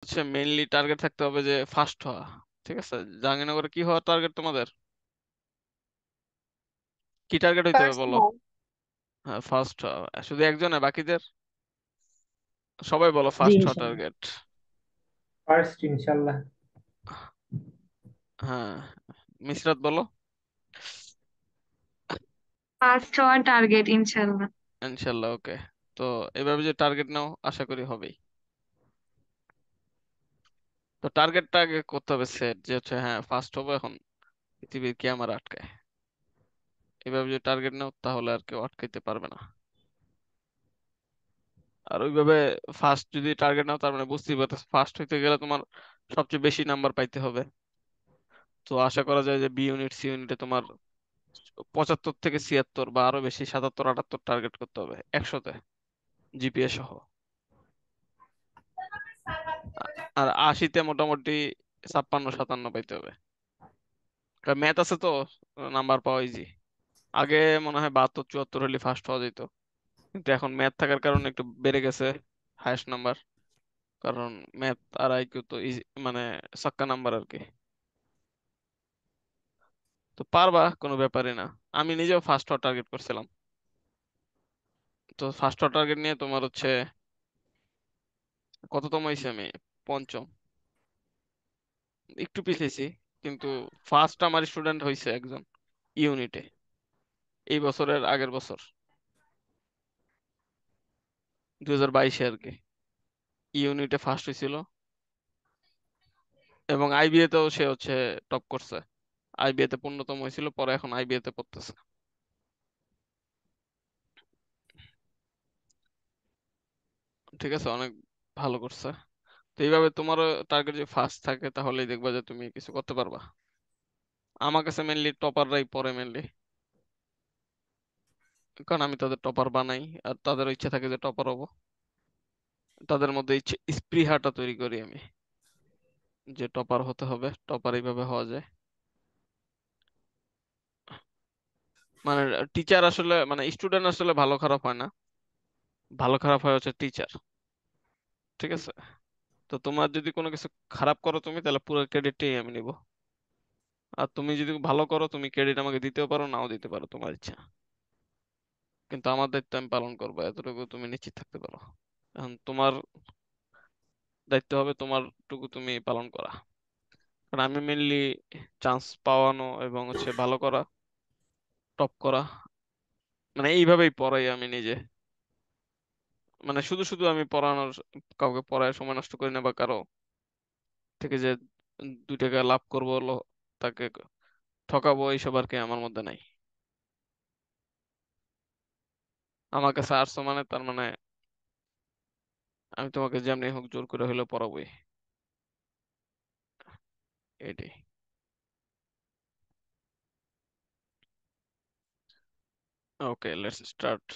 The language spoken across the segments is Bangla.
হচ্ছে মেইনলি টার্গেট থাকতে হবে যে ফার্স্ট হওয়া ঠিক আছে জাহাঙ্গীরনগরে কি হওয়ার টার্গেট তোমাদের কি টার্গেট হইতে হবে বলো হ্যাঁ ফার্স্ট হওয়া শুধু একজনে বাকিদের সবাই বলো ফার্স্ট হওয়া টার্গেট ফার্স্ট ইনশাআল্লাহ হ্যাঁ মিসরাত বলো ফার্স্ট হওয়ার টার্গেট ইনশাআল্লাহ ইনশাআল্লাহ ওকে তো এভাবে যে টার্গেট নাও আশা করি হবেই তো টার্গেটটা আগে করতে হবে সেট যে হচ্ছে হ্যাঁ ফার্স্ট হবে এখন পৃথিবীর কি আমার আটকায় এভাবে যদি টার্গেট নাও তাহলে আর কেউ আটকাইতে পারবে না আর ওইভাবে ফার্স্ট যদি টার্গেট নাও তার মানে বুঝতেই পারতে ফার্স্ট হইতে গেলে তোমার সবচেয়ে বেশি নাম্বার পাইতে হবে তো আশা করা যায় যে বি ইউনিট সি ইউনিটে তোমার পঁচাত্তর থেকে ছিয়াত্তর বা আরো বেশি সাতাত্তর আটাত্তর টার্গেট করতে হবে একশোতে জিপিএ সহ আর আশিতে মোটামুটি ছাপ্পান্ন সাতান্ন পাইতে হবে ম্যাথ আছে তো নাম্বার পাওয়া ইজি আগে মনে হয় বাহাত্তর চুয়াত্তর হলে ফার্স্ট হওয়া যেত কিন্তু এখন ম্যাথ থাকার কারণে একটু বেড়ে গেছে হায়েস্ট নাম্বার কারণ ম্যাথ আর আই কিউ তো ইজি মানে সাক্কা নাম্বার আর কি তো পারবা কোনো ব্যাপারই না আমি নিজেও ফার্স্ট হওয়া টার্গেট করছিলাম তো ফার্স্ট হওয়া টার্গেট নিয়ে তোমার হচ্ছে কততম হয়েছি আমি পঞ্চম একটু পিছিয়েছি কিন্তু ফার্স্ট আমার স্টুডেন্ট হয়েছে একজন ইউনিটে এই বছরের আগের বছর দু হাজার বাইশে আর কি ইউনিটে ফার্স্ট হয়েছিল এবং আইবিএ তেও সে হচ্ছে টপ করছে আইবিএ তে পূর্ণতম হয়েছিল পরে এখন আইবিএ তে পড়তেছে ঠিক আছে অনেক ভালো করছে তো এইভাবে তোমার টার্গেট যদি ফার্স্ট থাকে তাহলেই দেখবা যে তুমি কিছু করতে পারবা আমার কাছে মেনলি টপাররাই পড়ে মেনলি কারণ আমি তাদের টপার বানাই আর তাদের ইচ্ছা থাকে যে টপার হবো তাদের মধ্যে ইচ্ছে স্পৃহাটা তৈরি করি আমি যে টপার হতে হবে টপার এইভাবে হওয়া যায় মানে টিচার আসলে মানে স্টুডেন্ট আসলে ভালো খারাপ হয় না ভালো খারাপ হয় হচ্ছে টিচার ঠিক আছে তো তোমার যদি কোনো কিছু খারাপ করো তুমি তাহলে পুরো ক্রেডিটটাই আমি নিব আর তুমি যদি ভালো করো তুমি ক্রেডিট আমাকে দিতেও পারো নাও দিতে পারো তোমার ইচ্ছা কিন্তু আমার দায়িত্ব আমি পালন করবো এতটুকু তুমি নিশ্চিত থাকতে পারো এখন তোমার দায়িত্ব হবে তোমার টুকু তুমি পালন করা কারণ আমি মেনলি চান্স পাওয়ানো এবং হচ্ছে ভালো করা টপ করা মানে এইভাবেই পড়াই আমি নিজে মানে শুধু শুধু আমি পড়ানোর কাউকে পড়ায় সময় নষ্ট করি না বা কারো থেকে যে দুই টাকা লাভ করবো তাকে ঠকাবো এইসব আর কি আমার মধ্যে নাই আমার কাছে আর মানে তার মানে আমি তোমাকে যেমনি হোক জোর করে হলেও পড়াবোই এটাই ওকে লেটস স্টার্ট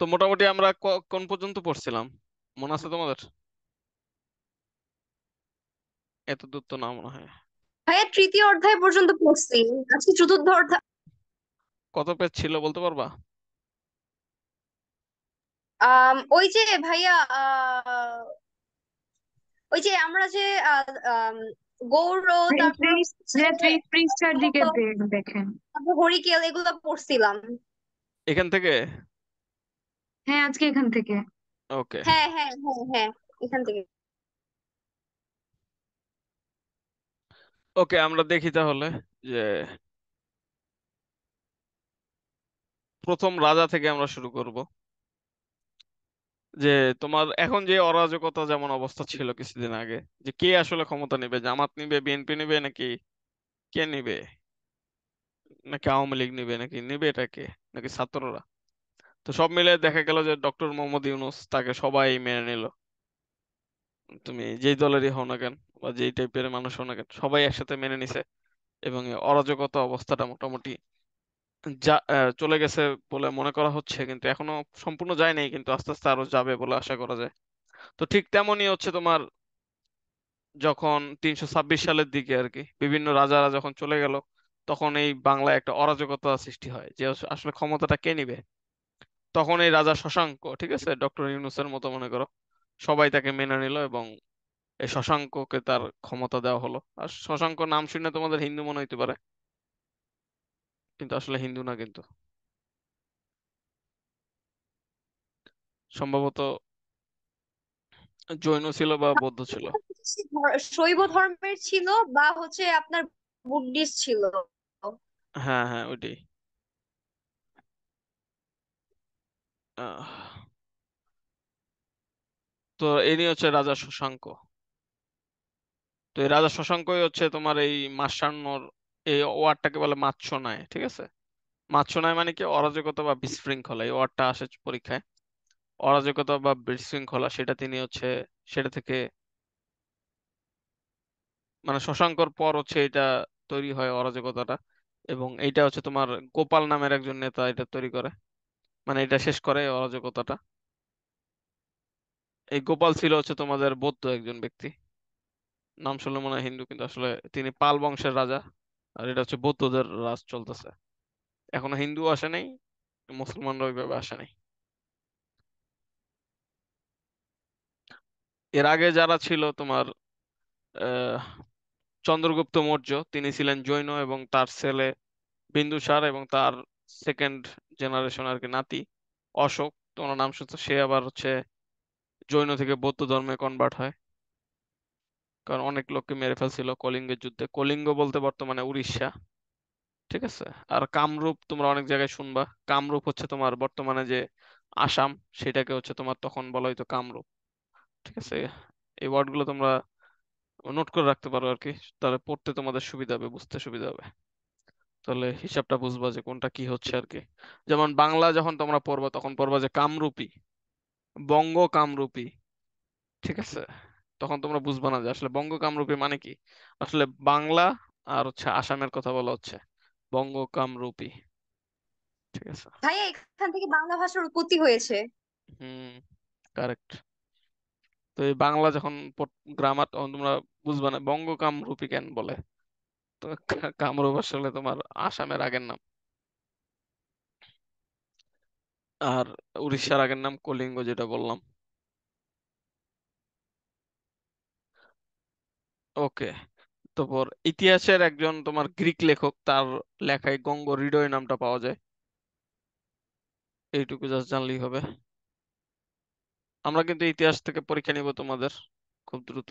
তো মোটামুটি আমরা কোন পর্যন্ত পড়ছিলাম মনে আছে তোমাদের এত দূর তো না মনে হয় ভাইয়া তৃতীয় অধ্যায় পর্যন্ত পড়ছি আজকে চতুর্থ অধ্যায় কত পেজ ছিল বলতে পারবা ওই যে ভাইয়া ওই যে আমরা যে গৌর হ্যাঁ, তারপর হ্যাঁ, দেখেন হরিকেল এগুলো পড়ছিলাম এখান থেকে হ্যাঁ আজকে এখান থেকে ওকে হ্যাঁ হ্যাঁ হ্যাঁ হ্যাঁ এখান থেকে ওকে আমরা দেখি তাহলে যে প্রথম রাজা থেকে আমরা শুরু করব যে তোমার এখন যে অরাজকতা যেমন অবস্থা ছিল কিছুদিন আগে যে কে আসলে ক্ষমতা নেবে জামাত নিবে বিএনপি নিবে নাকি কে নিবে নাকি আওয়ামী লীগ নিবে নাকি নিবে এটা কে নাকি ছাত্ররা তো সব মিলে দেখা গেল যে ডক্টর মোহাম্মদ ইউনুস তাকে সবাই মেনে নিল তুমি যেই দলেরই হও না কেন বা যেই টাইপের মানুষ হও না কেন সবাই একসাথে মেনে নিছে এবং অরাজকতা অবস্থাটা মোটামুটি যা চলে গেছে বলে মনে করা হচ্ছে কিন্তু এখনো সম্পূর্ণ যায় নাই কিন্তু আস্তে আস্তে আরো যাবে বলে আশা করা যায় তো ঠিক তেমনই হচ্ছে তোমার যখন তিনশো ছাব্বিশ সালের দিকে আর কি বিভিন্ন রাজারা যখন চলে গেল তখন এই বাংলায় একটা অরাজকতা সৃষ্টি হয় যে আসলে ক্ষমতাটা কে নিবে তখন এই রাজা শশাঙ্ক ঠিক আছে ডক্টর ইউনুসের মতো মনে করো সবাই তাকে মেনে নিল এবং এই শশাঙ্ককে তার ক্ষমতা দেওয়া হলো আর শশাঙ্ক নাম শুনে তোমাদের হিন্দু মনে হইতে পারে কিন্তু আসলে হিন্দু না কিন্তু সম্ভবত জৈন ছিল বা বৌদ্ধ ছিল শৈব ধর্মের ছিল বা হচ্ছে আপনার বুদ্ধিস্ট ছিল হ্যাঁ হ্যাঁ ওইটাই তো ইনি হচ্ছে রাজা শশাঙ্ক তো এই রাজা শশাঙ্কই হচ্ছে তোমার এই মাসান্নর এই ওয়ার্ডটাকে বলে মাৎসনায় ঠিক আছে মাৎসনায় মানে কি অরাজকতা বা বিশৃঙ্খলা এই ওয়ার্ডটা আসে পরীক্ষায় অরাজকতা বা বিশৃঙ্খলা সেটা তিনি হচ্ছে সেটা থেকে মানে শশাঙ্কর পর হচ্ছে এটা তৈরি হয় অরাজকতাটা এবং এইটা হচ্ছে তোমার গোপাল নামের একজন নেতা এটা তৈরি করে মানে এটা শেষ করে অরাজকতাটা এই গোপাল ছিল হচ্ছে তোমাদের বৌদ্ধ একজন ব্যক্তি নাম শুনলে মনে হয় হিন্দু কিন্তু আসলে তিনি পাল বংশের রাজা আর এটা হচ্ছে বৌদ্ধদের রাজ চলতেছে এখনো হিন্দু আসে নাই মুসলমানরা ওইভাবে আসে নাই এর আগে যারা ছিল তোমার চন্দ্রগুপ্ত মৌর্য তিনি ছিলেন জৈন এবং তার ছেলে বিন্দুসার এবং তার সেকেন্ড জেনারেশন আর কি নাতি অশোক তোমার নাম শুনছো সে আবার হচ্ছে জৈন থেকে বৌদ্ধ ধর্মে কনভার্ট হয় কারণ অনেক লোককে মেরে ফেলছিল কলিঙ্গের যুদ্ধে কলিঙ্গ বলতে বর্তমানে উড়িষ্যা ঠিক আছে আর কামরূপ তোমরা অনেক জায়গায় শুনবা কামরূপ হচ্ছে তোমার বর্তমানে যে আসাম সেটাকে হচ্ছে তোমার তখন বলা হইতো কামরূপ ঠিক আছে এই ওয়ার্ডগুলো তোমরা নোট করে রাখতে পারো আর কি তাহলে পড়তে তোমাদের সুবিধা হবে বুঝতে সুবিধা হবে তাহলে হিসাবটা বুঝবা যে কোনটা কি হচ্ছে আর কি যেমন বাংলা যখন তোমরা পড়বা তখন পড়বা যে কামরূপী বঙ্গ কামরূপী ঠিক আছে তখন তোমরা বুঝবা না যে আসলে বঙ্গ কামরূপী মানে কি আসলে বাংলা আর হচ্ছে আসামের কথা বলা হচ্ছে বঙ্গ কামরূপী ঠিক আছে ভাই এখান থেকে বাংলা ভাষার উৎপত্তি হয়েছে হুম কারেক্ট তো এই বাংলা যখন গ্রামার তখন তোমরা বুঝবা না বঙ্গ কামরূপী কেন বলে কামরূপ আসলে তোমার আসামের আগের নাম আর উড়িষ্যার আগের নাম কলিঙ্গ যেটা বললাম ওকে তারপর ইতিহাসের একজন তোমার গ্রিক লেখক তার লেখায় গঙ্গ হৃদয় নামটা পাওয়া যায় এইটুকু জাস্ট জানলেই হবে আমরা কিন্তু ইতিহাস থেকে পরীক্ষা নিব তোমাদের খুব দ্রুত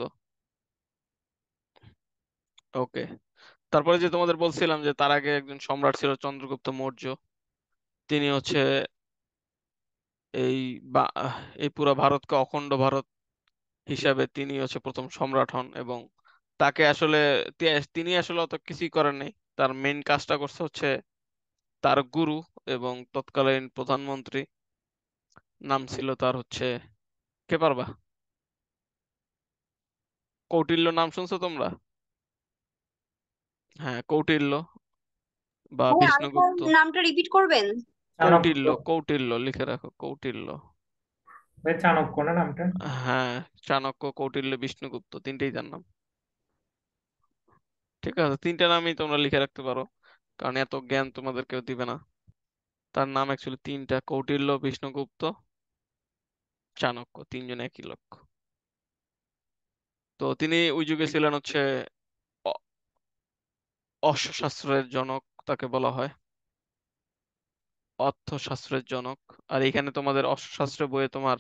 ওকে তারপরে যে তোমাদের বলছিলাম যে তার আগে একজন সম্রাট ছিল চন্দ্রগুপ্ত মৌর্য তিনি হচ্ছে এই বা এই পুরো ভারতকে অখণ্ড ভারত হিসাবে তিনি হচ্ছে প্রথম সম্রাট হন এবং তাকে আসলে তিনি আসলে অত কিছুই করেন নাই তার মেইন কাজটা করছে হচ্ছে তার গুরু এবং তৎকালীন প্রধানমন্ত্রী নাম ছিল তার হচ্ছে কে পারবা কৌটিল্য নাম শুনছো তোমরা হ্যাঁ কৌটিল্য বা হ্যাঁ, বিষ্ণুগুপ্ত নামটা রিপিট করবেন কৌটিল্য কৌটিল্য লিখে রাখো কৌটিল্য চাণক্য না নামটা হ্যাঁ চাণক্য কৌটিল্য বিষ্ণুগুপ্ত তিনটেই তার নাম ঠিক আছে তিনটা নামই তোমরা লিখে রাখতে পারো কারণ এত জ্ঞান তোমাদের কেউ দিবে না তার নাম অ্যাকচুয়ালি তিনটা কৌটিল্য বিষ্ণুগুপ্ত চাণক্য তিনজন একই লোক তো তিনি ওই যুগে ছিলেন হচ্ছে অর্থশাস্ত্রের জনক তাকে বলা হয় অর্থশাস্ত্রের জনক আর এখানে তোমাদের অর্থশাস্ত্র বইয়ে তোমার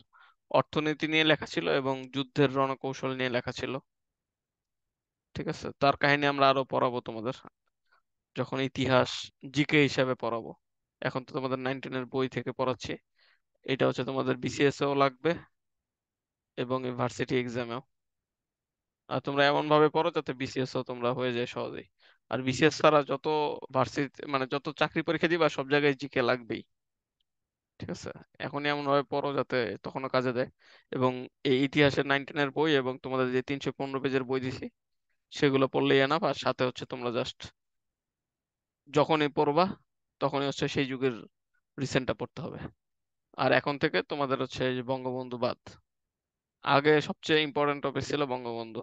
অর্থনীতি নিয়ে লেখা ছিল এবং যুদ্ধের রণকৌশল নিয়ে লেখা ছিল ঠিক আছে তার কাহিনী আমরা আরো পড়াবো তোমাদের যখন ইতিহাস জিকে হিসাবে পড়াবো এখন তো তোমাদের নাইনটিন এর বই থেকে পড়াচ্ছি এটা হচ্ছে তোমাদের বিসিএস এও লাগবে এবং ইউনিভার্সিটি এক্সামেও আর তোমরা এমন ভাবে পড়ো যাতে বিসিএস তোমরা হয়ে যায় সহজেই আর বিসিএস ছাড়া যত ভার্সিটি মানে যত চাকরি পরীক্ষা দিবা সব জায়গায় জিকে লাগবেই ঠিক আছে এখনই এমন হয় পড়ো যাতে তখনও কাজে দেয় এবং এই ইতিহাসের নাইনটিনের বই এবং তোমাদের যে তিনশো পনেরো পেজের বই দিছি সেগুলো পড়লেই এনাফ আর সাথে হচ্ছে তোমরা জাস্ট যখনই পড়বা তখনই হচ্ছে সেই যুগের রিসেন্টটা পড়তে হবে আর এখন থেকে তোমাদের হচ্ছে বঙ্গবন্ধু বাদ আগে সবচেয়ে ইম্পর্টেন্ট টপিক ছিল বঙ্গবন্ধু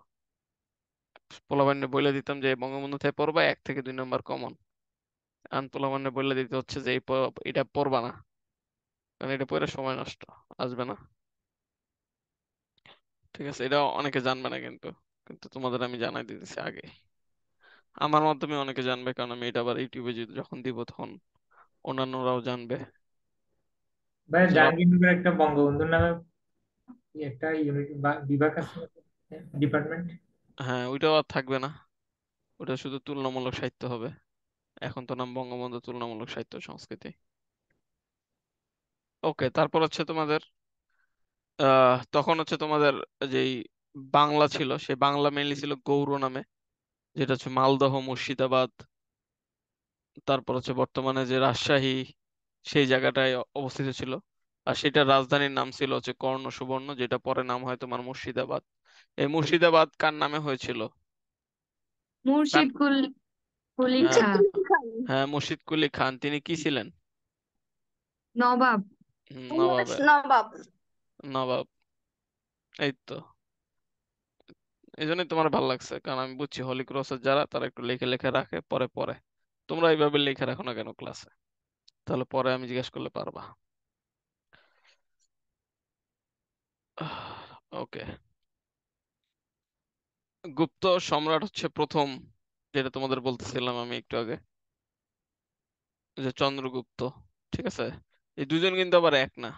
পোলাবান্নে বলে দিতাম যে বঙ্গবন্ধু থেকে পড়বা এক থেকে দুই নম্বর কমন আন পোলাবান্নে বলে দিতে হচ্ছে যে এটা পড়বা না কারণ এটা পড়ে সময় নষ্ট আসবে না ঠিক আছে এটা অনেকে জানবে না কিন্তু কিন্তু তোমাদের আমি জানাই দিতেছি আগে আমার মাধ্যমে অনেকে জানবে কারণ আমি এটা আবার ইউটিউবে যখন দিব তখন অন্যান্যরাও জানবে একটা বঙ্গবন্ধুর নামে একটা ইউনিট বিভাগ আছে ডিপার্টমেন্ট হ্যাঁ ওইটাও আর থাকবে না ওটা শুধু তুলনামূলক সাহিত্য হবে এখন তো নাম বঙ্গবন্ধু তুলনামূলক সাহিত্য সংস্কৃতি ওকে তারপর হচ্ছে তোমাদের আহ তখন হচ্ছে তোমাদের যেই বাংলা ছিল সে বাংলা মেইনলি ছিল গৌর নামে যেটা হচ্ছে মালদহ মুর্শিদাবাদ তারপর হচ্ছে বর্তমানে যে রাজশাহী সেই জায়গাটায় অবস্থিত ছিল আর সেটার রাজধানীর নাম ছিল হচ্ছে কর্ণ সুবর্ণ যেটা পরে নাম হয় তোমার মুর্শিদাবাদ এই মুর্শিদাবাদ কার নামে হয়েছিল মুর্শিদ কুলি হ্যাঁ খান হ্যাঁ মুর্শিদ কুলি খান তিনি কি ছিলেন নবাব নবাব নবাব নবাব এই তো এই জন্যই তোমার ভালো লাগছে কারণ আমি বুঝছি হলি ক্রসের যারা তারা একটু লিখে লিখে রাখে পরে পরে তোমরা এইভাবে লিখে রাখো না কেন ক্লাসে তাহলে পরে আমি জিজ্ঞেস করলে পারবা ওকে গুপ্ত সম্রাট হচ্ছে প্রথম যেটা তোমাদের বলতেছিলাম আমি একটু আগে যে চন্দ্রগুপ্ত ঠিক আছে এই দুজন কিন্তু আবার এক না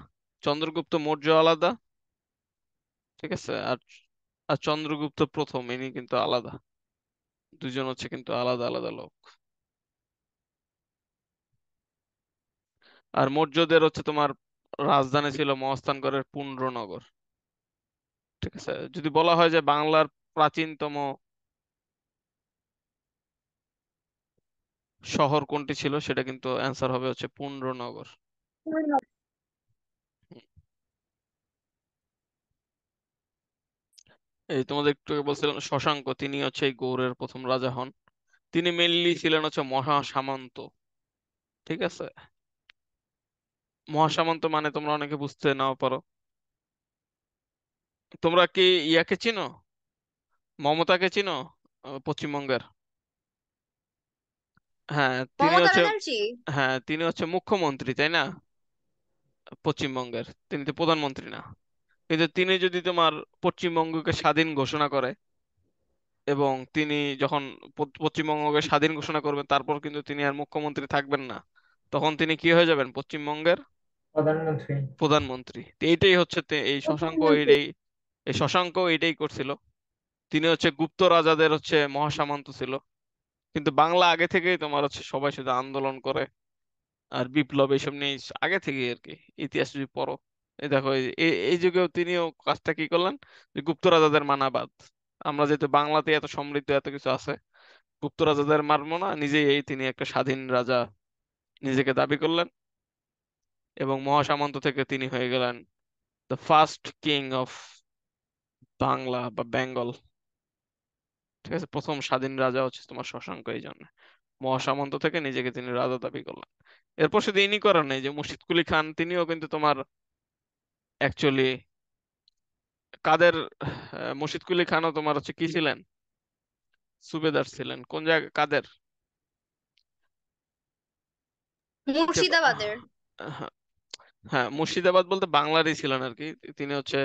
চন্দ্রগুপ্ত মৌর্য আলাদা ঠিক আছে আর আর চন্দ্রগুপ্ত প্রথম ইনি কিন্তু আলাদা দুজন হচ্ছে কিন্তু আলাদা আলাদা লোক আর মৌর্যদের হচ্ছে তোমার রাজধানী ছিল মহাস্থানগড়ের পুন্ড্রনগর ঠিক আছে যদি বলা হয় যে বাংলার প্রাচীনতম শহর কোনটি ছিল সেটা কিন্তু অ্যান্সার হবে হচ্ছে পুণ্ড্রনগর এই তোমাদের একটু বলছিলাম শশাঙ্ক তিনি হচ্ছে এই গৌরের প্রথম রাজা হন তিনি মেনলি ছিলেন হচ্ছে মহাসামন্ত ঠিক আছে মহাসামন্ত মানে তোমরা অনেকে বুঝতে নাও পারো তোমরা কি ইয়াকে চিনো মমতাকে চিনো পশ্চিমবঙ্গের হ্যাঁ তিনি মমতা হচ্ছে ব্যানার্জি হ্যাঁ তিনি হচ্ছে মুখ্যমন্ত্রী তাই না পশ্চিমবঙ্গের তিনি তো প্রধানমন্ত্রী না কিন্তু তিনি যদি তোমার পশ্চিমবঙ্গকে স্বাধীন ঘোষণা করে এবং তিনি যখন পশ্চিমবঙ্গকে স্বাধীন ঘোষণা করবেন তারপর কিন্তু তিনি আর মুখ্যমন্ত্রী থাকবেন না তখন তিনি কি হয়ে যাবেন পশ্চিমবঙ্গের প্রধানমন্ত্রী প্রধানমন্ত্রী এইটাই হচ্ছে এই শশাঙ্ক এটাই এই শশাঙ্ক এটাই করছিল তিনি হচ্ছে গুপ্ত রাজাদের হচ্ছে মহাসামন্ত ছিল কিন্তু বাংলা আগে থেকেই তোমার হচ্ছে সবাই সাথে আন্দোলন করে আর বিপ্লব এইসব নিয়ে আগে থেকে আর কি ইতিহাস যদি পড়ো এই দেখো এই যুগেও তিনিও কাজটা কি করলেন যে গুপ্ত রাজাদের মানাবাদ আমরা যেহেতু বাংলাতে এত সমৃদ্ধ এত কিছু আছে গুপ্ত রাজাদের মারবো না নিজেই এই তিনি একটা স্বাধীন রাজা নিজেকে দাবি করলেন এবং মহাসামন্ত থেকে তিনি হয়ে গেলেন the first king of Bangla বা বেঙ্গল ঠিক আছে প্রথম স্বাধীন রাজা হচ্ছে তোমার শশাঙ্ক এই জন্য মহাসামন্ত থেকে নিজেকে তিনি রাজা দাবি করলেন এরপর শুধু ইনি করার নেই যে মুর্শিদ কুলি খান তিনিও কিন্তু তোমার অ্যাকচুয়ালি কাদের মুর্শিদ কুলি খানও তোমার হচ্ছে কি ছিলেন সুবেদার ছিলেন কোন জায়গায় কাদের হ্যাঁ মুর্শিদাবাদ বলতে বাংলারই ছিলেন আর কি তিনি হচ্ছে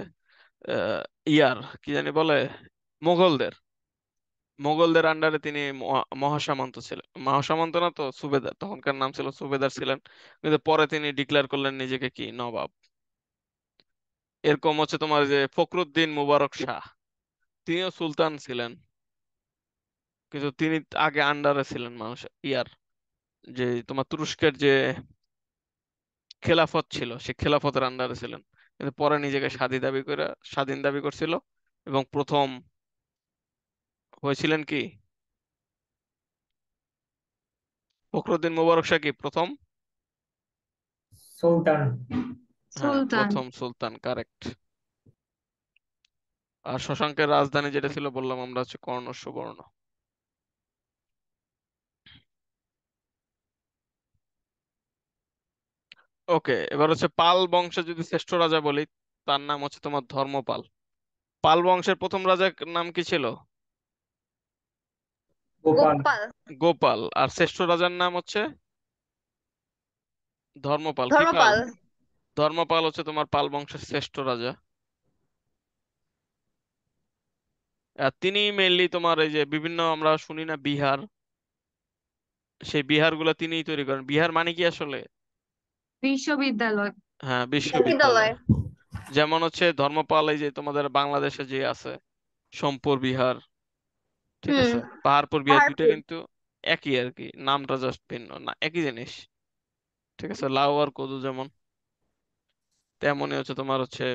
ইয়ার কি জানি বলে মোগলদের মোগলদের আন্ডারে তিনি মহাসামন্ত ছিলেন মহাসামন্ত না তো সুবেদার তখনকার নাম ছিল সুবেদার ছিলেন কিন্তু পরে তিনি ডিক্লেয়ার করলেন নিজেকে কি নবাব এরকম হচ্ছে তোমার যে ফখরুদ্দিন মুবারক শাহ তিনিও সুলতান ছিলেন কিন্তু তিনি আগে আন্ডারে ছিলেন মানুষ ইয়ার যে তোমার তুরস্কের যে খেলাফত ছিল সে খেলাফতের আন্ডারে ছিলেন কিন্তু পরে নিজেকে স্বাধীন দাবি করে স্বাধীন দাবি করছিল এবং প্রথম হয়েছিলেন কি ফখরুদ্দিন মুবারক শাহ কি প্রথম সুলতান হ্যাঁ, সুলতান প্রথম সুলতান কারেক্ট আর শশাঙ্কের রাজধানী যেটা ছিল বললাম আমরা হচ্ছে কর্ণ সুবর্ণ ওকে এবার হচ্ছে পাল বংশে যদি শ্রেষ্ঠ রাজা বলি তার নাম হচ্ছে তোমার ধর্মপাল পাল বংশের প্রথম রাজার নাম কি ছিল গোপাল গোপাল আর শ্রেষ্ঠ রাজার নাম হচ্ছে ধর্মপাল কি পাল ধর্মপাল হচ্ছে তোমার পাল বংশের শ্রেষ্ঠ রাজা আর তিনি মেনলি তোমার এই যে বিভিন্ন আমরা শুনি না বিহার সেই বিহারগুলো তিনিই তৈরি করেন বিহার মানে কি আসলে বিশ্ববিদ্যালয় হ্যাঁ বিশ্ববিদ্যালয় যেমন হচ্ছে ধর্মপাল এই যে তোমাদের বাংলাদেশে যে আছে সোমপুর বিহার ঠিক আছে পাহাড়পুর বিহার দুইটা কিন্তু একই আর কি নামটা জাস্ট ভিন্ন না একই জিনিস ঠিক আছে লাউ আর কদু যেমন তেমনই হচ্ছে তোমার হচ্ছে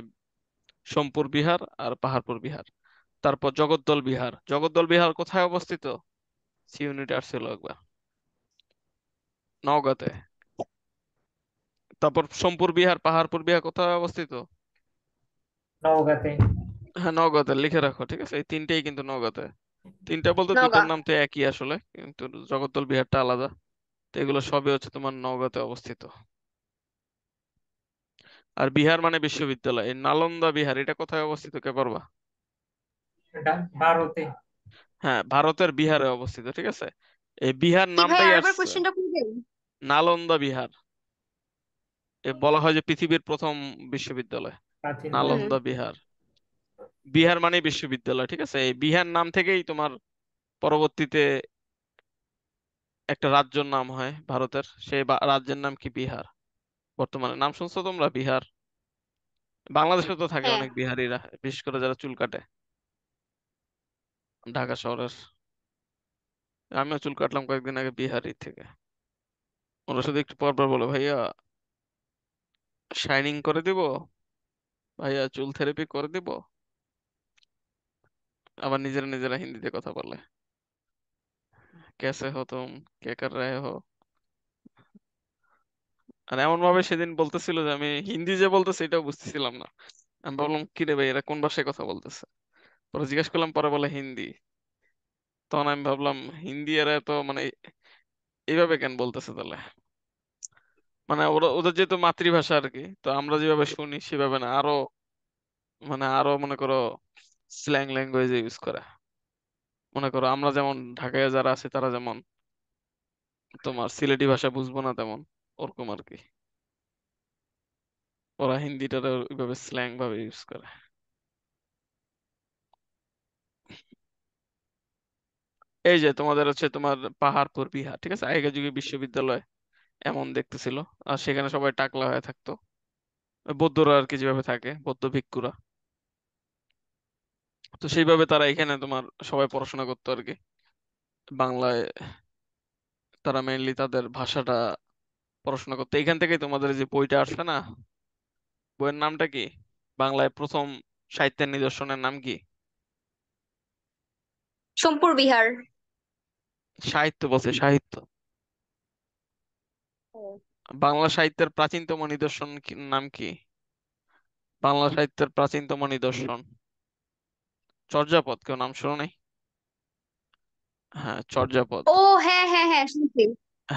সোমপুর বিহার আর পাহাড়পুর বিহার তারপর জগদ্দল বিহার জগদ্দল বিহার কোথায় অবস্থিত সি ইউনিট আসছিল একবার নওগাঁতে তারপর সোমপুর বিহার পাহাড়পুর বিহার কোথায় অবস্থিত নওগাঁতে হ্যাঁ নওগাঁতে লিখে রাখো ঠিক আছে এই তিনটেই কিন্তু নওগাঁতে তিনটা বলতে দুটার নাম তো একই আসলে কিন্তু জগদ্দল বিহারটা আলাদা তো এগুলো সবই হচ্ছে তোমার নওগাঁতে অবস্থিত আর বিহার মানে বিশ্ববিদ্যালয় এই নালন্দা বিহার এটা কোথায় অবস্থিত কে পারবা ভারতে হ্যাঁ ভারতের বিহারে অবস্থিত ঠিক আছে এই বিহার নামটাই আসছে নালন্দা বিহার এ বলা হয় যে পৃথিবীর প্রথম বিশ্ববিদ্যালয় নালন্দা বিহার বিহার মানে বিশ্ববিদ্যালয় ঠিক আছে এই বিহার নাম থেকেই তোমার পরবর্তীতে একটা রাজ্যের নাম হয় ভারতের সেই রাজ্যের নাম কি বিহার বর্তমানে নাম শুনছো তোমরা বিহার বাংলাদেশে তো থাকে হ্যাঁ। অনেক বিহারিরা বিশেষ করে যারা চুল কাটে ঢাকা শহরের আমিও চুল কাটলাম কয়েকদিন আগে বিহারি থেকে ওরা শুধু একটু পর পর বলে ভাইয়া শাইনিং করে দিব ভাইয়া চুল থেরাপি করে দিব আবার নিজেরা নিজেরা হিন্দিতে কথা বলে কেসে হো তুম কে কর রহে হো আর এমন ভাবে সেদিন বলতেছিল যে আমি হিন্দি যে বলতেছে এটাও বুঝতেছিলাম না আমি বললাম কি রে ভাই এরা কোন ভাষায় কথা বলতেছে পরে জিজ্ঞাসা করলাম পরে বলে হিন্দি তখন আমি ভাবলাম হিন্দি এরা তো মানে এইভাবে কেন বলতেছে তাহলে মানে ওরা ওদের যেহেতু মাতৃভাষা আর কি তো আমরা যেভাবে শুনি সেভাবে না আরো মানে আরো মনে করো স্ল্যাং ল্যাঙ্গুয়েজ ইউজ করে মনে করো আমরা যেমন ঢাকায় যারা আছে তারা যেমন তোমার সিলেটি ভাষা বুঝবো না তেমন ওরকম আর কি ওরা হিন্দিটা ওইভাবে স্ল্যাং ভাবে ইউজ করে এই যে তোমাদের হচ্ছে তোমার পাহাড়পুর বিহার ঠিক আছে আগেকার যুগে বিশ্ববিদ্যালয় এমন দেখতেছিল আর সেখানে সবাই টাকলা হয়ে থাকতো বৌদ্ধরা আর কি যেভাবে থাকে বৌদ্ধ ভিক্ষুরা তো সেইভাবে তারা এখানে তোমার সবাই পড়াশোনা করতো আর কি বাংলায় তারা মেইনলি তাদের ভাষাটা পড়াশোনা করতো এখান থেকে তোমাদের যে বইটা আসছে না বইয়ের নামটা কি বাংলায় প্রথম সাহিত্যের নিদর্শনের নাম কি সোমপুর বিহার সাহিত্য বলছে সাহিত্য বাংলা সাহিত্যের প্রাচীনতম নিদর্শন নাম কি বাংলা সাহিত্যের প্রাচীনতম নিদর্শন চর্যাপদ কেউ নাম শুনো নাই হ্যাঁ চর্যাপদ ও হ্যাঁ হ্যাঁ হ্যাঁ শুনছি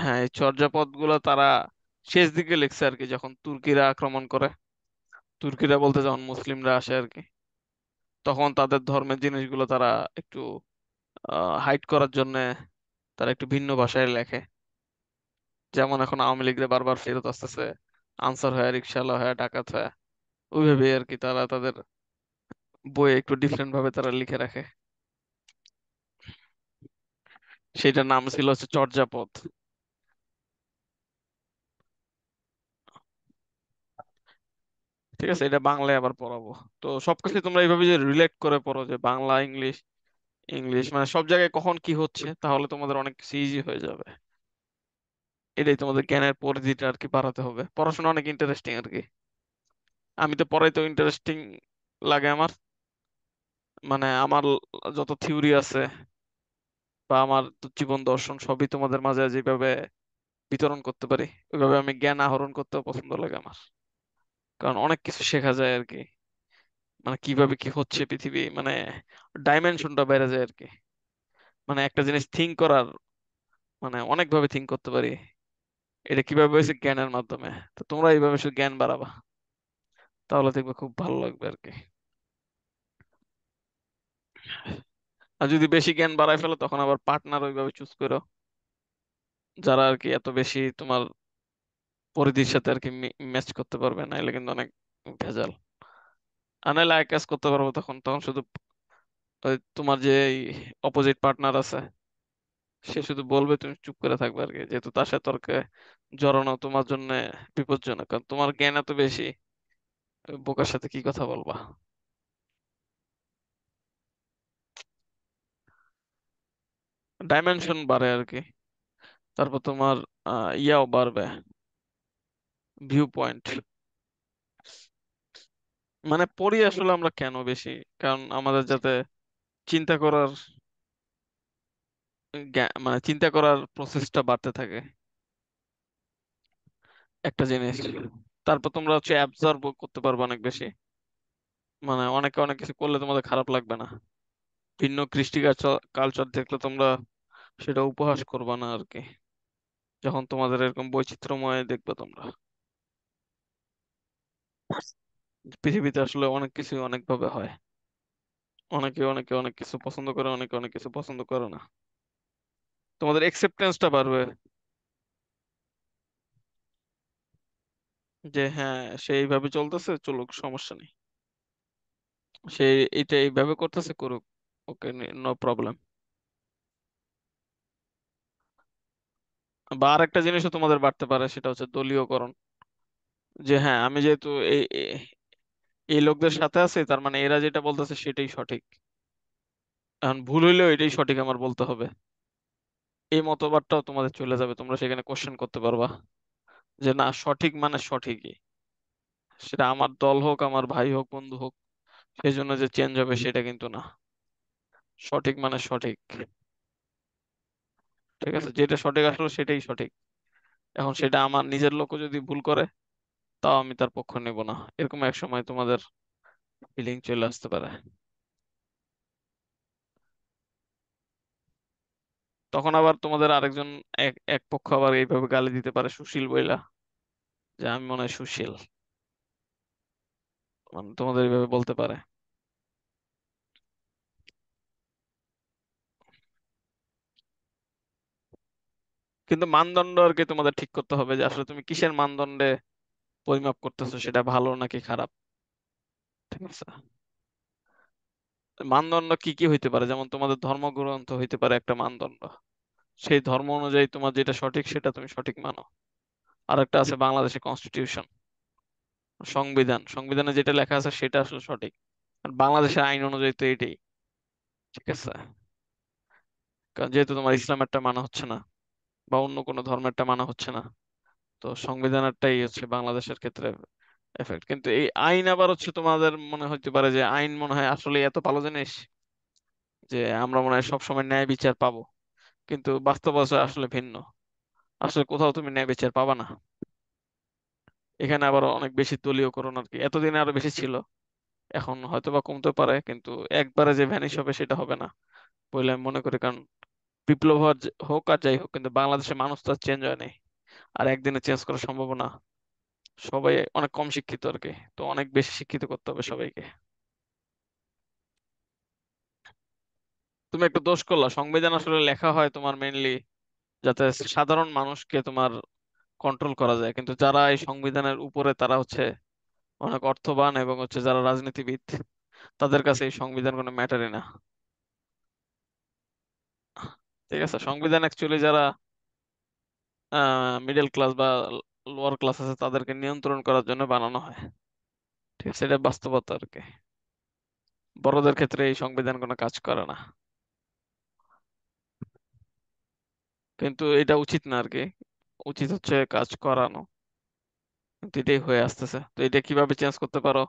হ্যাঁ এই চর্যাপদ গুলো তারা শেষ দিকে লিখছে আর কি যখন তুর্কিরা আক্রমণ করে তুর্কিরা বলতে যখন মুসলিমরা আসে আর কি তখন তাদের ধর্মের জিনিসগুলো তারা একটু হাইড করার জন্য তারা একটু ভিন্ন ভাষায় লেখে যেমন এখন আওয়ামী লীগরা বারবার ফেরত আসতেছে আনসার হয়ে রিক্সাওয়ালা হয়ে ডাকাত হয়ে ওইভাবে আর কি তারা তাদের বইয়ে একটু ডিফারেন্ট ভাবে তারা লিখে রাখে সেটার নাম ছিল হচ্ছে চর্যাপদ ঠিক আছে এটা বাংলায় আবার পড়াবো তো সবকিছু তোমরা এইভাবে যে রিলেট করে পড়ো যে বাংলা ইংলিশ ইংলিশ মানে সব জায়গায় কখন কি হচ্ছে তাহলে তোমাদের অনেক কিছু ইজি হয়ে যাবে এটাই তোমাদের জ্ঞানের পরিধিটা আর কি বাড়াতে হবে পড়াশোনা অনেক ইন্টারেস্টিং আর কি আমি তো পড়াই তো ইন্টারেস্টিং লাগে আমার মানে আমার যত থিওরি আছে বা আমার জীবন দর্শন সবই তোমাদের মাঝে যেভাবে বিতরণ করতে পারি ওইভাবে আমি জ্ঞান আহরণ করতে পছন্দ লাগে আমার কারণ অনেক কিছু শেখা যায় আর কি মানে কিভাবে কি হচ্ছে পৃথিবী মানে ডাইমেনশনটা বেড়ে যায় আর কি মানে একটা জিনিস থিঙ্ক করার মানে অনেকভাবে থিঙ্ক করতে পারি এটা কিভাবে হয়েছে জ্ঞানের মাধ্যমে তো তোমরা এইভাবে শুধু জ্ঞান বাড়াবা তাহলে দেখবে খুব ভালো লাগবে আর কি আর যদি বেশি জ্ঞান বাড়াই ফেলো তখন আবার পার্টনার ওইভাবে চুজ করো যারা আর কি এত বেশি তোমার পরিধির সাথে আর কি ম্যাচ করতে পারবে না এলে কিন্তু অনেক ভেজাল আর নাহলে এক কাজ করতে পারবো তখন তখন শুধু তোমার যে অপোজিট পার্টনার আছে সে শুধু বলবে তুমি চুপ করে থাকবে আর কি যেহেতু তার সাথে তর্কে জড়ানো তোমার জন্য বিপজ্জনক কারণ তোমার জ্ঞান এত বেশি বোকার সাথে কি কথা বলবা ডাইমেনশন বাড়ে আর কি তারপর তোমার ইয়াও বাড়বে ভিউ পয়েন্ট মানে পড়ি আসলে আমরা কেন বেশি কারণ আমাদের যাতে চিন্তা করার মানে চিন্তা করার প্রসেসটা বাড়তে থাকে একটা জিনিস তারপর তোমরা হচ্ছে অ্যাবজর্ব করতে পারবে অনেক বেশি মানে অনেকে অনেক কিছু করলে তোমাদের খারাপ লাগবে না ভিন্ন কৃষ্টি কালচার দেখলে তোমরা সেটা উপহাস করবা না আর কি যখন তোমাদের এরকম বৈচিত্র্যময় দেখবে তোমরা পৃথিবীতে আসলে অনেক কিছু অনেক ভাবে হয় অনেকে অনেকে অনেক কিছু পছন্দ করে অনেকে অনেক কিছু পছন্দ করে না তোমাদের অ্যাকসেপ্টেন্সটা বাড়বে যে হ্যাঁ সে এইভাবে চলতেছে চলুক সমস্যা নেই সে এটা এইভাবে করতেছে করুক Okay, no problem. বা আর একটা জিনিসও তোমাদের বাড়তে পারে সেটা হচ্ছে দলীয়করণ যে হ্যাঁ আমি যেহেতু এই এই লোকদের সাথে আছি তার মানে এরা যেটা বলতেছে সেটাই সঠিক এখন ভুল হইলেও এটাই সঠিক আমার বলতে হবে এই মতবাদটাও তোমাদের চলে যাবে তোমরা সেখানে কোশ্চেন করতে পারবা যে না সঠিক মানে সঠিকই সেটা আমার দল হোক আমার ভাই হোক বন্ধু হোক সেই জন্য যে চেঞ্জ হবে সেটা কিন্তু না সঠিক মানে সঠিক ঠিক আছে যেটা সঠিক আসলো সেটাই সঠিক এখন সেটা আমার নিজের লোক যদি ভুল করে তাও আমি তার পক্ষ নেব না এরকম এক সময় তোমাদের ফিলিং চলে আসতে পারে তখন আবার তোমাদের আরেকজন এক এক পক্ষ আবার এইভাবে গালি দিতে পারে সুশীল বইলা যে আমি মনে হয় সুশীল মানে তোমাদের এইভাবে বলতে পারে কিন্তু মানদণ্ড আর কি তোমাদের ঠিক করতে হবে যে আসলে তুমি কিসের মানদণ্ডে পরিমাপ করতেছো সেটা ভালো নাকি খারাপ ঠিক আছে মানদণ্ড কি কি হইতে পারে যেমন তোমাদের ধর্মগ্রন্থ হইতে পারে একটা মানদণ্ড সেই ধর্ম অনুযায়ী তোমার যেটা সঠিক সেটা তুমি সঠিক মানো আর একটা আছে বাংলাদেশের কনস্টিটিউশন সংবিধান সংবিধানে যেটা লেখা আছে সেটা আসলে সঠিক আর বাংলাদেশের আইন অনুযায়ী তো এটাই ঠিক আছে কারণ যেহেতু তোমার ইসলাম একটা মানা হচ্ছে না বা অন্য কোনো ধর্মেরটা মানা হচ্ছে না তো সংবিধানেরটাই হচ্ছে বাংলাদেশের ক্ষেত্রে এফেক্ট কিন্তু এই আইন আবার হচ্ছে তোমাদের মনে হতে পারে যে আইন মনে হয় আসলে এত ভালো জিনিস যে আমরা মনে হয় সবসময় ন্যায় বিচার পাবো কিন্তু বাস্তবতা আসলে ভিন্ন আসলে কোথাও তুমি ন্যায় বিচার পাবা না এখানে আবার অনেক বেশি দলীয়করণ আর কি এতদিন আরো বেশি ছিল এখন হয়তো বা কমতে পারে কিন্তু একবারে যে ভ্যানিশ হবে সেটা হবে না বলে আমি মনে করি কারণ বিপ্লব হওয়ার হোক আর যাই হোক কিন্তু বাংলাদেশের মানুষ তো চেঞ্জ হয় নাই আর একদিনে চেঞ্জ করা সম্ভব না সবাই অনেক কম শিক্ষিত আর কি তো অনেক বেশি শিক্ষিত করতে হবে সবাইকে তুমি একটু দোষ করলা সংবিধান আসলে লেখা হয় তোমার মেনলি যাতে সাধারণ মানুষকে তোমার কন্ট্রোল করা যায় কিন্তু যারা এই সংবিধানের উপরে তারা হচ্ছে অনেক অর্থবান এবং হচ্ছে যারা রাজনীতিবিদ তাদের কাছে এই সংবিধান কোনো ম্যাটারই না ঠিক আছে সংবিধান অ্যাকচুয়ালি যারা মিডল ক্লাস বা লোয়ার ক্লাস আছে তাদেরকে নিয়ন্ত্রণ করার জন্য বানানো হয় ঠিক আছে এটা বাস্তবতা আর কি বড়দের ক্ষেত্রে এই সংবিধান কোনো কাজ করে না কিন্তু এটা উচিত না আর কি উচিত হচ্ছে কাজ করানো কিন্তু এটাই হয়ে আসতেছে তো এটা কিভাবে চেঞ্জ করতে পারো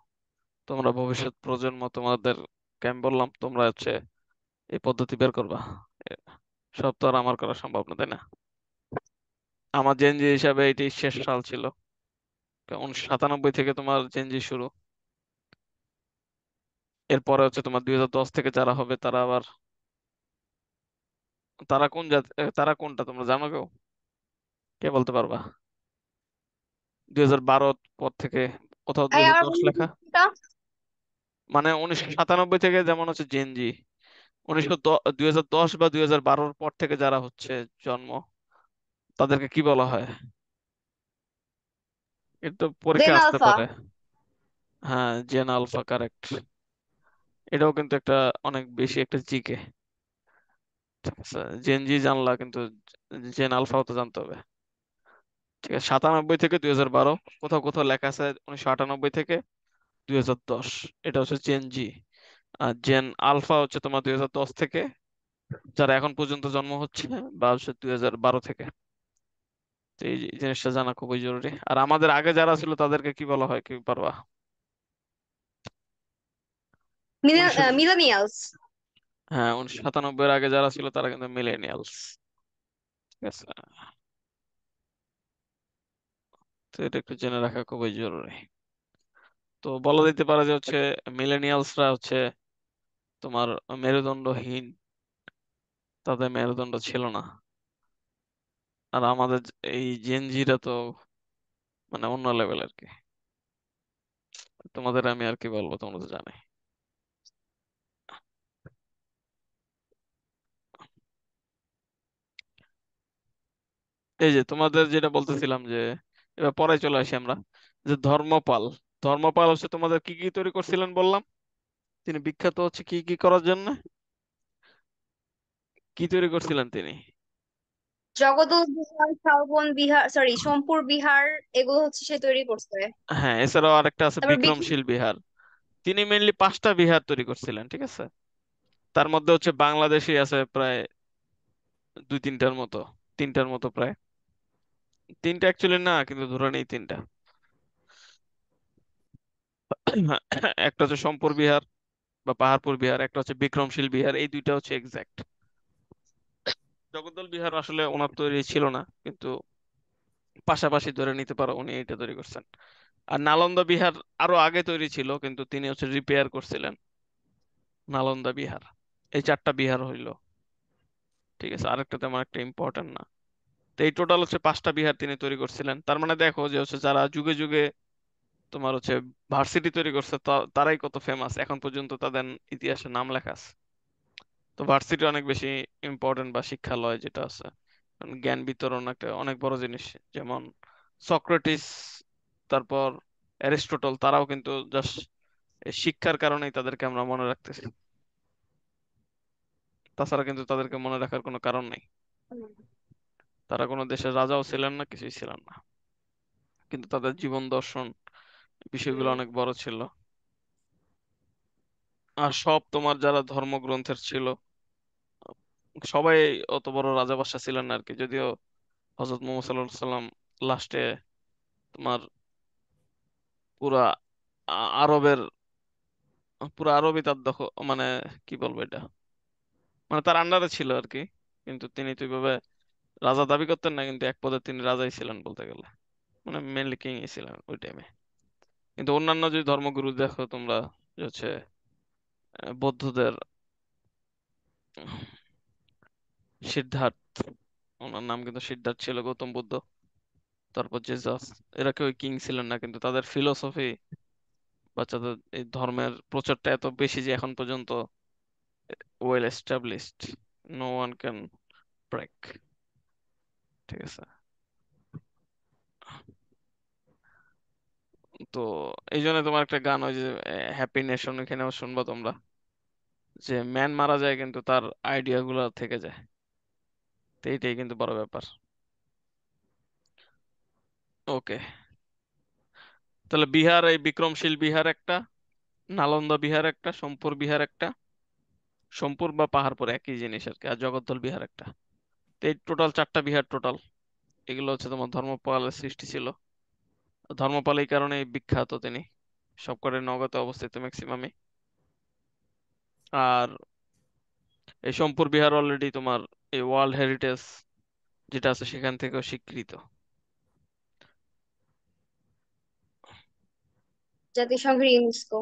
তোমরা ভবিষ্যৎ প্রজন্ম তোমাদের আমি বললাম তোমরা হচ্ছে এই পদ্ধতি বের করবা সব তো আর আমার করা সম্ভব না তাই না আমার জেনজি হিসাবে এটি শেষ সাল ছিল উনিশশো সাতানব্বই থেকে তোমার জেনজি শুরু এরপরে হচ্ছে তোমার দুই দশ থেকে যারা হবে তারা আবার তারা কোন জাতি তারা কোনটা তোমরা জানো কেউ কে বলতে পারবা দুই হাজার বারো পর থেকে কোথাও দুই হাজার দশ লেখা মানে উনিশশো সাতানব্বই থেকে যেমন হচ্ছে জেনজি উনিশশো দুই হাজার দশ বা দুই হাজার বারোর পর থেকে যারা হচ্ছে জন্ম তাদেরকে কি বলা হয় এটা পরীক্ষা আসতে পারে হ্যাঁ জেন আলফা কারেক্ট এটাও কিন্তু একটা অনেক বেশি একটা জিকে ঠিক আছে জেন জি জানলা কিন্তু জেন আলফাও তো জানতে হবে ঠিক আছে সাতানব্বই থেকে দুই হাজার বারো কোথাও কোথাও লেখা আছে উনিশশো আটানব্বই থেকে দুই হাজার দশ এটা হচ্ছে জেন জি জেন আলফা হচ্ছে তোমার দুই হাজার দশ থেকে যারা এখন পর্যন্ত জন্ম হচ্ছে বা হচ্ছে দুই হাজার বারো থেকে তো এই জিনিসটা জানা খুবই জরুরি আর আমাদের আগে যারা ছিল তাদেরকে কি বলা হয় কি পারবা মিলেনিয়ালস হ্যাঁ উনিশশো সাতানব্বই এর আগে যারা ছিল তারা কিন্তু মিলেনিয়ালস ঠিক আছে তো এটা একটু জেনে রাখা খুবই জরুরি তো বলা যেতে পারে যে হচ্ছে মিলেনিয়ালসরা হচ্ছে তোমার মেরুদণ্ডহীন তাদের মেরুদণ্ড ছিল না আর আমাদের এই জেনজিরা তো মানে অন্য লেভেল আর কি তোমাদের আমি আর কি বলবো তোমরা তো জানে এই যে তোমাদের যেটা বলতেছিলাম যে এবার পরে চলে আসি আমরা যে ধর্মপাল ধর্মপাল হচ্ছে তোমাদের কি কি তৈরি করছিলেন বললাম তিনি বিখ্যাত হচ্ছে কি কি করার জন্য কি তৈরি করছিলেন তিনি জগদল বিহার শালবন বিহার সরি সোমপুর বিহার এগুলো হচ্ছে সে তৈরি করছে হ্যাঁ এছাড়াও আরেকটা আছে বিক্রমশীল বিহার তিনি মেনলি পাঁচটা বিহার তৈরি করছিলেন ঠিক আছে তার মধ্যে হচ্ছে বাংলাদেশে আছে প্রায় দুই তিনটার মতো তিনটার মতো প্রায় তিনটা অ্যাকচুয়ালি না কিন্তু ধরে নেই তিনটা একটা হচ্ছে সোমপুর বিহার বা পাহাড়পুর বিহার একটা হচ্ছে বিক্রমশীল বিহার এই দুইটা হচ্ছে এক্সাক্ট জগদ্দল বিহার আসলে ওনার তৈরি ছিল না কিন্তু পাশাপাশি ধরে নিতে পারো উনি এটা তৈরি করছেন আর নালন্দা বিহার আরো আগে তৈরি ছিল কিন্তু তিনি হচ্ছে রিপেয়ার করছিলেন নালন্দা বিহার এই চারটা বিহার হইল ঠিক আছে আরেকটা তেমন একটা ইম্পর্টেন্ট না তো এই টোটাল হচ্ছে পাঁচটা বিহার তিনি তৈরি করছিলেন তার মানে দেখো যে হচ্ছে যারা যুগে যুগে তোমার হচ্ছে ভার্সিটি তৈরি করছে তারাই কত ফেমাস এখন পর্যন্ত তাদের ইতিহাসে নাম লেখা আছে তো ভার্সিটি অনেক বেশি ইম্পর্টেন্ট বা শিক্ষালয় যেটা আছে জ্ঞান বিতরণ একটা অনেক বড় জিনিস যেমন সক্রেটিস তারপর অ্যারিস্টোটল তারাও কিন্তু জাস্ট শিক্ষার কারণেই তাদেরকে আমরা মনে রাখতেছি তাছাড়া কিন্তু তাদেরকে মনে রাখার কোনো কারণ নেই তারা কোনো দেশের রাজাও ছিলেন না কিছুই ছিলেন না কিন্তু তাদের জীবন দর্শন বিষয়গুলো অনেক বড় ছিল আর সব তোমার যারা ধর্মগ্রন্থের ছিল সবাই অত বড় রাজা বাদশাহ ছিলেন না আর কি যদিও হজরত মোহাম্মদ সাল্লাহ সাল্লাম লাস্টে তোমার পুরা আরবের পুরা আরবই তার দখল মানে কি বলবো এটা মানে তার আন্ডারে ছিল আর কি কিন্তু তিনি তো এইভাবে রাজা দাবি করতেন না কিন্তু এক পদে তিনি রাজাই ছিলেন বলতে গেলে মানে মেনলি কিং ছিলেন ওই টাইমে কিন্তু অন্যান্য যে ধর্মগুরু দেখো তোমরা হচ্ছে বৌদ্ধদের সিদ্ধার্থ ওনার নাম কিন্তু সিদ্ধার্থ ছিল গৌতম বুদ্ধ তারপর জেসাস এরা কেউ কিং ছিলেন না কিন্তু তাদের ফিলোসফি বাচ্চাদের এই ধর্মের প্রচারটা এত বেশি যে এখন পর্যন্ত well established no one can break ঠিক আছে তো এই জন্য তোমার একটা গান ওই যে হ্যাপি নেশন এখানেও শুনবো তোমরা যে ম্যান মারা যায় কিন্তু তার আইডিয়া গুলো থেকে যায় তো এইটাই কিন্তু বড় ব্যাপার ওকে তাহলে বিহার এই বিক্রমশীল বিহার একটা নালন্দা বিহার একটা সোমপুর বিহার একটা সোমপুর বা পাহাড়পুর একই জিনিস আর কি আর জগদ্দল বিহার একটা তো এই টোটাল চারটা বিহার টোটাল এগুলো হচ্ছে তোমার ধর্মপালের সৃষ্টি ছিল ধর্মপাল এই কারণে বিখ্যাত তিনি সবকটা নওগাঁতে অবস্থিত ম্যাক্সিমামে আর এই সোমপুর বিহার অলরেডি তোমার এই ওয়ার্ল্ড হেরিটেজ যেটা আছে সেখান থেকে স্বীকৃত জাতিসংঘের ইউনেস্কো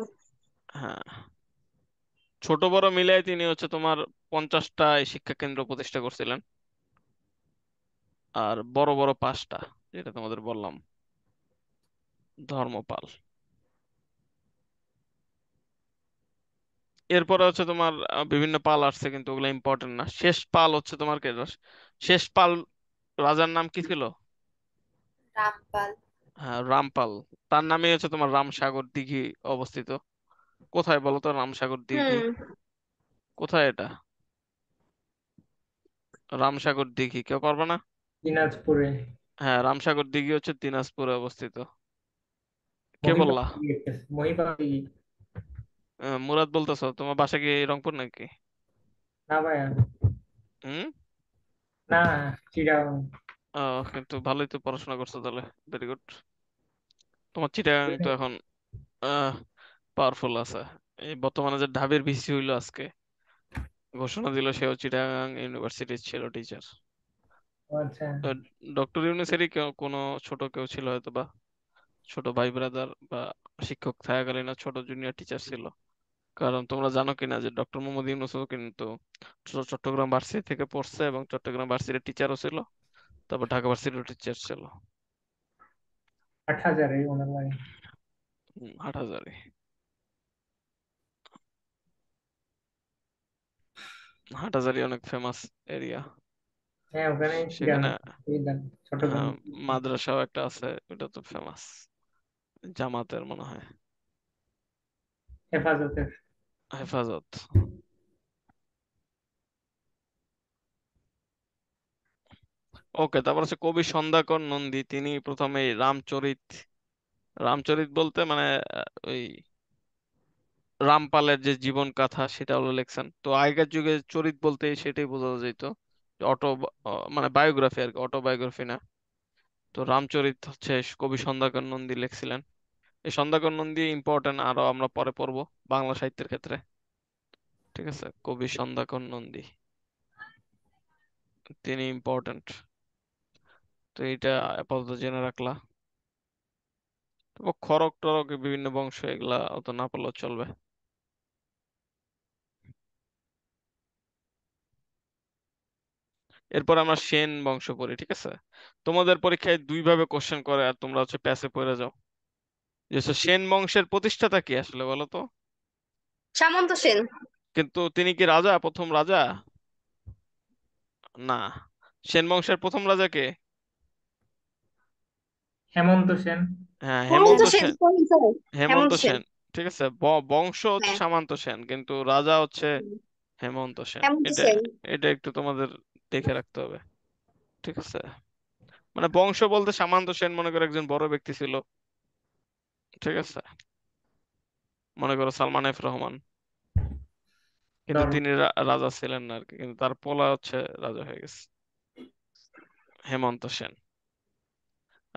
হ্যাঁ ছোট বড় মিলায় তিনি হচ্ছে তোমার পঞ্চাশটা শিক্ষা কেন্দ্র প্রতিষ্ঠা করছিলেন আর বড় বড় পাঁচটা যেটা তোমাদের বললাম ধর্মপাল এরপরে হচ্ছে তোমার বিভিন্ন পাল আসছে কিন্তু ওগুলো ইম্পর্টেন্ট না শেষ পাল হচ্ছে তোমার কে শেষ পাল রাজার নাম কি ছিল রামপাল হ্যাঁ রামপাল তার নামে হচ্ছে তোমার রামসাগর দিঘি অবস্থিত কোথায় বলতো তো রামসাগর দিঘি কোথায় এটা রামসাগর দিঘি কেউ পারবে না দিনাজপুরে হ্যাঁ রামসাগর দিঘি হচ্ছে দিনাজপুরে অবস্থিত কে বললা মুরাদ বলতেছো তোমার বাসা কি রংপুর নাকি না ভাইয়া হুম না ও কিন্তু ভালোই তো পড়াশোনা করছো তাহলে ভেরি গুড তোমার চিটাগাং তো এখন পাওয়ারফুল আছে এই বর্তমানে যে ঢাবির ভিসি হইলো আজকে ঘোষণা দিল সেও চিটাগাং ইউনিভার্সিটির ছিল টিচার আচ্ছা ডক্টর ইউনিভার্সিটি কোনো ছোট কেউ ছিল হয়তো বা ছোট ভাই ব্রাদার বা শিক্ষক থাকাকালীন ছোট জুনিয়র টিচার ছিল কারণ তোমরা জানো কিনা যে ডক্টর মোহাম্মদ ইউনুস কিন্তু চট্টগ্রাম ভার্সিটি থেকে পড়ছে এবং চট্টগ্রাম ভার্সিটির টিচারও ছিল তারপর ঢাকা ভার্সিটির টিচার ছিল হাটহাজারি অনেক ফেমাস এরিয়া হ্যাঁ ওখানে সেখানে মাদ্রাসাও একটা আছে ওটা তো ফেমাস জামাতের মনে হয় হেফাজত ওকে তারপর আছে কবি সন্ধ্যাকর নন্দী তিনি প্রথমে রামচরিত রামচরিত বলতে মানে ওই রামপালের যে জীবন কথা সেটা হলো লেখছেন তো আগেকার যুগে চরিত বলতে সেটাই বোঝা যেত অটো মানে বায়োগ্রাফি আর কি অটোবায়োগ্রাফি না তো রামচরিত হচ্ছে কবি সন্ধ্যাকর নন্দী লিখছিলেন এই সন্ধ্যাকর নন্দী ইম্পর্টেন্ট আরো আমরা পরে পড়ব বাংলা সাহিত্যের ক্ষেত্রে ঠিক আছে কবি সন্ধ্যাকর নন্দী তিনি ইম্পর্টেন্ট তো এইটা আপাতত জেনে রাখলা খড়ক টরক বিভিন্ন বংশ এগুলা অত না পড়লেও চলবে এরপর আমরা সেন বংশ পড়ি ঠিক আছে তোমাদের পরীক্ষায় দুইভাবে কোশ্চেন করে আর তোমরা হচ্ছে প্যাসে পড়ে যাও যে সেন বংশের প্রতিষ্ঠাতা কি আসলে বলো তো সামন্ত সেন কিন্তু তিনি কি রাজা প্রথম রাজা না সেন বংশের প্রথম রাজা কে হেমন্ত সেন হ্যাঁ হেমন্ত সেন হেমন্ত সেন ঠিক আছে বংশ হচ্ছে হ্যাঁ। সামন্ত সেন কিন্তু রাজা হচ্ছে হেমন্ত সেন এটা এটা একটু তোমাদের দেখে রাখতে হবে ঠিক আছে মানে বংশ বলতে সামান্ত সেন মনে করে একজন বড় ব্যক্তি ছিল ঠিক আছে মনে করো সালমান এফ রহমান কিন্তু তিনি রাজা ছিলেন না আরকি কিন্তু তার পোলা হচ্ছে রাজা হয়ে গেছে হেমন্ত সেন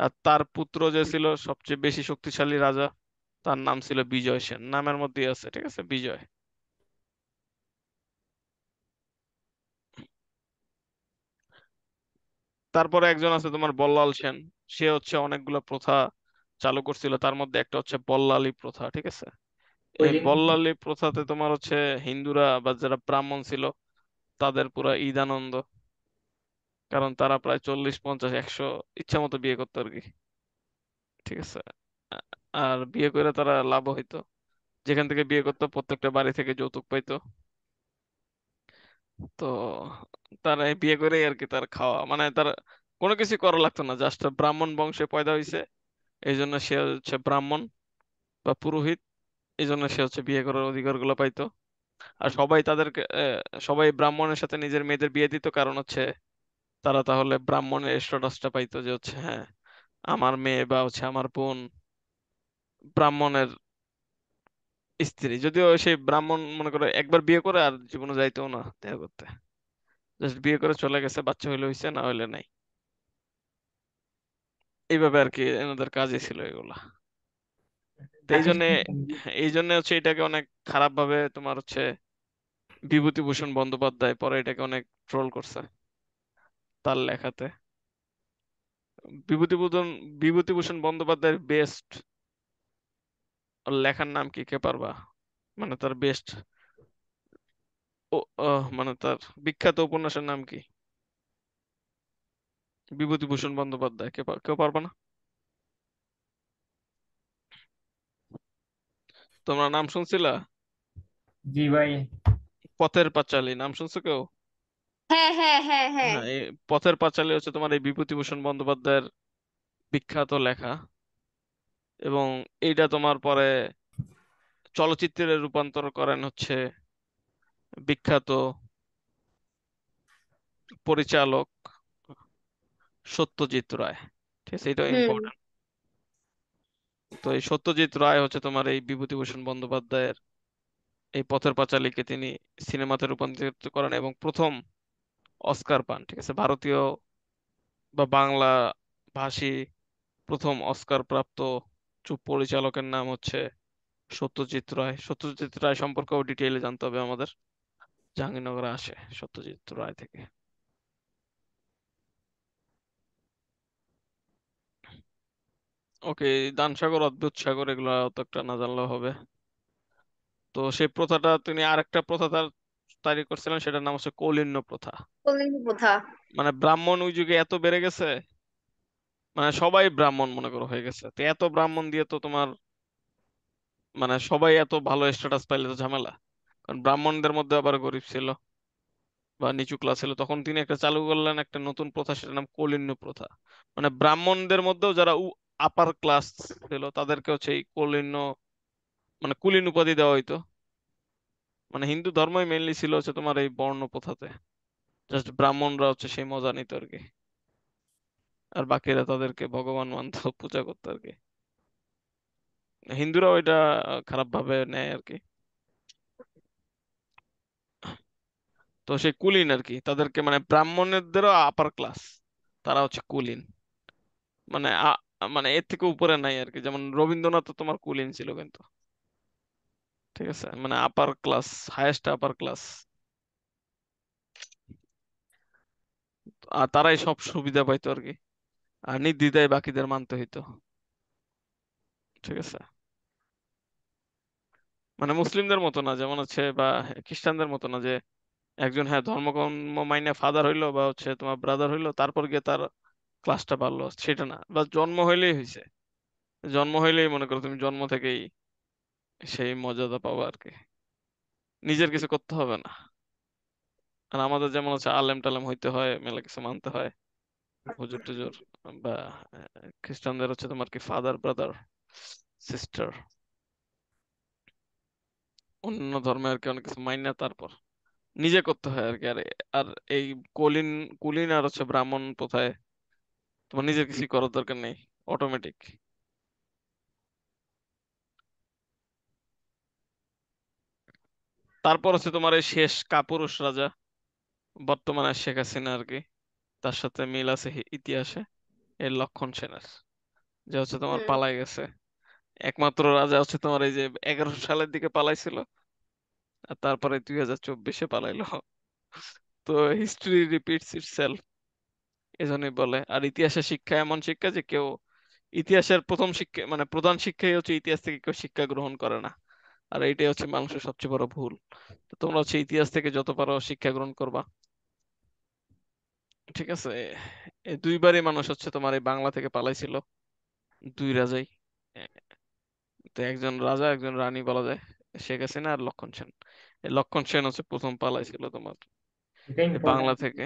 আর তার পুত্র যে ছিল সবচেয়ে বেশি শক্তিশালী রাজা তার নাম ছিল বিজয় সেন নামের মধ্যে আছে ঠিক আছে বিজয় তারপরে একজন আছে তোমার বল্লাল সেন সে হচ্ছে অনেকগুলো প্রথা চালু করছিল তার মধ্যে একটা হচ্ছে বল্লালি প্রথা ঠিক আছে এই বল্লালি প্রথাতে তোমার হচ্ছে হিন্দুরা বা যারা ব্রাহ্মণ ছিল তাদের পুরো ঈদ আনন্দ কারণ তারা প্রায় চল্লিশ পঞ্চাশ একশো ইচ্ছা মতো বিয়ে করতো আর কি ঠিক আছে আর বিয়ে করে তারা লাভ হইতো যেখান থেকে বিয়ে করতো প্রত্যেকটা বাড়ি থেকে যৌতুক পাইতো তো তার বিয়ে করে আর কি তার খাওয়া মানে তার কোনো কিছু করা লাগতো না জাস্ট ব্রাহ্মণ বংশে পয়দা হয়েছে এই জন্য সে হচ্ছে ব্রাহ্মণ বা পুরোহিত এই জন্য সে হচ্ছে বিয়ে করার অধিকার গুলো পাইতো আর সবাই তাদেরকে সবাই ব্রাহ্মণের সাথে নিজের মেয়েদের বিয়ে দিত কারণ হচ্ছে তারা তাহলে ব্রাহ্মণের স্ট্যাটাসটা পাইতো যে হচ্ছে হ্যাঁ আমার মেয়ে বা হচ্ছে আমার বোন ব্রাহ্মণের স্ত্রী যদিও সেই ব্রাহ্মণ মনে করে একবার বিয়ে করে আর জীবনে যাইতেও না দেখা করতে জাস্ট বিয়ে করে চলে গেছে বাচ্চা হইলে হইছে না হইলে নাই এইভাবে আর কি এনাদের কাজই ছিল এগুলা এই জন্য এই জন্য হচ্ছে এটাকে অনেক খারাপ ভাবে তোমার হচ্ছে বিভূতিভূষণ বন্দ্যোপাধ্যায় পরে এটাকে অনেক ট্রোল করছে তার লেখাতে বিভূতিভূষণ বিভূতিভূষণ বন্দ্যোপাধ্যায়ের বেস্ট লেখার নাম কি কে পারবা মানে তার বেস্ট ও মানে তার বিখ্যাত উপন্যাসের নাম কি বিভূতিভূষণ বন্দ্যোপাধ্যায় কে কেউ পারবা না তোমরা নাম শুনছিলা জি ভাই পথের পাঁচালী নাম শুনছো কেউ হ্যাঁ, হ্যাঁ, হ্যাঁ, হ্যাঁ। পথের পাঁচালী হচ্ছে তোমার এই বিভূতিভূষণ বন্দ্যোপাধ্যায়ের বিখ্যাত লেখা এবং এইটা তোমার পরে চলচ্চিত্রে রূপান্তর করেন হচ্ছে বিখ্যাত পরিচালক সত্যজিৎ রায় ঠিক আছে এটা ইম্পর্টেন্ট তো এই সত্যজিৎ রায় হচ্ছে তোমার এই বিভূতিভূষণ বন্দ্যোপাধ্যায়ের এই পথের পাঁচালীকে তিনি সিনেমাতে রূপান্তরিত করেন এবং প্রথম অস্কার পান ঠিক আছে ভারতীয় বা বাংলা ভাষী প্রথম অস্কার প্রাপ্ত পরিচালকের নাম হচ্ছে সত্যজিৎ রায় সত্যজিৎ রায় সম্পর্কেও ডিটেইলে জানতে হবে আমাদের জাহাঙ্গীরনগরে আসে সত্যজিৎ রায় থেকে ওকে দান সাগর অদ্ভুত সাগর এগুলো অত একটা না জানলেও হবে তো সেই প্রথাটা তিনি আরেকটা প্রথা তার তৈরি করছিলেন সেটার নাম হচ্ছে কৌলিন্য প্রথা কৌলিন্য প্রথা মানে ব্রাহ্মণ ওই যুগে এত বেড়ে গেছে মানে সবাই ব্রাহ্মণ মনে করো হয়ে গেছে তো এত ব্রাহ্মণ দিয়ে তো তোমার মানে সবাই এত ভালো স্ট্যাটাস পাইলে তো ঝামেলা কারণ ব্রাহ্মণদের মধ্যে আবার গরিব ছিল বা নিচু ক্লাস ছিল তখন তিনি একটা চালু করলেন একটা নতুন প্রথা সেটার নাম কলিন্য প্রথা মানে ব্রাহ্মণদের মধ্যেও যারা আপার ক্লাস ছিল তাদেরকেও সেই কলিন্য মানে কুলিন উপাধি দেওয়া হইতো মানে হিন্দু ধর্মই মেনলি ছিল হচ্ছে তোমার এই বর্ণ প্রথাতে জাস্ট ব্রাহ্মণরা হচ্ছে সেই মজা নিত আর কি আর বাকিরা তাদেরকে ভগবান মানত পূজা করতো আর কি হিন্দুরা ওইটা খারাপ ভাবে নেয় আর কি তো সে কুলিন আর কি তাদেরকে মানে ব্রাহ্মণদেরও আপার ক্লাস তারা হচ্ছে কুলিন মানে মানে এর থেকে উপরে নাই আর কি যেমন রবীন্দ্রনাথ তো তোমার কুলীন ছিল কিন্তু ঠিক আছে মানে upper class highest upper class আর তারাই সব সুবিধা পাইতো আর কি আর নির্দ্বিধায় বাকিদের মানতে হইতো ঠিক আছে মানে মুসলিমদের মতো না যেমন হচ্ছে বা খ্রিস্টানদের মতো না যে একজন হ্যাঁ ধর্মকর্ম মাইনে ফাদার হইলো বা হচ্ছে তোমার ব্রাদার হইলো তারপর গিয়ে তার ক্লাসটা বাড়লো সেটা না বা জন্ম হইলেই হয়েছে জন্ম হইলেই মনে করো তুমি জন্ম থেকেই সেই মর্যাদা পাবো আর কি নিজের কিছু করতে হবে না আর আমাদের যেমন হচ্ছে আলেম টালেম হইতে হয় মেলা কিছু মানতে হয় হুজুর টুজুর বা খ্রিস্টানদের হচ্ছে তোমার কি ফাদার ব্রাদার সিস্টার অন্য ধর্মে আর কি অনেক কিছু মাইন না তারপর নিজে করতে হয় আর কি আর আর এই কলিন কুলিন আর হচ্ছে ব্রাহ্মণ প্রথায় তোমার নিজের কিছু করার দরকার নেই অটোমেটিক তারপর হচ্ছে তোমার এই শেষ কাপুরুষ রাজা বর্তমানে শেখ হাসিনা আর কি তার সাথে মিল আছে ইতিহাসে এর লক্ষণ সেনের যে হচ্ছে তোমার পালাই গেছে একমাত্র রাজা হচ্ছে তোমার এই যে এগারো সালের দিকে পালাইছিল আর তারপরে দুই হাজার চব্বিশে পালাইলো তো হিস্ট্রি রিপিটস ইট সেলফ এজন্যই বলে আর ইতিহাসের শিক্ষা এমন শিক্ষা যে কেউ ইতিহাসের প্রথম শিক্ষা মানে প্রধান শিক্ষাই হচ্ছে ইতিহাস থেকে কেউ শিক্ষা গ্রহণ করে না আর এইটাই হচ্ছে মানুষের সবচেয়ে বড় ভুল তোমরা হচ্ছে ইতিহাস থেকে যত পারো শিক্ষা গ্রহণ করবা ঠিক আছে দুইবারই মানুষ হচ্ছে তোমার এই বাংলা থেকে পালাইছিল দুই রাজাই তো একজন রাজা একজন রানী বলা যায় শেখ হাসিনা আর লক্ষণ সেন লক্ষণ সেন হচ্ছে প্রথম পালাইছিল তোমার বাংলা থেকে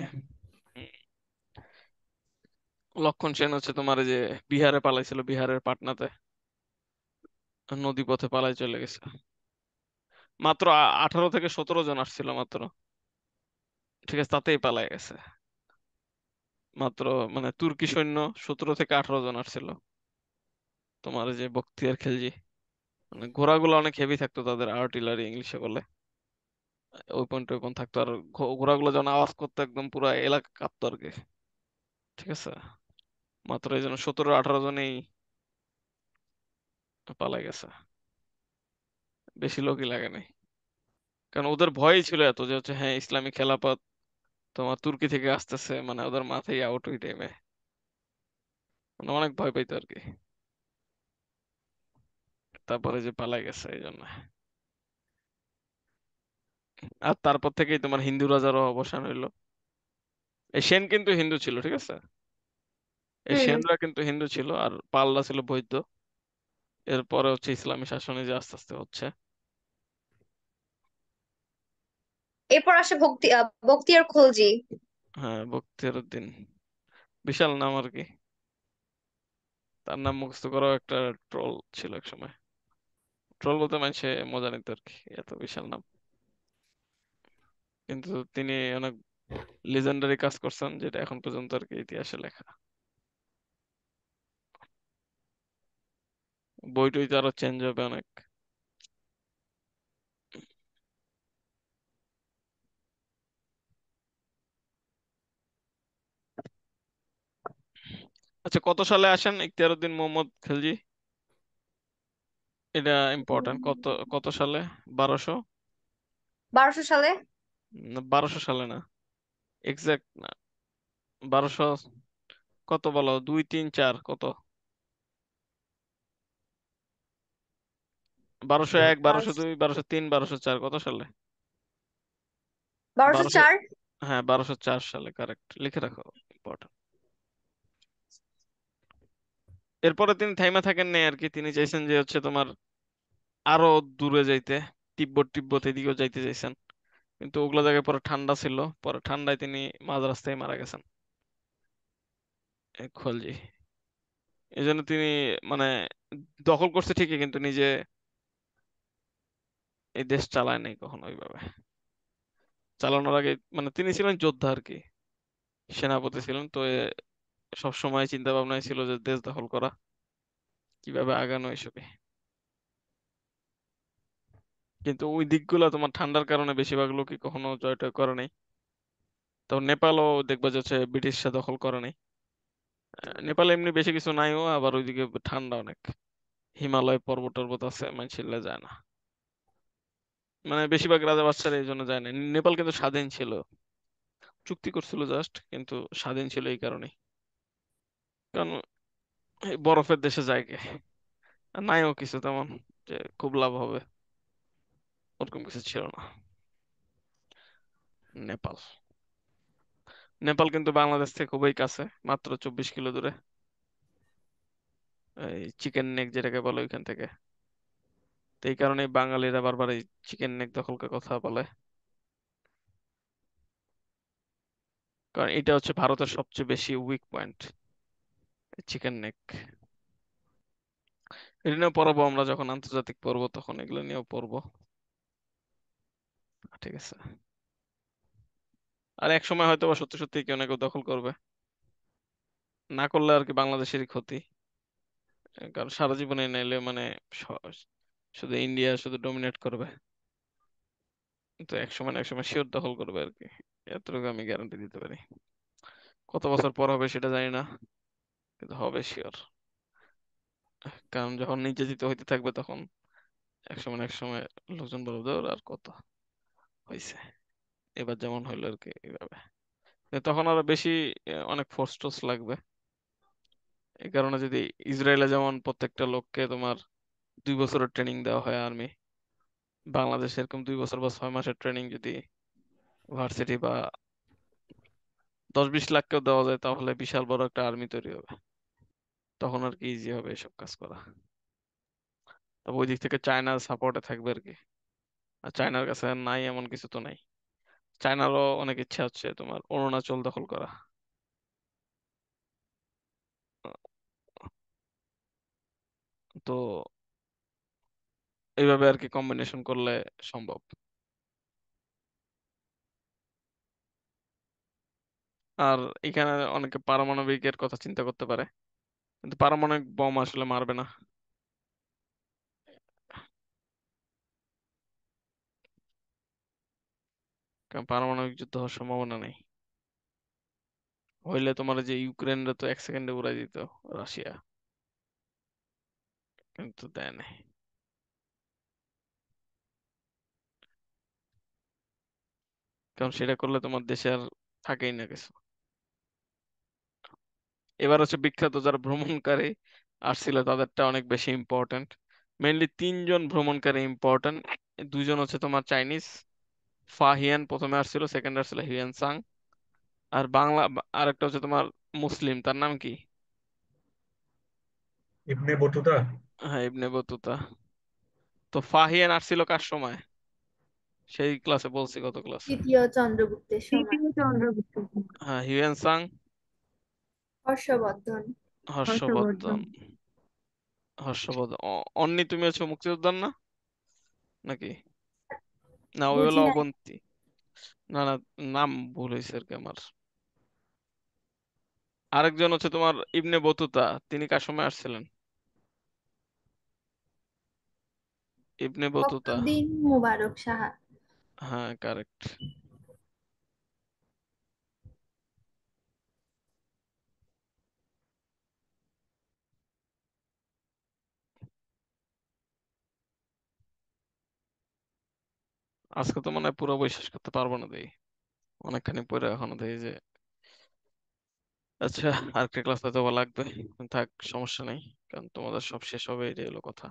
লক্ষণ সেন হচ্ছে তোমার যে বিহারে পালাইছিল বিহারের পাটনাতে নদী পথে পালাই চলে গেছে মাত্র আঠারো থেকে সতেরো জন আসছিল মাত্র ঠিক আছে তাতেই পালাই গেছে মাত্র মানে তুর্কি সৈন্য সতেরো থেকে আঠারো জন আসছিল তোমার যে বখতিয়ার খিলজি মানে ঘোড়াগুলো অনেক হেভি থাকতো তাদের আর্টিলারি ইংলিশে বলে ওই পয়েন্ট ওই থাকতো আর ঘোড়াগুলো যখন আওয়াজ করতো একদম পুরো এলাকা কাঁপতো আর কি ঠিক আছে মাত্র এই জন্য সতেরো আঠারো জনেই পালাই গেছে বেশি লোকই লাগে নাই কারণ ওদের ভয়ই ছিল এত যে হচ্ছে হ্যাঁ ইসলামী খেলাপাত তোমার তুর্কি থেকে আসতেছে মানে ওদের মাথায় আউট ওই টাইমে মানে অনেক ভয় পাইতো আর কি তারপরে যে পালাই গেছে এই জন্য আর তারপর থেকেই তোমার হিন্দু রাজারও অবসান হইলো এই সেন কিন্তু হিন্দু ছিল ঠিক আছে এই সেনরা কিন্তু হিন্দু ছিল আর পাল্লা ছিল বৌদ্ধ এরপরে হচ্ছে ইসলামী শাসনে যে আস্তে আস্তে হচ্ছে এরপর আসে ভক্তি আহ, খলজি হ্যাঁ বিশাল নাম আর কি তার নাম মুখস্থ করাও একটা ট্রল ছিল এক সময় ট্রল বলতে মানুষে মজা নিত আর কি এত বিশাল নাম কিন্তু তিনি অনেক লিজেন্ডারি কাজ করছেন যেটা এখন পর্যন্ত আর কি ইতিহাসে লেখা বই টই তো আরো চেঞ্জ হবে অনেক আচ্ছা কত সালে আসেন ইখতিয়ারউদ্দিন মোহাম্মদ খিলজি এটা ইম্পর্টেন্ট কত কত সালে বারোশো বারোশো সালে বারোশো সালে না এক্সাক্ট না বারোশো কত বলো দুই তিন চার কত বারোশো এক বারোশো দুই বারোশো তিন বারোশো চার কত সালে বারোশো চার হ্যাঁ বারোশো চার সালে কারেক্ট লিখে রাখো ইম্পর্টেন্ট এরপরে তিনি থাইমা থাকেন নাই আর কি তিনি চাইছেন যে হচ্ছে তোমার আরো দূরে যাইতে তিব্বত তিব্বত এদিকেও যাইতে চাইছেন কিন্তু ওগুলো জায়গায় পরে ঠান্ডা ছিল পরে ঠান্ডায় তিনি মাঝ রাস্তায় মারা গেছেন খলজি এই জন্য তিনি মানে দখল করছে ঠিকই কিন্তু নিজে এই দেশ চালায় নাই কখনো ওইভাবে চালানোর আগে মানে তিনি ছিলেন যোদ্ধা আর কি সেনাপতি ছিলেন তো সবসময় চিন্তা ভাবনায় ছিল যে দেশ দখল করা কিভাবে আগানো এসবে কিন্তু ওই দিকগুলা তোমার ঠান্ডার কারণে বেশিরভাগ লোকই কখনো জয় টয় করে নাই তো নেপালও দেখবা যে হচ্ছে ব্রিটিশরা দখল করে নাই নেপালে এমনি বেশি কিছু নাইও আবার ওইদিকে ঠান্ডা অনেক হিমালয় পর্বত টর্বত আছে মানসিল্লা যায় না মানে বেশিরভাগ রাজা বাচ্চারা এই জন্য যায় না নেপাল কিন্তু স্বাধীন ছিল চুক্তি করছিল জাস্ট কিন্তু স্বাধীন ছিল এই কারণে কারণ বরফের দেশে যায় আর নাইও কিছু তেমন যে খুব লাভ হবে ওরকম কিছু ছিল না নেপাল নেপাল কিন্তু বাংলাদেশ থেকে খুবই কাছে মাত্র চব্বিশ কিলো দূরে এই চিকেন নেক যেটাকে বলে ওইখান থেকে তো এই কারণে বাঙালিরা বারবার এই চিকেন নেক দখলকে কথা বলে কারণ এটা হচ্ছে ভারতের সবচেয়ে বেশি উইক পয়েন্ট চিকেন নেক এটা নিয়ে পড়াবো আমরা যখন আন্তর্জাতিক পড়বো তখন এগুলো নিয়েও পড়বো ঠিক আছে আর এক সময় হয়তো সত্যি সত্যি কেউ না কেউ দখল করবে না করলে আর কি বাংলাদেশেরই ক্ষতি কারণ সারা জীবনে নাইলে মানে শুধু ইন্ডিয়া শুধু ডমিনেট করবে তো এক সময় না এক সময় শিওর দখল করবে আর কি এতটুকু আমি গ্যারান্টি দিতে পারি কত বছর পর হবে সেটা জানি না কিন্তু হবে শিওর কারণ যখন নির্যাতিত হইতে থাকবে তখন এক সময় এক সময় লোকজন বলবে আর কত হয়েছে এবার যেমন হইলো আর কি এইভাবে তখন আরো বেশি অনেক ফোর্স টোর্স লাগবে এই কারণে যদি ইসরায়েলে যেমন প্রত্যেকটা লোককে তোমার দুই বছরের ট্রেনিং দেওয়া হয় আর্মি বাংলাদেশে এরকম দুই বছর বা ছয় মাসের ট্রেনিং যদি ভার্সিটি বা দশ বিশ লাখ কেউ দেওয়া যায় তাহলে বিশাল বড় একটা আর্মি তৈরি হবে তখন আর কি ইজি হবে এসব কাজ করা তবে ওই দিক থেকে চায়নার সাপোর্টে থাকবে আর কি আর চায়নার কাছে নাই এমন কিছু তো নাই চায়নারও অনেক ইচ্ছা হচ্ছে তোমার অরুণাচল দখল করা তো এইভাবে আর কি কম্বিনেশন করলে সম্ভব আর এখানে অনেকে পারমাণবিকের কথা চিন্তা করতে পারে কিন্তু পারমাণবিক বোম আসলে মারবে না পারমাণবিক যুদ্ধ হওয়ার সম্ভাবনা নেই হইলে তোমার যে ইউক্রেনরা তো এক সেকেন্ডে উড়াই দিত রাশিয়া কিন্তু দেয় নাই কারণ সেটা করলে তোমার দেশে আর থাকেই না কিছু এবার হচ্ছে বিখ্যাত যারা ভ্রমণকারী আসছিল তাদেরটা অনেক বেশি ইম্পর্টেন্ট মেনলি তিনজন ভ্রমণকারী ইম্পর্টেন্ট দুজন হচ্ছে তোমার চাইনিজ ফা হিয়ান প্রথমে আসছিল সেকেন্ড আসছিল হিয়ান সাং আর বাংলা আরেকটা হচ্ছে তোমার মুসলিম তার নাম কি ইবনে বতুতা হ্যাঁ ইবনে বতুতা তো ফাহিয়ান আসছিল কার সময় সেই ক্লাসে বলছি গত ক্লাসে তৃতীয় চন্দ্রগুপ্তের সময় হ্যাঁ হিউয়েন সাং হর্ষবর্ধন হর্ষবর্ধন হর্ষবর্ধন অন্নি তুমি আছো মুক্তিযোদ্ধার না নাকি না ওই হলো অবন্তি না না নাম ভুল হয়েছে আর কি আমার আরেকজন হচ্ছে তোমার ইবনে বতুতা তিনি কার সময় আসছিলেন ইবনে বতুতা মুবারক সাহা হ্যাঁ কারেক্ট আজকে তো মানে পুরো বই শেষ করতে পারবো না দেই অনেকখানি পরে এখনো দেই যে আচ্ছা আর একটা ক্লাস হয়তো লাগবে থাক সমস্যা নেই কারণ তোমাদের সব শেষ হবে এটাই হলো কথা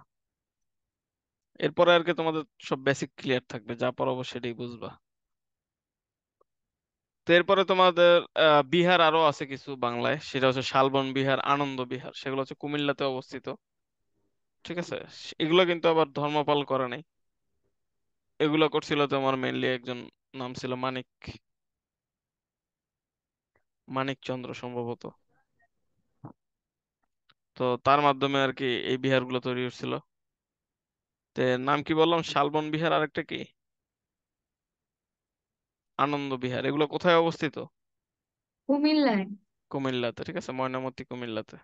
এরপরে আর কি তোমাদের সব বেসিক ক্লিয়ার থাকবে যা পড়াবো সেটাই বুঝবা তো এরপরে তোমাদের বিহার আরো আছে কিছু বাংলায় সেটা হচ্ছে শালবন বিহার আনন্দ বিহার সেগুলো হচ্ছে কুমিল্লাতে অবস্থিত ঠিক আছে এগুলো কিন্তু আবার ধর্মপাল করে নাই এগুলো করছিল তো আমার মেনলি একজন নাম ছিল মানিক মানিক চন্দ্র সম্ভবত তো তার মাধ্যমে আর কি এই বিহার গুলো তৈরি হচ্ছিল তে নাম কি বললাম শালবন বিহার আর একটা কি আনন্দ বিহার এগুলো কোথায় অবস্থিত কুমিল্লায় কুমিল্লাতে ঠিক আছে ময়নামতি কুমিল্লাতে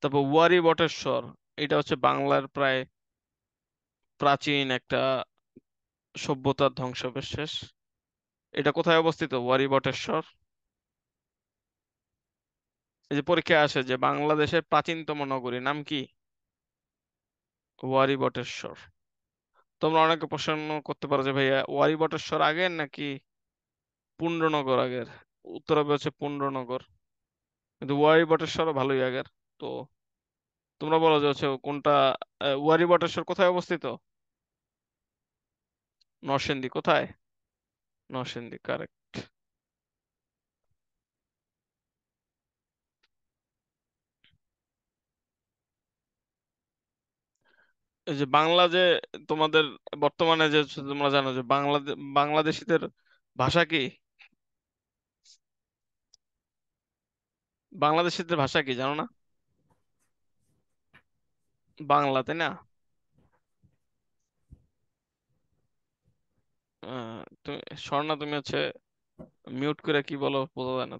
তারপর ওয়ারি বটেশ্বর এটা হচ্ছে বাংলার প্রায় প্রাচীন একটা সভ্যতার ধ্বংসাবশেষ এটা কোথায় অবস্থিত ওয়ারি বটেশ্বর এই যে পরীক্ষায় আসে যে বাংলাদেশের প্রাচীনতম নগরী নাম কি ওয়ারি বটেশ্বর তোমরা অনেকে প্রশ্ন করতে পারো যে ভাইয়া ওয়ারি বটেশ্বর আগের নাকি পুণ্ডনগর আগের উত্তর হবে হচ্ছে পুণ্ডনগর কিন্তু ওয়ারি বটেশ্বর ভালোই আগের তো তোমরা বলো যে হচ্ছে কোনটা ওয়ারি বটেশ্বর কোথায় অবস্থিত নরসিংদী কোথায় নরসিংদী কারেক্ট যে বাংলা যে তোমাদের বর্তমানে যে তোমরা জানো যে বাংলাদেশ বাংলাদেশিদের ভাষা কি বাংলাদেশিদের ভাষা কি জানো না বাংলা তাই না স্বর্ণা তুমি হচ্ছে মিউট করে কি বলো বোঝা যায় না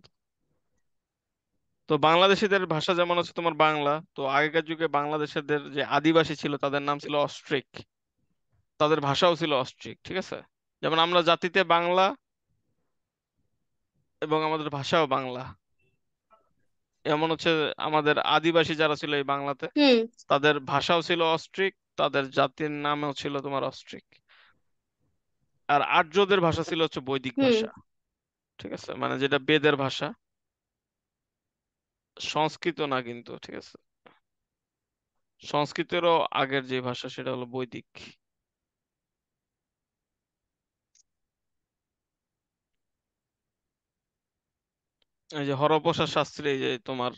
তো বাংলাদেশিদের ভাষা যেমন হচ্ছে তোমার বাংলা তো আগেকার যুগে বাংলাদেশের যে আদিবাসী ছিল তাদের নাম ছিল অস্ট্রিক তাদের ভাষাও ছিল অস্ট্রিক ঠিক আছে যেমন আমরা জাতিতে বাংলা এবং আমাদের ভাষাও বাংলা এমন হচ্ছে আমাদের আদিবাসী যারা ছিল এই বাংলাতে তাদের ভাষাও ছিল অস্ট্রিক তাদের জাতির নামও ছিল তোমার অস্ট্রিক আর আর্যদের ভাষা ছিল হচ্ছে বৈদিক ভাষা ঠিক আছে মানে যেটা বেদের ভাষা সংস্কৃত না কিন্তু ঠিক আছে সংস্কৃতেরও আগের যে ভাষা সেটা হলো বৈদিক এই যে হরপ্রসাদ শাস্ত্রী এই যে তোমার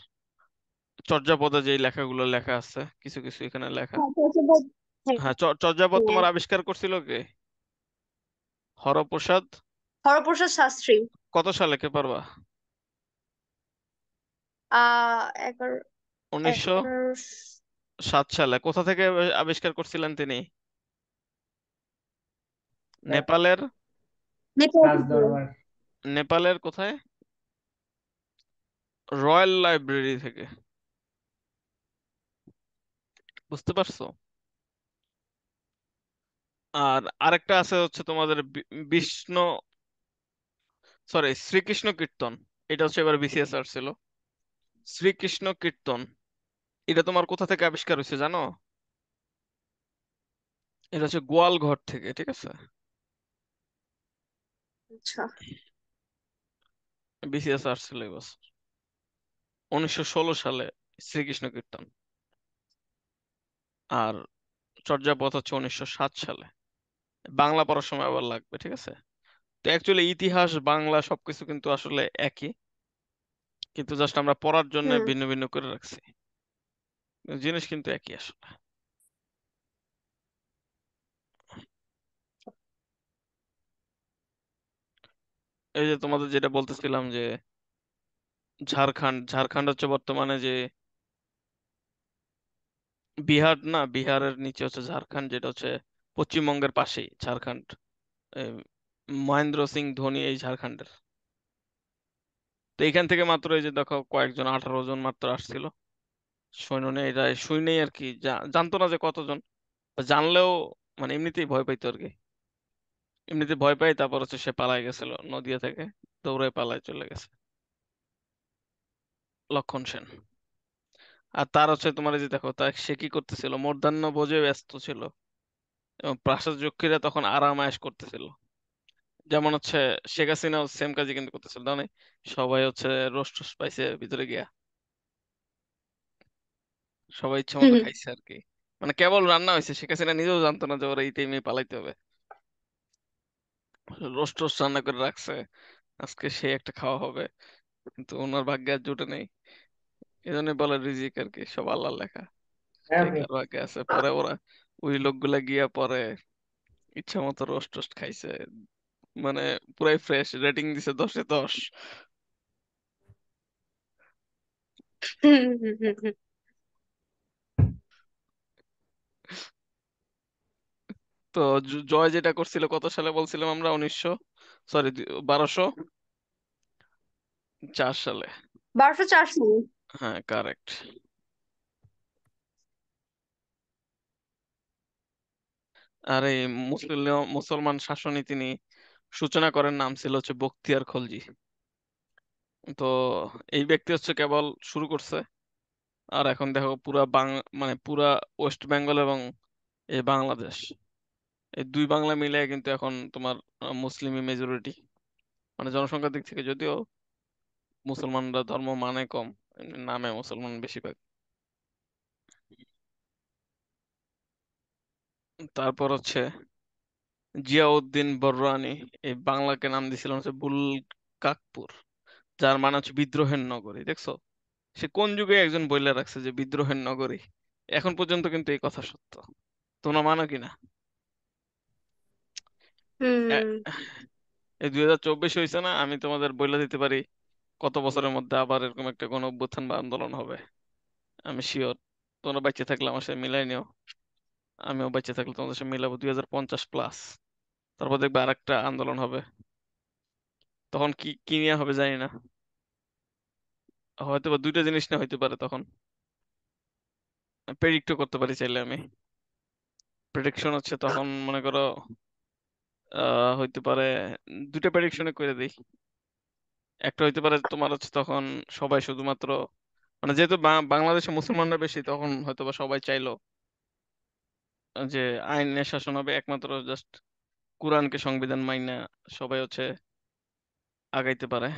চর্যাপদে যে লেখাগুলো লেখা আছে কিছু কিছু এখানে লেখা হ্যাঁ চর্যাপদ হ্যাঁ। হ্যাঁ, হ্যাঁ। তোমার আবিষ্কার করছিল কে হরপ্রসাদ হরপ্রসাদ শাস্ত্রী কত সালে কে পারবা আহ উনিশশো সাত সালে কোথা থেকে আবিষ্কার করছিলেন তিনি নেপালের নেপালের কোথায় রয়্যাল লাইব্রেরি থেকে বুঝতে পারছো আর আরেকটা আছে হচ্ছে তোমাদের বিষ্ণু সরি শ্রীকৃষ্ণ কীর্তন এটা হচ্ছে এবার বিসিএস আর ছিল শ্রীকৃষ্ণ কীর্তন এটা তোমার কোথা থেকে আবিষ্কার হয়েছে জানো এটা হচ্ছে গোয়াল ঘর থেকে ঠিক আছে বিসিএস আচ্ছা। আর ছিল এবছর উনিশশো ষোলো সালে শ্রীকৃষ্ণ কীর্তন আর চর্যাপদ হচ্ছে উনিশশো সাত সালে বাংলা পড়ার সময় আবার লাগবে ঠিক আছে তো অ্যাকচুয়ালি ইতিহাস বাংলা সবকিছু কিন্তু আসলে একই কিন্তু জাস্ট আমরা পড়ার জন্য ভিন্ন ভিন্ন করে রাখছি জিনিস কিন্তু একই আসলে এই যে তোমাদের যেটা বলতেছিলাম যে ঝাড়খণ্ড ঝাড়খণ্ড হচ্ছে বর্তমানে যে বিহার না বিহারের নিচে হচ্ছে ঝাড়খণ্ড যেটা হচ্ছে পশ্চিমবঙ্গের পাশে ঝাড়খণ্ড মহেন্দ্র সিং ধোনি এই ঝাড়খণ্ডের তো এখান থেকে মাত্র এই যে দেখো কয়েকজন আঠারো জন মাত্র আসছিল সৈন্য নেই এটা সৈন্যই আর কি জানতো না যে কতজন জানলেও মানে এমনিতেই ভয় পাইতো আর কি এমনিতে ভয় পাই তারপর হচ্ছে সে পালায় গেছিল নদিয়া থেকে দৌড়ে পালায় চলে গেছে লক্ষণ সেন আর তার হচ্ছে তোমার যে দেখো তা সে কি করতেছিল মূর্ধান্য বোঝে ব্যস্ত ছিল এবং রাষ্ট্রযক্ষীরা তখন আরাম আয়েশ করতেছিল যেমন হচ্ছে শেখ হাসিনাও সেম কাজই কিন্তু করতেছিল তাহলে সবাই হচ্ছে রোস্ট পাইছে ভিতরে গিয়া সবাই ইচ্ছা মতো খাইছে আর কি মানে কেবল রান্না হয়েছে শেখ হাসিনা নিজেও জানতো না যে ওরা এই টাইমে পালাইতে হবে রোস্ট টোস্ট রান্না করে রাখছে আজকে সে একটা খাওয়া হবে কিন্তু ওনার ভাগ্যে আর জুটে নেই এই জন্য বলে রিজিক আর কি সব আল্লাহর লেখা হ্যাঁ ভাগ্যে আছে পরে ওরা ওই লোকগুলা গিয়া পরে ইচ্ছা মতো রোস্ট টোস্ট খাইছে মানে পুরাই ফ্রেশ রেটিং দিছে দশে দশ তো জয় যেটা করছিল কত সালে বলছিলাম আমরা উনিশশো সরি বারোশো চার সালে বারোশো চার সালে হ্যাঁ কারেক্ট আর এই মুসলিম মুসলমান শাসনই তিনি সূচনা করেন নাম ছিল হচ্ছে বখতিয়ার খলজি তো এই ব্যক্তি হচ্ছে কেবল শুরু করছে আর এখন দেখো পুরা বাং মানে পুরা ওয়েস্ট বেঙ্গল এবং এই বাংলাদেশ এই দুই বাংলা মিলে কিন্তু এখন তোমার মুসলিম মেজরিটি মানে জনসংখ্যার দিক থেকে যদিও মুসলমানরা ধর্ম মানে কম নামে মুসলমান বেশিরভাগ তারপর হচ্ছে জিয়াউদ্দিন বররানি এই বাংলাকে নাম দিছিল হচ্ছে বুল কাকপুর যার মানে হচ্ছে বিদ্রোহের নগরী দেখছো সে কোন যুগে একজন বইলে রাখছে যে বিদ্রোহের নগরী এখন পর্যন্ত কিন্তু এই কথা সত্য তোমরা মানো কিনা এই দুই হাজার চব্বিশ হয়েছে না আমি তোমাদের বইলে দিতে পারি কত বছরের মধ্যে আবার এরকম একটা গণ অভ্যুত্থান বা আন্দোলন হবে আমি শিওর তোমরা বাইচে থাকলে আমার সাথে মিলাই নিও আমিও বেঁচে থাকলে তোমাদের সাথে মিলাবো দুই হাজার পঞ্চাশ প্লাস তারপর দেখবে আর একটা আন্দোলন হবে তখন কি কি নিয়ে হবে জানি না হয়তো বা দুইটা জিনিস না হইতে পারে তখন প্রেডিক্টও করতে পারি চাইলে আমি প্রেডিকশন হচ্ছে তখন মনে করো হইতে পারে দুইটা প্রেডিকশনে করে দিই একটা হইতে পারে তোমার হচ্ছে তখন সবাই শুধুমাত্র মানে যেহেতু বাংলাদেশে মুসলমানরা বেশি তখন হয়তো বা সবাই চাইলো যে আইনের শাসন হবে একমাত্র জাস্ট কোরআনকে সংবিধান মাইনে সবাই হচ্ছে আগাইতে পারে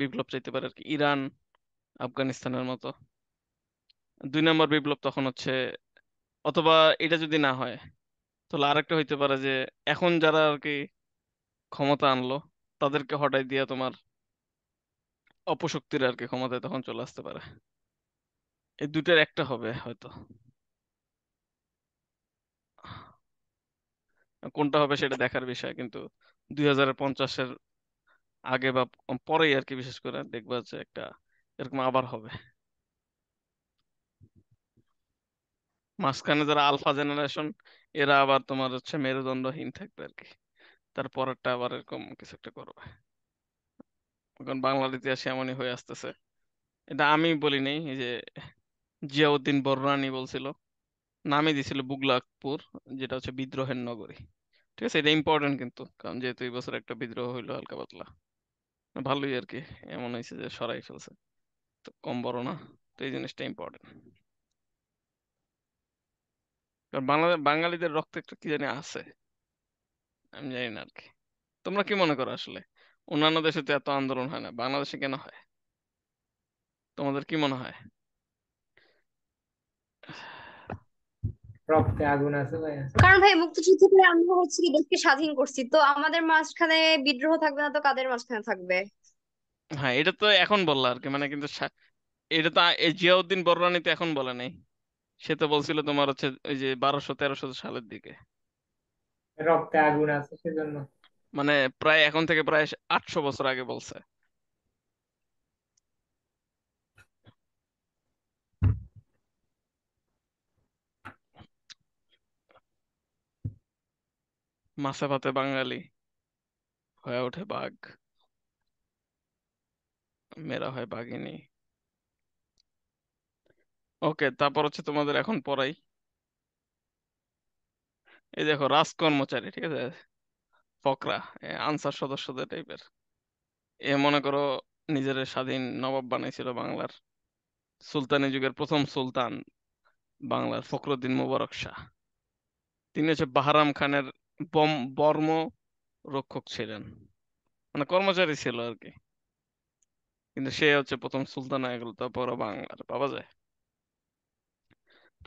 বিপ্লব চাইতে পারে আর কি ইরান আফগানিস্তানের মতো দুই নম্বর বিপ্লব তখন হচ্ছে অথবা এটা যদি না হয় তাহলে আরেকটা হইতে পারে যে এখন যারা আর কি ক্ষমতা আনলো তাদেরকে হটাই দিয়ে তোমার অপশক্তির আর কি ক্ষমতায় তখন চলে আসতে পারে এই দুটার একটা হবে হয়তো কোনটা হবে সেটা দেখার বিষয় কিন্তু দুই হাজার পঞ্চাশের আগে বা পরে আর কি বিশেষ করে দেখবা যে একটা এরকম আবার হবে মাঝখানে যারা আলফা জেনারেশন এরা আবার তোমার হচ্ছে মেরুদণ্ডহীন থাকবে আর কি তারপরেরটা আবার এরকম কিছু একটা করবে এখন বাংলার ইতিহাসে এমনই হয়ে আসতেছে এটা আমি বলি নাই এই যে জিয়াউদ্দিন বররানি বলছিল নামে দিছিল বুগলাকপুর যেটা হচ্ছে বিদ্রোহের নগরী ঠিক আছে এটা ইম্পর্টেন্ট কিন্তু কারণ যেহেতু এই বছর একটা বিদ্রোহ হইলো হালকা পাতলা ভালোই আর কি এমন হয়েছে যে সরাই ফেলছে তো কম বড় না তো এই জিনিসটা ইম্পর্টেন্ট কারণ বাংলাদেশ বাঙালিদের রক্ত একটা কি জানি আছে আমি জানি না আর কি তোমরা কি মনে করো আসলে অন্যান্য দেশে তো এত আন্দোলন হয় না বাংলাদেশে কেন হয় তোমাদের কি মনে হয় রক্তে আগুন আছে ভাই কারণ ভাই মুক্তিযুদ্ধ করে আমরা হচ্ছে কি দেশকে স্বাধীন করছি তো আমাদের মাঝখানে বিদ্রোহ থাকবে না তো কাদের মাঝখানে থাকবে হ্যাঁ এটা তো এখন বললো আর কি মানে কিন্তু এটা তো জিয়াউদ্দিন তো এখন বলে নাই সে তো বলছিল তোমার হচ্ছে ওই যে বারোশো তেরোশো সালের দিকে রক্তে আগুন আছে সেজন্য মানে প্রায় এখন থেকে প্রায় আটশো বছর আগে বলছে মাছে ভাতে বাঙালি হয়ে ওঠে বাঘ মেয়েরা হয় বাঘিনী ওকে তারপর হচ্ছে তোমাদের এখন পড়াই এই দেখো রাজ কর্মচারী ঠিক আছে ফকরা আনসার সদস্যদের টাইপের এ মনে করো নিজের স্বাধীন নবাব বানাইছিল বাংলার সুলতানি যুগের প্রথম সুলতান বাংলার ফখরুদ্দিন মুবারক শাহ তিনি হচ্ছে বাহারাম খানের বর্ম রক্ষক ছিলেন মানে কর্মচারী ছিল আর কি কিন্তু সে হচ্ছে প্রথম সুলতান হয়ে গেল তারপর বাংলার বাবা যায়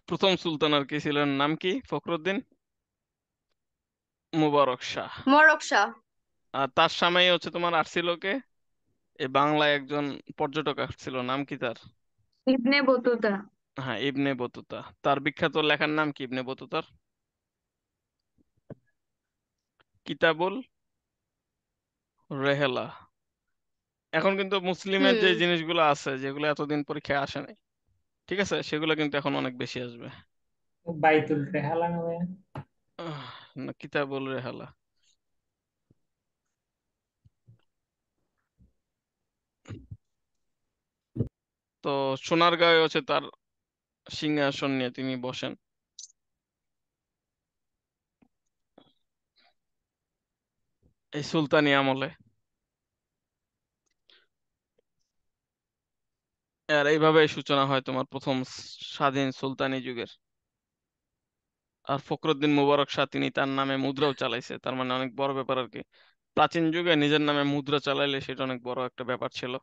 প্রথম সুলতান আর কি ছিলেন নাম কি ফখরুদ্দিন মুবারক শাহ মুবারক শাহ আর তার সামনে হচ্ছে তোমার আসছিল কে এ বাংলায় একজন পর্যটক আসছিল নাম কি তার ইবনে বতুতা হ্যাঁ ইবনে বতুতা তার বিখ্যাত লেখার নাম কি ইবনে বতুতার কিতাবুল রেহেলা এখন কিন্তু মুসলিমের যে হুম জিনিসগুলো আছে যেগুলো এতদিন পরীক্ষায় আসে নাই ঠিক আছে সেগুলো কিন্তু এখন অনেক বেশি আসবে বাইতুল রেহালা নামে আহ, না কিতাবুল রেহেলা তো সোনারগাঁয়ে হচ্ছে তার সিংহাসন নিয়ে তিনি বসেন এই সুলতানি আমলে আর এইভাবে সূচনা হয় তোমার প্রথম স্বাধীন সুলতানি যুগের আর ফখরুদ্দিন মুবারক শাহ তিনি তার নামে মুদ্রাও চালাইছে তার মানে অনেক বড় ব্যাপার আর কি প্রাচীন যুগে নিজের নামে মুদ্রা চালাইলে সেটা অনেক বড় একটা ব্যাপার ছিল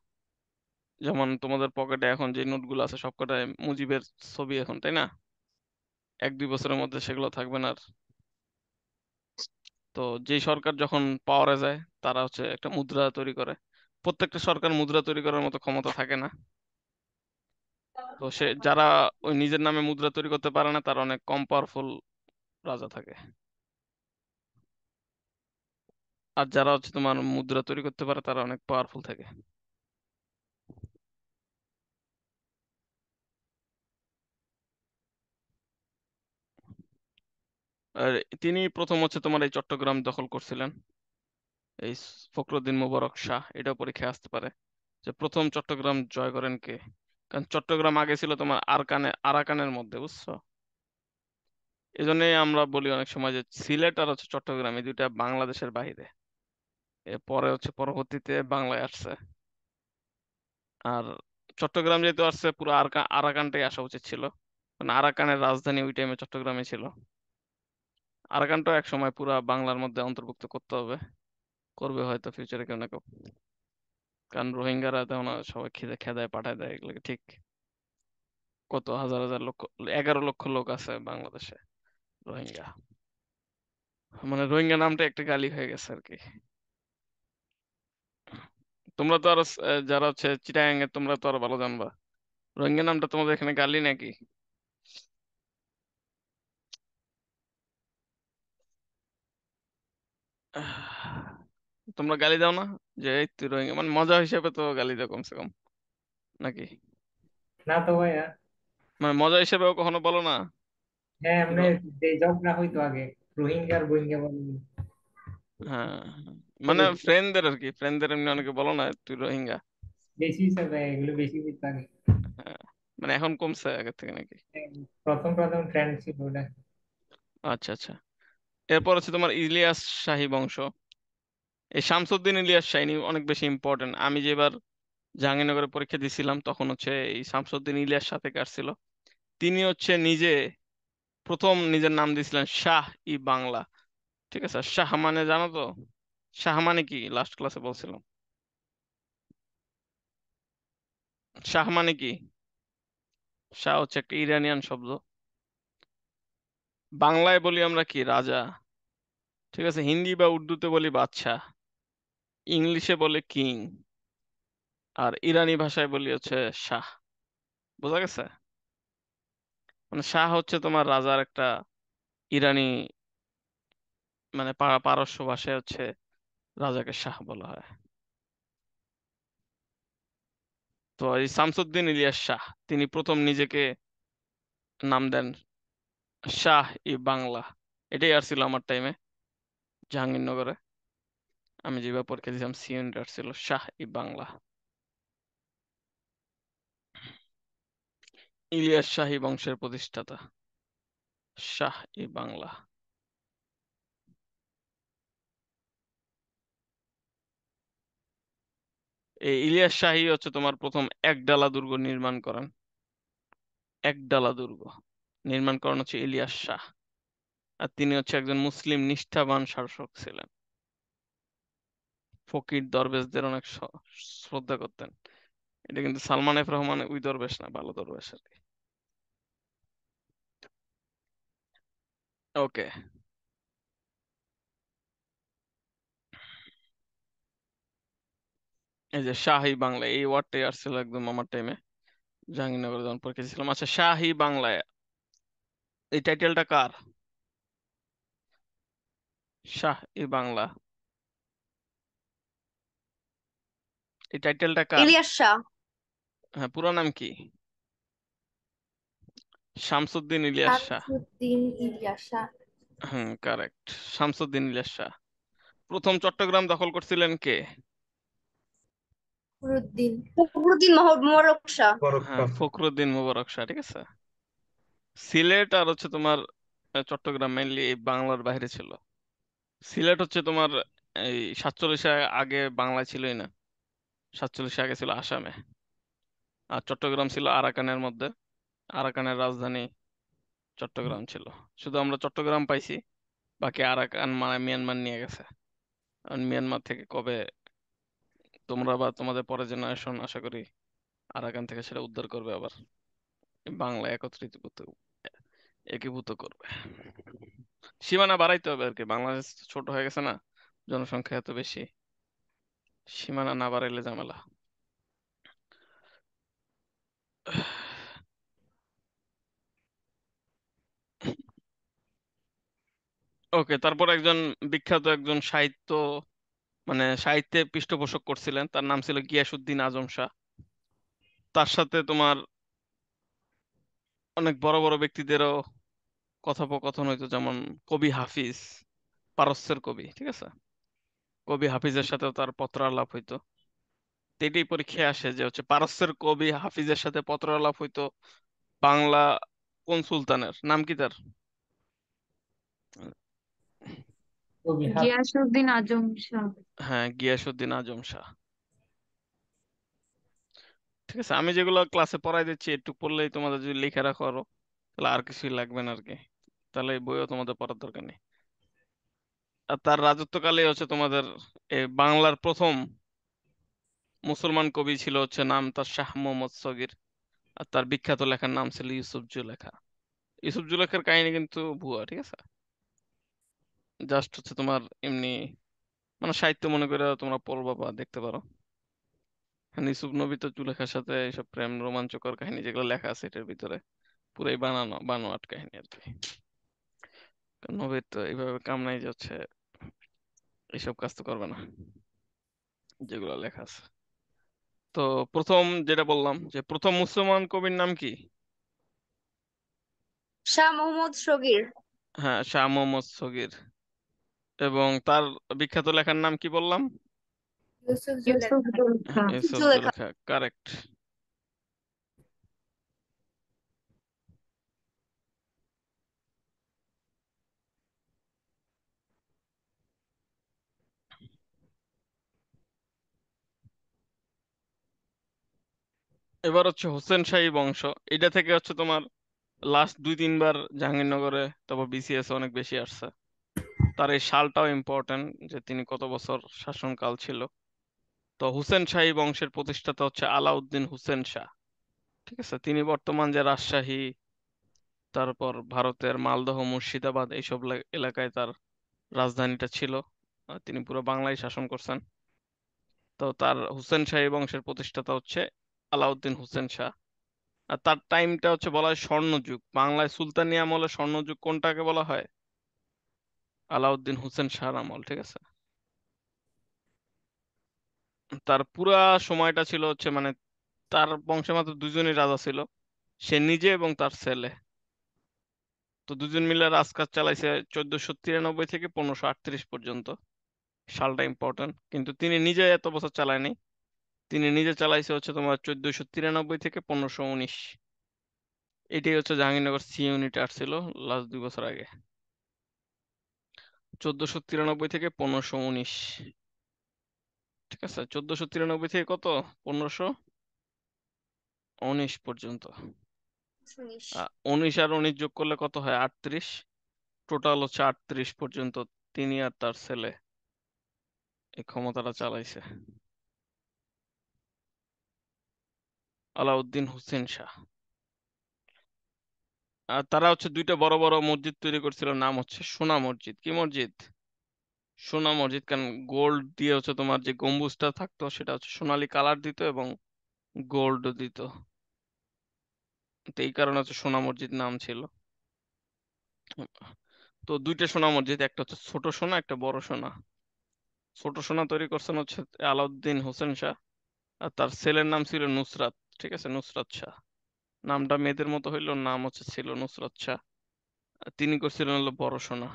যেমন তোমাদের পকেটে এখন যে নোটগুলো আছে সবকটায় মুজিবের ছবি এখন তাই না এক দুই বছরের মধ্যে সেগুলো থাকবে না আর তো যে সরকার যখন পাওয়ারে যায় তারা হচ্ছে একটা মুদ্রা তৈরি করে প্রত্যেকটা সরকার মুদ্রা তৈরি করার মতো ক্ষমতা থাকে না তো সে যারা ওই নিজের নামে মুদ্রা তৈরি করতে পারে না তারা অনেক কম পাওয়ারফুল রাজা থাকে আর যারা হচ্ছে তোমার মুদ্রা তৈরি করতে পারে তারা অনেক পাওয়ারফুল থাকে আর তিনি প্রথম হচ্ছে তোমার এই চট্টগ্রাম দখল করছিলেন এই ফখরুদ্দিন মুবারক শাহ এটা পরীক্ষায় আসতে পারে যে প্রথম চট্টগ্রাম জয় করেন কে কারণ চট্টগ্রাম আগে ছিল তোমার আরকানে আরাকানের মধ্যে বুঝছো এই জন্যই আমরা বলি অনেক সময় যে সিলেট আর হচ্ছে চট্টগ্রাম এই দুইটা বাংলাদেশের বাহিরে পরে হচ্ছে পরবর্তীতে বাংলায় আসছে আর চট্টগ্রাম যেহেতু আসছে পুরো আরাকানটাই আসা উচিত ছিল কারণ আরাকানের রাজধানী ওই টাইমে চট্টগ্রামে ছিল আরাকানটা এক সময় পুরো বাংলার মধ্যে অন্তর্ভুক্ত করতে হবে করবে হয়তো ফিউচারে কেউ না কেউ কারণ রোহিঙ্গারা তেমন সবাই খিদে খেদায় পাঠায় দেয় এগুলো ঠিক কত হাজার হাজার লক্ষ এগারো লক্ষ লোক আছে বাংলাদেশে রোহিঙ্গা মানে রোহিঙ্গা নামটা একটা গালি হয়ে গেছে আর কি তোমরা তো আরো যারা হচ্ছে চিটাঙ্গে তোমরা তো আরো ভালো জানবা রোহিঙ্গা নামটা তোমাদের এখানে গালি নাকি তোমরা গালি দাও না যে এই তুই রোহিঙ্গা মানে মজা হিসেবে তো গালি দাও কমসে কম নাকি না তো ভাইয়া মানে মজা হিসেবে কখনো বলো না হ্যাঁ এমনি এই জব না হইতো আগে রোহিঙ্গার রোহিঙ্গা বলি হ্যাঁ মানে ফ্রেন্ডদের আর কি ফ্রেন্ডদের এমনি অনেকে বলো না তুই রোহিঙ্গা বেশি স্যার ভাই এগুলো বেশি হইতো আগে হ্যাঁ, মানে এখন কমছে আগের থেকে নাকি হ্যাঁ, প্রথম প্রথম ট্রেন্ড ছিল ওটা আচ্ছা আচ্ছা এরপর হচ্ছে তোমার ইলিয়াস শাহী বংশ এই শামসুদ্দিন ইলিয়াস শাহিনী অনেক বেশি ইম্পর্টেন্ট আমি যেবার জাহাঙ্গীরনগরে পরীক্ষা দিয়েছিলাম তখন হচ্ছে এই শামসুদ্দিন ইলিয়াস সাথে কাটছিল তিনি হচ্ছে নিজে প্রথম নিজের নাম দিয়েছিলেন শাহ ই বাংলা ঠিক আছে শাহ মানে জানো তো শাহ মানে কি লাস্ট ক্লাসে বলছিলাম শাহ মানে কি শাহ হচ্ছে একটা ইরানিয়ান শব্দ বাংলায় বলি আমরা কি রাজা ঠিক আছে হিন্দি বা উর্দুতে বলি বাদশাহ ইংলিশে বলে কিং আর ইরানি ভাষায় বলি হচ্ছে শাহ বোঝা গেছে মানে শাহ হচ্ছে তোমার রাজার একটা ইরানি মানে পারস্য ভাষায় হচ্ছে রাজাকে শাহ বলা হয় তো এই শামসুদ্দিন ইলিয়াস শাহ তিনি প্রথম নিজেকে নাম দেন শাহ ই বাংলা এটাই আসছিল আমার টাইমে জাহাঙ্গীরনগরে আমি যেভাবে পরীক্ষা দিয়েছিলাম সিউনিট আসছিল শাহ ই বাংলা ইলিয়াস শাহী বংশের প্রতিষ্ঠাতা শাহ ই বাংলা এই ইলিয়াস শাহী হচ্ছে তোমার প্রথম একডালা দুর্গ নির্মাণ করেন একডালা দুর্গ নির্মাণ করেন হচ্ছে ইলিয়াস শাহ আর তিনি হচ্ছে একজন মুসলিম নিষ্ঠাবান শাসক ছিলেন ফকির দরবেশদের অনেক শ্রদ্ধা করতেন এটা কিন্তু সালমান এফ রহমান ওই দরবেশ না ভালো দরবেশ আর কি ওকে এই যে শাহী বাংলা এই ওয়ার্ডটাই আসছিল একদম আমার টাইমে জাহাঙ্গীরনগর যখন পরীক্ষা ছিলাম আচ্ছা শাহী বাংলায় এই টাইটেলটা কার শাহ ই বাংলা এই টাইটেলটা কার ইলিয়াস শাহ হ্যাঁ পুরো নাম কি শামসুদ্দিন ইলিয়াস শাহ শামসুদ্দিন ইলিয়াস শাহ হুম কারেক্ট শামসুদ্দিন ইলিয়াস শাহ প্রথম চট্টগ্রাম দখল করছিলেন কে ফখরুদ্দিন ফখরুদ্দিন মোবারক শাহ হ্যাঁ ফখরুদ্দিন মোবারক শাহ ঠিক আছে সিলেট আর হচ্ছে তোমার চট্টগ্রাম মেইনলি বাংলার বাইরে ছিল সিলেট হচ্ছে তোমার এই সাতচল্লিশ আগে বাংলা ছিলই না সাতচল্লিশ আগে ছিল আসামে আর চট্টগ্রাম ছিল আরাকানের মধ্যে আরাকানের রাজধানী চট্টগ্রাম ছিল শুধু আমরা চট্টগ্রাম পাইছি বাকি আরাকান মানে মিয়ানমার নিয়ে গেছে কারণ মিয়ানমার থেকে কবে তোমরা বা তোমাদের পরের জেনারেশন আশা করি আরাকান থেকে সেটা উদ্ধার করবে আবার বাংলা একত্রিত একীভূত করবে সীমানা বাড়াইতে হবে আর কি বাংলাদেশ ছোট হয়ে গেছে না জনসংখ্যা এত বেশি সীমানা না বাড়াইলে ঝামেলা ওকে তারপর একজন বিখ্যাত একজন সাহিত্য মানে সাহিত্যে পৃষ্ঠপোষক করছিলেন তার নাম ছিল গিয়াসুদ্দিন আজম শাহ তার সাথে তোমার অনেক বড় বড় ব্যক্তিদেরও কথোপকথন হইতো যেমন কবি হাফিজ পারস্যের কবি ঠিক আছে কবি হাফিজের সাথে তার পত্র আলাপ হইতো এটাই পরীক্ষায় আসে যে হচ্ছে পারস্যের কবি হাফিজের সাথে পত্র আলাপ হইতো বাংলা কোন সুলতানের নাম কি তার আজম শাহ হ্যাঁ গিয়াসউদ্দিন আজম শাহ ঠিক আছে আমি যেগুলো ক্লাসে পড়াই দিচ্ছি একটু পড়লেই তোমাদের যদি লিখে রাখো আরো তাহলে আর কিছুই লাগবে না আরকি তাহলে বইও তোমাদের পড়ার দরকার নেই আর তার রাজত্বকালে হচ্ছে তোমাদের বাংলার প্রথম মুসলমান কবি ছিল হচ্ছে নাম তার শাহ মোহাম্মদ সগির আর তার বিখ্যাত লেখার নাম ছিল ইউসুফ জুলেখা ইউসুফ জুলেখার কাহিনী কিন্তু ভুয়া ঠিক আছে জাস্ট হচ্ছে তোমার এমনি মানে সাহিত্য মনে করে তোমরা পড়বা বা দেখতে পারো ইউসুফ নবী তো চুলেখার সাথে এইসব প্রেম রোমাঞ্চকর কাহিনী যেগুলো লেখা আছে এটার ভিতরে পুরাই বানানো বানোয়াট কাহিনী আর কি নবীর তো এইভাবে কামনাই যাচ্ছে এইসব কাজ তো করবে না যেগুলো লেখা আছে তো প্রথম যেটা বললাম যে প্রথম মুসলমান কবির নাম কি শাহ মোহাম্মদ সগীর হ্যাঁ শাহ মোহাম্মদ সগির এবং তার বিখ্যাত লেখার নাম কি বললাম এবার হচ্ছে হোসেন শাহী বংশ এটা থেকে হচ্ছে তোমার লাস্ট দুই তিনবার জাহাঙ্গীরনগরে তারপর বিসিএস অনেক বেশি আসছে তার এই সালটাও ইম্পর্টেন্ট যে তিনি কত বছর শাসনকাল ছিল তো হুসেন শাহী বংশের প্রতিষ্ঠাতা হচ্ছে আলাউদ্দিন হুসেন শাহ ঠিক আছে তিনি বর্তমান যে রাজশাহী তারপর ভারতের মালদহ মুর্শিদাবাদ এইসব এলাকায় তার রাজধানীটা ছিল তিনি পুরো বাংলায় শাসন করছেন তো তার হুসেন শাহী বংশের প্রতিষ্ঠাতা হচ্ছে আলাউদ্দিন হুসেন শাহ আর তার টাইমটা হচ্ছে বলা হয় স্বর্ণযুগ বাংলায় সুলতানি আমলে স্বর্ণযুগ কোনটাকে বলা হয় আলাউদ্দিন হুসেন শাহর আমল ঠিক আছে তার পুরা সময়টা ছিল হচ্ছে মানে তার বংশে মাত্র দুজনই রাজা ছিল সে নিজে এবং তার ছেলে তো দুজন মিলে রাজকাজ চালাইছে চোদ্দশো তিরানব্বই থেকে পনেরোশো আটত্রিশ পর্যন্ত সালটা ইম্পর্টেন্ট কিন্তু তিনি নিজে এত বছর চালায়নি তিনি নিজে চালাইছে হচ্ছে তোমার চোদ্দশো তিরানব্বই থেকে পনেরোশো উনিশ এটাই হচ্ছে জাহাঙ্গীরনগর সি ইউনিট আসছিল লাস্ট দুই বছর আগে চোদ্দশো তিরানব্বই থেকে পনেরোশো উনিশ ঠিক আছে চোদ্দশো তিরানব্বই থেকে কত পনেরোশো উনিশ পর্যন্ত উনিশ আর উনিশ যোগ করলে কত হয় আটত্রিশ টোটাল হচ্ছে আটত্রিশ পর্যন্ত তিনি আর তার ছেলে এই ক্ষমতাটা চালাইছে আলাউদ্দিন হুসেন শাহ আর তারা হচ্ছে দুইটা বড় বড় মসজিদ তৈরি করছিল নাম হচ্ছে সোনা মসজিদ কি মসজিদ সোনা মসজিদ কারণ গোল্ড দিয়ে হচ্ছে তোমার যে গম্বুজটা থাকতো সেটা হচ্ছে সোনালি কালার দিত এবং গোল্ড দিত তো এই কারণে হচ্ছে সোনা মসজিদ নাম ছিল তো দুইটা সোনা মসজিদ একটা হচ্ছে ছোট সোনা একটা বড় সোনা ছোট সোনা তৈরি করছেন হচ্ছে আলাউদ্দিন হোসেন শাহ আর তার ছেলের নাম ছিল নুসরাত ঠিক আছে নুসরাত শাহ নামটা মেয়েদের মতো হইলো নাম হচ্ছে ছিল নুসরাত শাহ তিনি করছিলেন হলো বড় সোনা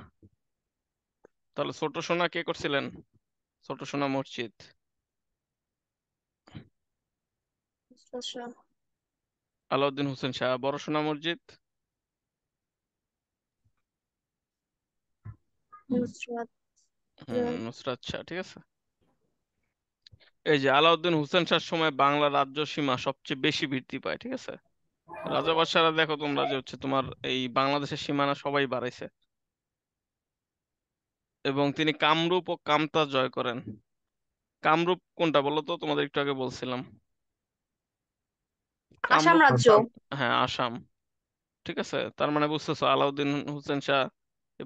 তাহলে ছোট সোনা কে করছিলেন ছোট সোনা মসজিদ আলাউদ্দিন হোসেন শাহ বড় সোনা মসজিদ নুসরাত শাহ ঠিক আছে এই যে আলাউদ্দিন হোসেন শাহ সময় বাংলা রাজ্য সীমা সবচেয়ে বেশি বৃদ্ধি পায় ঠিক আছে রাজা বাদশারা দেখো তোমরা যে হচ্ছে তোমার এই বাংলাদেশের সীমানা সবাই বাড়াইছে এবং তিনি কামরূপ ও কামতা জয় করেন কামরূপ কোনটা বলো তো তোমাদের একটু আগে বলছিলাম আসাম রাজ্য হ্যাঁ আসাম ঠিক আছে তার মানে বুঝতেছো আলাউদ্দিন হোসেন শাহ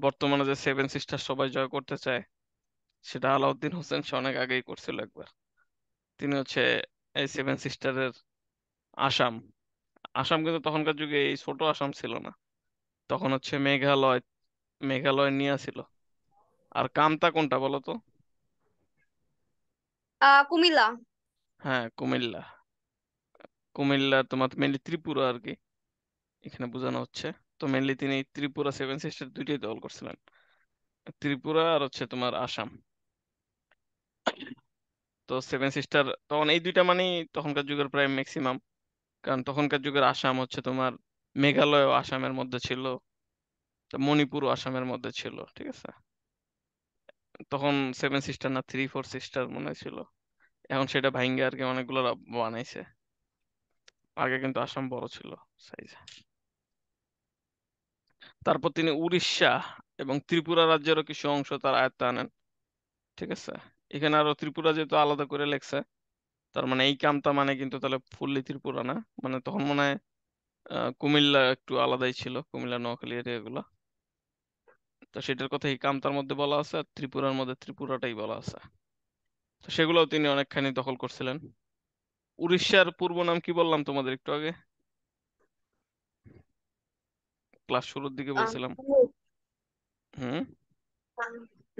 বর্তমানে যে সেভেন সিস্টার সবাই জয় করতে চায় সেটা আলাউদ্দিন হোসেন শাহ অনেক আগেই করছিল একবার তিনি হচ্ছে এই সেভেন সিস্টারের আসাম আসাম কিন্তু তখনকার যুগে এই ছোট আসাম ছিল না তখন হচ্ছে মেঘালয় মেঘালয় নিয়ে ছিল আর কামতা কোনটা বলো তো আহ কুমিল্লা হ্যাঁ কুমিল্লা কুমিল্লা তোমার মেনলি ত্রিপুরা আর কি এখানে বোঝানো হচ্ছে তো মেনলি তিনি ত্রিপুরা সেভেন সিস্টার দুইটাই দল করছিলেন ত্রিপুরা আর হচ্ছে তোমার আসাম তো সেভেন সিস্টার তখন এই দুইটা মানে তখনকার যুগের প্রায় ম্যাক্সিমাম কারণ তখনকার যুগের আসাম হচ্ছে তোমার মেঘালয় আসামের মধ্যে ছিল মণিপুর আসামের মধ্যে ছিল ঠিক আছে তখন সেভেন সিস্টার না থ্রি ফোর সিস্টার মনে ছিল এখন সেটা ভাইঙ্গে আর কি অনেকগুলো বানাইছে আগে কিন্তু আসাম বড় ছিল সাইজে তারপর তিনি উড়িষ্যা এবং ত্রিপুরা রাজ্যেরও কিছু অংশ তার আয়ত্তে আনেন ঠিক আছে এখানে আরো ত্রিপুরা যেহেতু আলাদা করে লেখছে তার মানে এই কামটা মানে কিন্তু তাহলে ফুললি ত্রিপুরা না মানে তখন মনে হয় কুমিল্লা একটু আলাদাই ছিল কুমিল্লা নোয়াখালী এরিয়া গুলা তো সেটার কথা কামতার মধ্যে বলা আছে আর ত্রিপুরার মধ্যে ত্রিপুরাটাই বলা আছে তো সেগুলোও তিনি অনেকখানি দখল করছিলেন উড়িষ্যার পূর্ব নাম কি বললাম তোমাদের একটু আগে ক্লাস শুরুর দিকে বলছিলাম হুম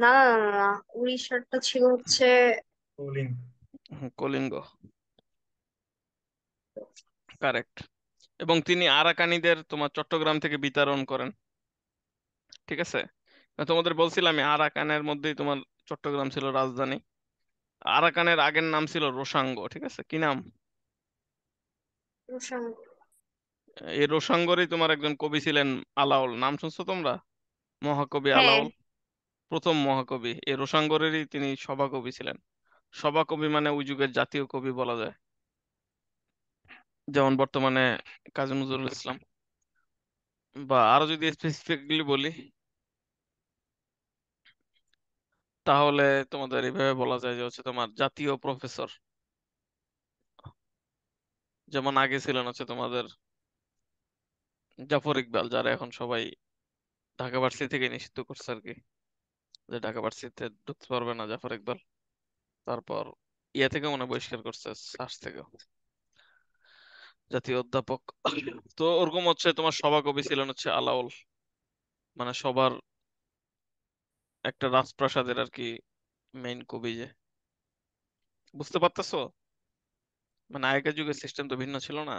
না না না উড়িষ্যারটা ছিল হচ্ছে কলিঙ্গ কারেক্ট এবং তিনি আরাকানিদের তোমার চট্টগ্রাম থেকে বিতরণ করেন ঠিক আছে তোমাদের বলছিলাম আরাকানের মধ্যেই তোমার চট্টগ্রাম ছিল রাজধানী আরাকানের আগের নাম ছিল রোসাঙ্গ ঠিক আছে কি নাম এই রোসাঙ্গরই তোমার একজন কবি ছিলেন আলাওল নাম শুনছো তোমরা মহাকবি হ্যাঁ। আলাওল প্রথম মহাকবি এই রোসাঙ্গরেরই তিনি সভাকবি ছিলেন সভাকবি মানে ওই যুগের জাতীয় কবি বলা যায় যেমন বর্তমানে কাজী নজরুল ইসলাম বা আরো যদি স্পেসিফিকলি বলি তাহলে তোমাদের এইভাবে বলা যায় যে হচ্ছে তোমার জাতীয় প্রফেসর যেমন আগে ছিলেন হচ্ছে তোমাদের জাফর ইকবাল যারা এখন সবাই ঢাকা ভার্সিটি থেকে নিষিদ্ধ করছে আর কি যে ঢাকা ভার্সিটিতে ঢুকতে পারবে না জাফর ইকবাল তারপর ইয়া থেকে মনে বহিষ্কার করছে সার্স থেকে জাতীয় অধ্যাপক তো ওরকম হচ্ছে তোমার সভা কবি ছিলেন হচ্ছে আলাউল মানে সবার একটা রাজপ্রাসাদের আর কি মেইন কবি যে বুঝতে পারতেছো মানে আগেকার যুগের সিস্টেম তো ভিন্ন ছিল না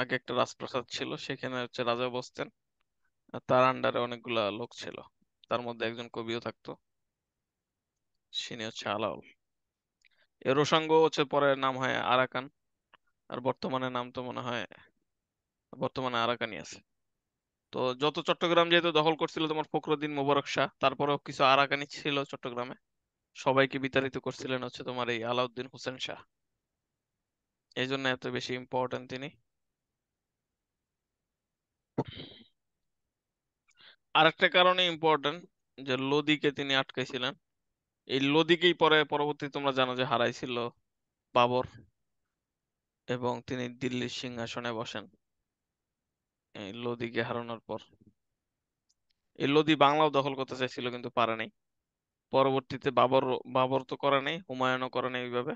আগে একটা রাজপ্রাসাদ ছিল সেখানে হচ্ছে রাজা বসতেন তার আন্ডারে অনেকগুলা লোক ছিল তার মধ্যে একজন কবিও থাকতো সিনি হচ্ছে আলাওল এ রোশাঙ্গ হচ্ছে পরে নাম হয় আরাকান আর বর্তমানে নাম তো মনে হয় বর্তমানে আরাকানই আছে তো যত চট্টগ্রাম যেহেতু দখল করছিল তোমার ফখরুদ্দিন মুবারক শাহ তারপরেও কিছু আরাকানি ছিল চট্টগ্রামে সবাইকে বিতাড়িত করছিলেন হচ্ছে তোমার এই আলাউদ্দিন হোসেন শাহ এই জন্য এত বেশি ইম্পর্টেন্ট তিনি আরেকটা কারণে ইম্পর্টেন্ট যে লোদিকে তিনি আটকাইছিলেন এই লোদিকেই পরে পরবর্তী তোমরা জানো যে হারাইছিল বাবর এবং তিনি দিল্লির সিংহাসনে বসেন লোদিকে হারানোর পর এই লোদি বাংলাও দখল করতে চাইছিল কিন্তু পারে নাই পরবর্তীতে বাবর বাবর তো করে নাই হুমায়ুনও করে নাই ওইভাবে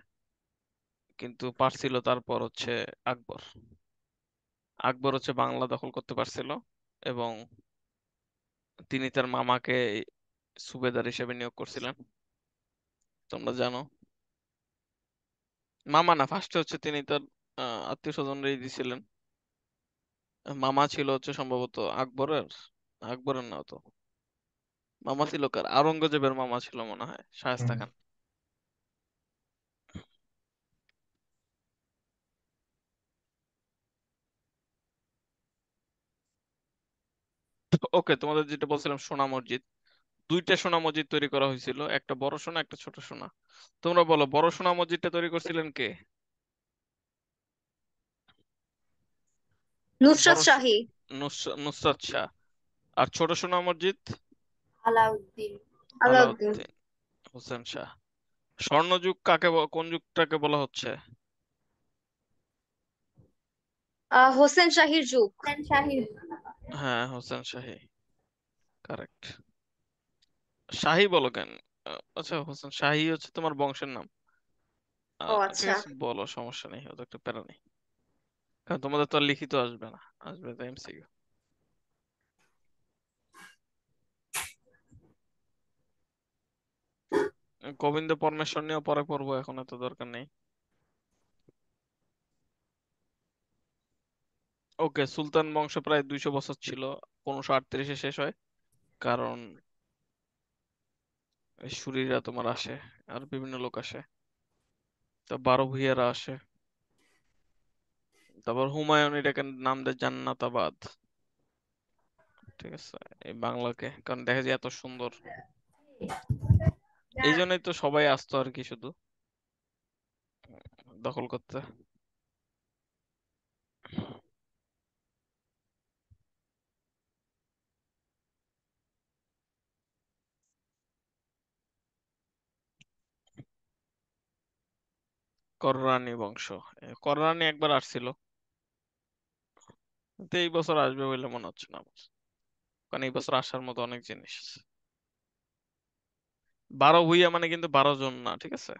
কিন্তু পারছিল তারপর হচ্ছে আকবর আকবর হচ্ছে বাংলা দখল করতে পারছিল এবং তিনি তার মামাকে সুবেদার হিসেবে নিয়োগ করছিলেন তোমরা জানো মামা না ফার্স্টে হচ্ছে তিনি তার আত্মীয় স্বজনরাই দিছিলেন মামা ছিল হচ্ছে সম্ভবত আকবরের আকবরের না তো মামা ছিল কার আওরঙ্গজেবের মামা ছিল মনে হয় শায়েস্তা খান ওকে তোমাদের যেটা বলছিলাম সোনা মসজিদ দুইটা সোনা মসজিদ তৈরি করা হয়েছিল একটা বড় সোনা একটা ছোট সোনা তোমরা বলো বড় সোনা মসজিদটা তৈরি করছিলেন কে নুসরাত শাহী নুসরাত শাহ আর ছোট সোনা মসজিদ আলাউদ্দিন আলাউদ্দিন হোসেন শাহ স্বর্ণযুগ কাকে কোন যুগটাকে বলা হচ্ছে হোসেন শাহীর যুগ হোসেন শাহীর হ্যাঁ হোসেন শাহী কারেক্ট শাহী বলো কেন আচ্ছা হোসেন শাহী হচ্ছে তোমার বংশের নাম ও আচ্ছা বলো সমস্যা নেই ওটা একটা প্যারা নেই তোমাদের তো আর লিখিত আসবে না আসবে তো এমসিকিউ গোবিন্দ পরমেশ্বর নিয়ে পরে পড়বো এখন এত দরকার নেই ওকে সুলতান বংশ প্রায় দুইশো বছর ছিল পনেরোশো আটত্রিশে শেষ হয় কারণ সুরিরা তোমার আসে আর বিভিন্ন লোক আসে তো বারো ভূঁইয়ারা আসে তারপর হুমায়ুন এটাকে নাম দেয় জান্নাতাবাদ ঠিক আছে এই বাংলাকে কারণ দেখা যায় এত সুন্দর হ্যাঁ। এই জন্যই তো সবাই আসতো আর কি শুধু দখল করতে কররানি বংশ কররানী একবার আসছিল কিন্তু এই বছর আসবে বলে মনে হচ্ছে না আমার কারণ এই বছর আসার মতো অনেক জিনিস আছে বারো ভূঁইয়া মানে কিন্তু বারো জন না ঠিক আছে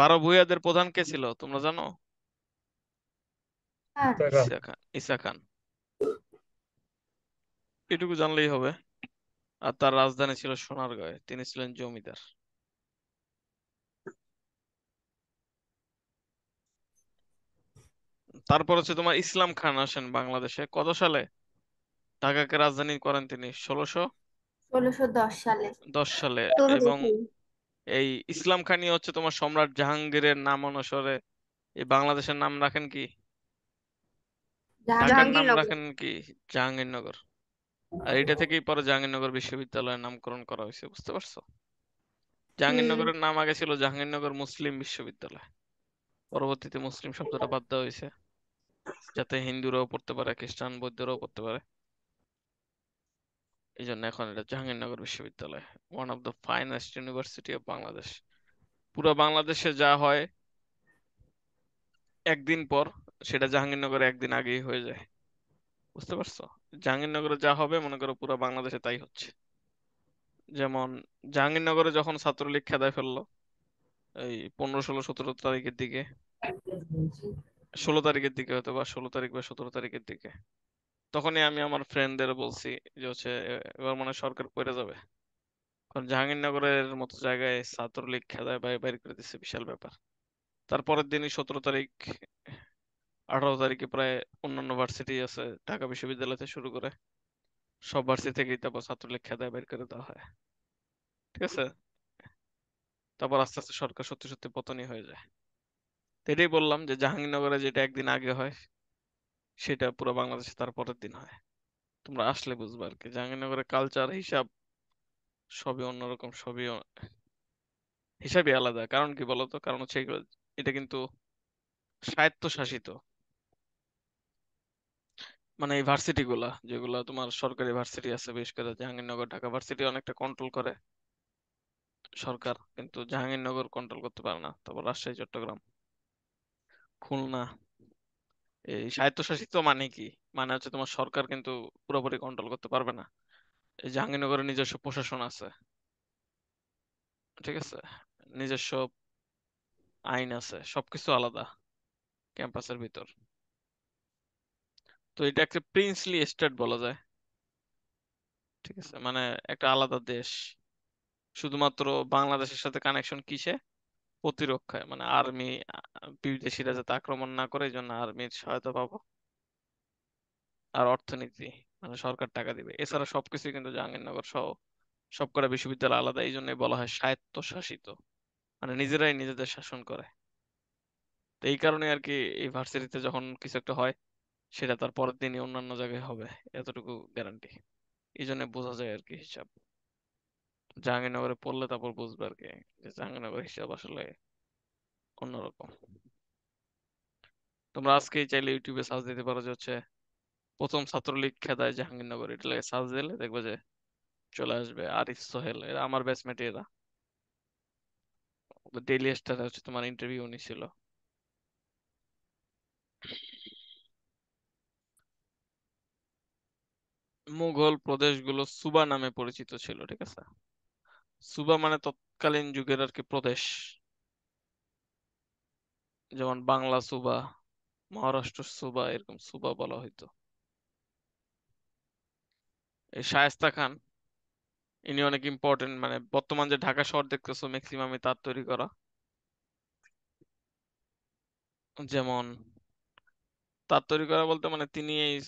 বারো ভূঁইয়াদের প্রধান কে ছিল তোমরা জানো ইসা খান এটুকু জানলেই হবে আর তার রাজধানী ছিল সোনারগাঁয়ে তিনি ছিলেন জমিদার তারপর হচ্ছে তোমার ইসলাম খান আসেন বাংলাদেশে কত সালে ঢাকাকে রাজধানী করেন তিনি ষোলোশো দশ সালে এবং এই ইসলাম খানই হচ্ছে তোমার সম্রাট জাহাঙ্গীরের নাম অনুসারে এই বাংলাদেশের নাম রাখেন কি ঢাকার নাম রাখেন কি জাহাঙ্গীরনগর আর এটা থেকেই পরে জাহাঙ্গীরনগর বিশ্ববিদ্যালয়ের নামকরণ করা হয়েছে বুঝতে পারছো জাহাঙ্গীরনগরের নাম আগে ছিল জাহাঙ্গীরনগর মুসলিম বিশ্ববিদ্যালয় পরবর্তীতে মুসলিম শব্দটা বাদ দেওয়া হয়েছে যাতে হিন্দুরাও পড়তে পারে খ্রিস্টান বৌদ্ধরাও পড়তে পারে এই জন্য এখন এটা জাহাঙ্গীরনগর বিশ্ববিদ্যালয় one of the finest university of Bangladesh পুরো বাংলাদেশে যা হয় একদিন পর সেটা জাহাঙ্গীরনগরে একদিন আগেই হয়ে যায় বুঝতে পারছো জাহাঙ্গীরনগরে যা হবে মনে করো পুরো বাংলাদেশে তাই হচ্ছে যেমন জাহাঙ্গীরনগরে যখন ছাত্রলীগ খেদায় ফেললো এই পনেরো ষোলো সতেরো তারিখের দিকে ষোলো তারিখের দিকে হয়তো বা ষোলো তারিখ বা সতেরো তারিখের দিকে তখনই আমি আমার ফ্রেন্ডদের বলছি যে হচ্ছে এবার মনে সরকার পড়ে যাবে কারণ জাহাঙ্গীরনগরের মতো জায়গায় ছাত্রলীগ খেলায় বাইরে বাইর করে দিচ্ছে বিশাল ব্যাপার তারপরের দিনই সতেরো তারিখ আঠারো তারিখে প্রায় অন্যান্য ভার্সিটি আছে ঢাকা বিশ্ববিদ্যালয় থেকে শুরু করে সব ভার্সিটি থেকেই তারপর ছাত্রলীগ খেদায় বের করে দেওয়া হয় ঠিক আছে তারপর আস্তে আস্তে সরকার সত্যি সত্যি পতনই হয়ে যায় এটাই বললাম যে জাহাঙ্গীরনগরে যেটা একদিন আগে হয় সেটা পুরো বাংলাদেশে তার পরের দিন হয় তোমরা আসলে বুঝবে আর কি জাহাঙ্গীরনগরের কালচার হিসাব সবই অন্যরকম সবই হিসাবই আলাদা কারণ কি বলতো কারণ হচ্ছে এটা কিন্তু স্বায়ত্তশাসিত মানে এই ভার্সিটি গুলা যেগুলো তোমার সরকারি ভার্সিটি আছে বেশ করে জাহাঙ্গীরনগর ঢাকা ভার্সিটি অনেকটা কন্ট্রোল করে সরকার কিন্তু জাহাঙ্গীরনগর কন্ট্রোল করতে পারে না তারপর রাজশাহী চট্টগ্রাম খুলনা এই স্বায়ত্তশাসিত মানে কি মানে হচ্ছে তোমার সরকার কিন্তু পুরোপুরি কন্ট্রোল করতে পারবে না এই জাহাঙ্গীরনগরের নিজস্ব প্রশাসন আছে ঠিক আছে নিজস্ব আইন আছে সবকিছু আলাদা ক্যাম্পাসের ভিতর তো এটা একটা প্রিন্সলি স্টেট বলা যায় ঠিক আছে মানে একটা আলাদা দেশ শুধুমাত্র বাংলাদেশের সাথে কানেকশন কিসে প্রতিরক্ষায় মানে আর্মি বিদেশিরা যাতে আক্রমণ না করে এই জন্য আর্মির সহায়তা পাবো আর অর্থনীতি মানে সরকার টাকা দিবে এছাড়া সবকিছু কিন্তু জাহাঙ্গীরনগর সহ সবকটা বিশ্ববিদ্যালয় আলাদা এই জন্যই বলা হয় স্বায়ত্তশাসিত মানে নিজেরাই নিজেদের শাসন করে তো এই কারণে আর কি এই ভার্সিটিতে যখন কিছু একটা হয় সেটা তার পরের দিনই অন্যান্য জায়গায় হবে এতটুকু গ্যারান্টি এই জন্য বোঝা যায় আর কি হিসাব জাহাঙ্গীরনগরে পড়লে তারপর বুঝবে আর কি যে জাহাঙ্গীরনগর হিসাব আসলে অন্যরকম তোমরা আজকে চাইলে ইউটিউবে সার্চ দিতে পারো যে হচ্ছে প্রথম ছাত্রলীগ খেদায় জাহাঙ্গীরনগর এটা লাগে সার্চ দিলে দেখবে যে চলে আসবে আরিফ সোহেল এরা আমার ব্যাচমেট এরা ডেইলি স্টার হচ্ছে তোমার ইন্টারভিউ নিছিল মুঘল প্রদেশগুলো সুবা নামে পরিচিত ছিল ঠিক আছে সুবা মানে তৎকালীন যুগের আর কি প্রদেশ যেমন বাংলা সুবা মহারাষ্ট্র সুবা এরকম সুবা বলা হইতো এই শায়স্তা খান ইনি অনেক ইম্পর্টেন্ট মানে বর্তমান যে ঢাকা শহর দেখতেছো ম্যাক্সিমামই তার তৈরি করা যেমন তার তৈরি করা বলতে মানে তিনি এই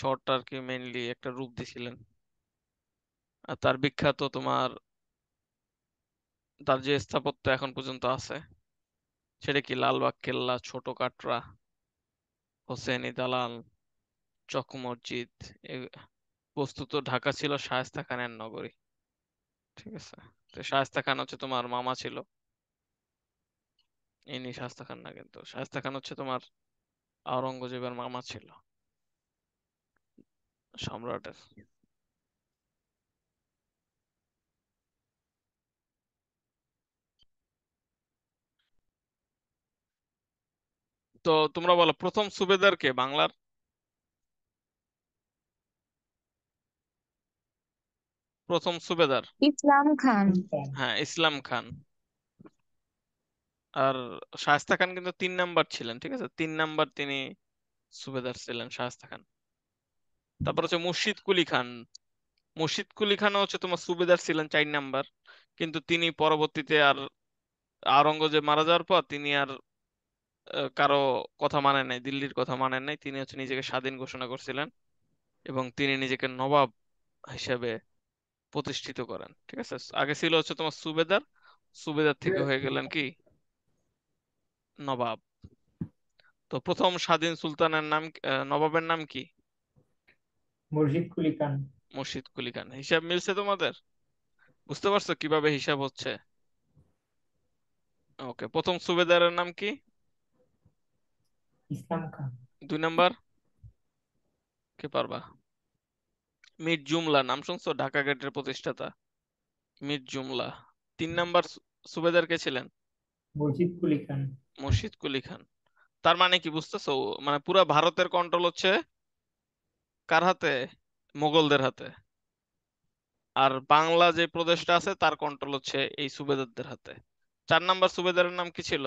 শহরটা আর কি মেইনলি একটা রূপ দিছিলেন আর তার বিখ্যাত তোমার তার যে স্থাপত্য এখন পর্যন্ত আছে সেটা কি লালবাগ কেল্লা ছোট কাটরা হোসেনি দালাল চক মসজিদ বস্তুত ঢাকা ছিল শায়েস্তা খানের নগরী ঠিক আছে তো শায়েস্তা খান হচ্ছে তোমার মামা ছিল ইনি শায়েস্তা খান না কিন্তু শায়েস্তা খান হচ্ছে তোমার আওরঙ্গজেবের মামা ছিল সম্রাটের তো তোমরা বলো প্রথম সুবেদার কে বাংলার প্রথম সুবেদার ইসলাম খান হ্যাঁ ইসলাম খান আর শায়েস্তা খান কিন্তু তিন নাম্বার ছিলেন ঠিক আছে তিন নাম্বার তিনি সুবেদার ছিলেন শায়েস্তা খান তারপর হচ্ছে মুর্শিদ কুলি খান মুর্শিদ কুলি খান হচ্ছে তোমার সুবেদার ছিলেন চার নাম্বার কিন্তু তিনি পরবর্তীতে আর আওরঙ্গজেব মারা যাওয়ার পর তিনি আর কারো কথা মানে নাই দিল্লির কথা মানেন নাই তিনি হচ্ছে নিজেকে স্বাধীন ঘোষণা করছিলেন এবং তিনি নিজেকে নবাব হিসেবে প্রতিষ্ঠিত করেন ঠিক আছে আগে ছিল হচ্ছে তোমার সুবেদার সুবেদার থেকে হয়ে গেলেন কি নবাব তো প্রথম স্বাধীন সুলতানের নাম নবাবের নাম কি মুর্শিদ কুলি খান মুর্শিদ কুলি খান হিসাব মিলছে তোমাদের বুঝতে পারছো কিভাবে হিসাব হচ্ছে ওকে প্রথম সুবেদারের নাম কি দুই নাম্বার কে পারবা মির জুমলা নাম শুনছো ঢাকা গেটের প্রতিষ্ঠাতা মির জুমলা তিন নাম্বার সুবেদার কে ছিলেন মুর্শিদ কুলি খান মুর্শিদ কুলি খান তার মানে কি বুঝতেছো মানে পুরো ভারতের কন্ট্রোল হচ্ছে কার হাতে মোগলদের হাতে আর বাংলা যে প্রদেশটা আছে তার কন্ট্রোল হচ্ছে এই সুবেদারদের হাতে চার নাম্বার সুবেদারের নাম কি ছিল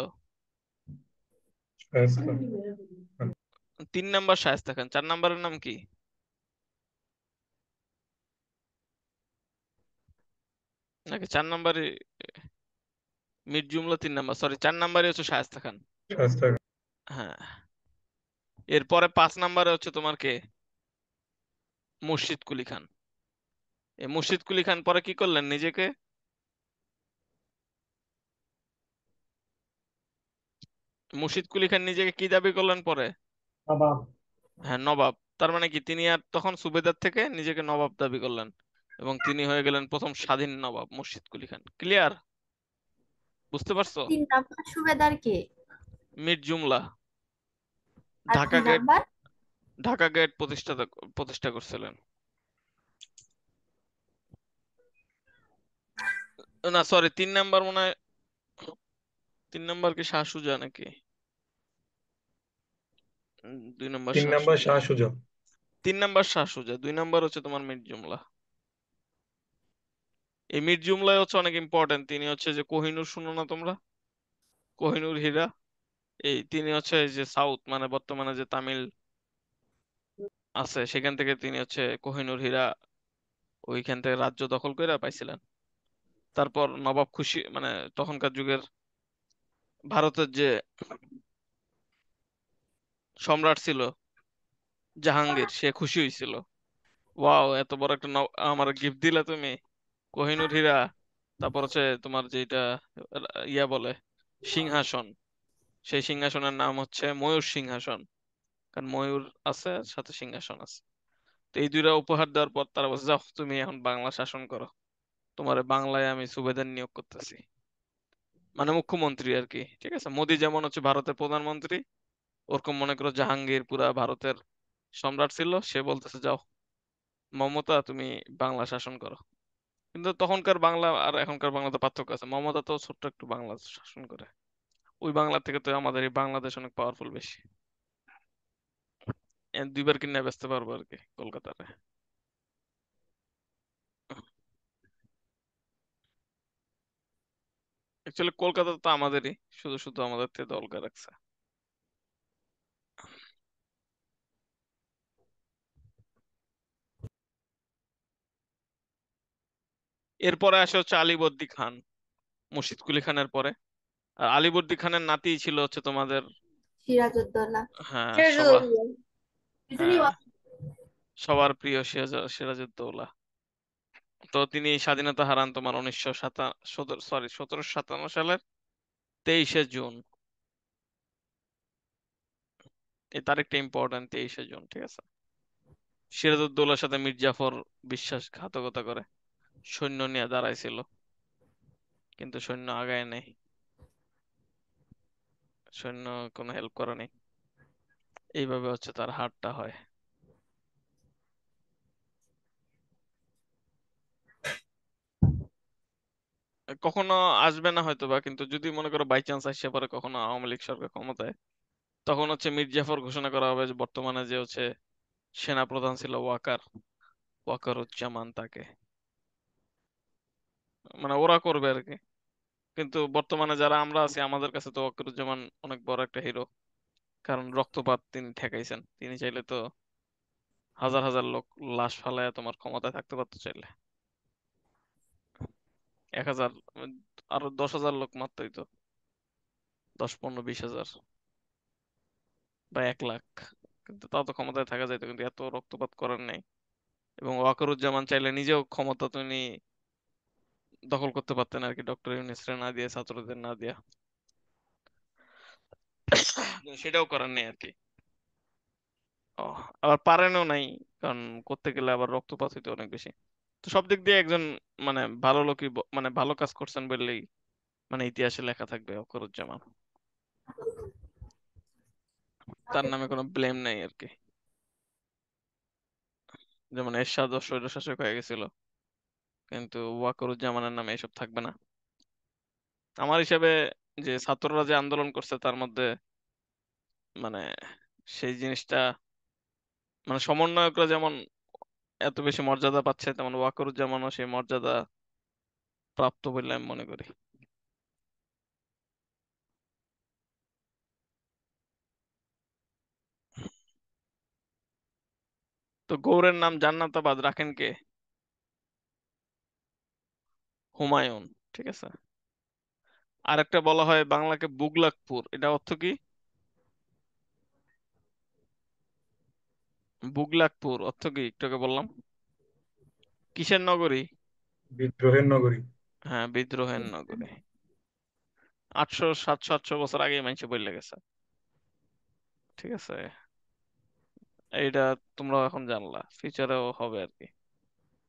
তিন নাম্বার শায়েস্তা খান চার নাম্বারের নাম কি নাকি চার নাম্বারে মির জুমলা তিন নাম্বার সরি চার নাম্বারে হচ্ছে শায়েস্তা খান হ্যাঁ এরপরে পাঁচ নাম্বারে হচ্ছে তোমার কে মুর্শিদ কুলি খান এ মুর্শিদ কুলি খান পরে কি করলেন নিজেকে মুর্শিদ কুলি খান নিজেকে কি দাবি করলেন পরে নবাব হ্যাঁ নবাব তার মানে কি তিনি আর তখন সুবেদার থেকে নিজেকে নবাব দাবি করলেন এবং তিনি হয়ে গেলেন প্রথম স্বাধীন নবাব মুর্শিদ কুলি খান ক্লিয়ার বুঝতে পারছো সুবেদার কে মির জুমলা ঢাকা গেট ঢাকা গেট প্রতিষ্ঠা প্রতিষ্ঠা করছিলেন না সরি তিন নাম্বার মনে হয় তিন নাম্বার কি শাহসুজা নাকি দুই নাম্বার তিন নাম্বার শাহসুজা তিন নাম্বার শাহসুজা দুই নাম্বার হচ্ছে তোমার মির জুমলা এই মির জুমলাই হচ্ছে অনেক ইম্পর্টেন্ট তিনি হচ্ছে যে কোহিনুর শুনো না তোমরা কোহিনুর হীরা এই তিনি হচ্ছে যে সাউথ মানে বর্তমানে যে তামিল আছে সেখান থেকে তিনি হচ্ছে কোহিনুর হীরা ওইখান থেকে রাজ্য দখল করে পাইছিলেন তারপর নবাব খুশি মানে তখনকার যুগের ভারতের যে সম্রাট ছিল জাহাঙ্গীর সে খুশি হয়েছিল ওয়াও এত বড় একটা আমার গিফট দিলে তুমি কোহিনুর হীরা তারপর হচ্ছে তোমার যেটা ইয়া বলে সিংহাসন সেই সিংহাসনের নাম হচ্ছে ময়ূর সিংহাসন কারণ ময়ূর আছে সাথে সিংহাসন আছে তো এই দুইটা উপহার দেওয়ার পর তারা বলছে যাও তুমি এখন বাংলা শাসন করো তোমার বাংলায় আমি সুবেদার নিয়োগ করতেছি মানে মুখ্যমন্ত্রী আর কি ঠিক আছে মোদি যেমন হচ্ছে ভারতের প্রধানমন্ত্রী ওরকম মনে করো জাহাঙ্গীর পুরা ভারতের সম্রাট ছিল সে বলতেছে যাও মমতা তুমি বাংলা শাসন করো কিন্তু তখনকার বাংলা আর এখনকার বাংলাতে পার্থক্য আছে মমতা তো ছোট্ট একটু বাংলা শাসন করে ওই বাংলা থেকে তো আমাদের এই বাংলাদেশ অনেক পাওয়ারফুল বেশি দুইবার কিনে বেচতে পারবো আর কি কলকাতাতে অ্যাকচুয়ালি কলকাতা তো আমাদেরই শুধু শুধু আমাদের থেকে দলকে রাখছে এরপরে আসে হচ্ছে আলিবর্দি খান মুর্শিদ কুলি খানের পরে আর আলিবর্দি খানের নাতি ছিল হচ্ছে তোমাদের হ্যাঁ, হ্যাঁ। সবার প্রিয় সিরাজ সিরাজউদ্দৌলা তো তিনি স্বাধীনতা হারান তোমার উনিশশো সাতা সরি সতেরোশো সাতান্ন সালের তেইশে জুন এই তারিখটা ইম্পর্টেন্ট তেইশে জুন ঠিক আছে সিরাজউদ্দৌলার সাথে মির্জাফর বিশ্বাসঘাতকতা করে সৈন্য নিয়ে দাঁড়াইছিল কিন্তু সৈন্য আগায় নেই সৈন্য কোনো হেল্প করে নেই এইভাবে হচ্ছে তার হারটা হয় কখনো আসবে না হয়তো বা কিন্তু যদি মনে করো বাই চান্স আসে পরে কখনো আওয়ামী লীগ সরকার ক্ষমতায় তখন হচ্ছে জাফর ঘোষণা করা হবে যে বর্তমানে যে হচ্ছে সেনা প্রধান ছিল ওয়াকার ওয়াকার উজ্জামান তাকে মানে ওরা করবে আর কি কিন্তু বর্তমানে যারা আমরা আছি আমাদের কাছে তো ওয়াকার উজ্জামান অনেক বড় একটা হিরো কারণ রক্তপাত তিনি ঠেকাইছেন তিনি চাইলে তো হাজার হাজার লোক লাশ ফালায়া তোমার ক্ষমতায় থাকতে পারতো চাইলে এক হাজার আরো দশ হাজার লোক মারতে হইতো দশ পনেরো বিশ হাজার বা এক লাখ কিন্তু তা তো ক্ষমতায় থাকা যাইতো কিন্তু এত রক্তপাত করার নেই এবং ওয়াকারুজ্জামান চাইলে নিজেও ক্ষমতা তিনি দখল করতে পারতেন আর কি ডক্টর ইউনুসরে না দিয়ে ছাত্রদের না দিয়া সেটাও করার নেই আর কি আবার পারেনও নাই কারণ করতে গেলে আবার রক্তপাত হইতে অনেক বেশি তো সব দিক দিয়ে একজন মানে ভালো লোকই মানে ভালো কাজ করছেন বললেই মানে ইতিহাসে লেখা থাকবে অকরুজ্জামান তার নামে কোনো ব্লেম নাই আর কি যেমন এরশাদ ও শাসক হয়ে গেছিল কিন্তু ওয়াকরুজ্জামানের নামে এসব থাকবে না আমার হিসাবে যে ছাত্ররা যে আন্দোলন করছে তার মধ্যে মানে সেই জিনিসটা মানে সমন্বয়করা যেমন এত বেশি মর্যাদা পাচ্ছে তেমন ওয়াকরুজ্জামানও সেই মর্যাদা প্রাপ্ত বলে আমি মনে করি তো গৌরের নাম জান্নাতাবাদ রাখেন কে হুমায়ুন ঠিক আছে আর একটা বলা হয় বাংলাকে বুগলাকপুর এটা অর্থ কি বুগলাকপুর অর্থ কি একটুকে বললাম কিসের নগরী বিদ্রোহের নগরী হ্যাঁ বিদ্রোহের নগরী আটশো সাতশো আটশো বছর আগে মানুষ বইলে গেছে ঠিক আছে এইটা তোমরা এখন জানলা ফিউচারেও হবে আর কি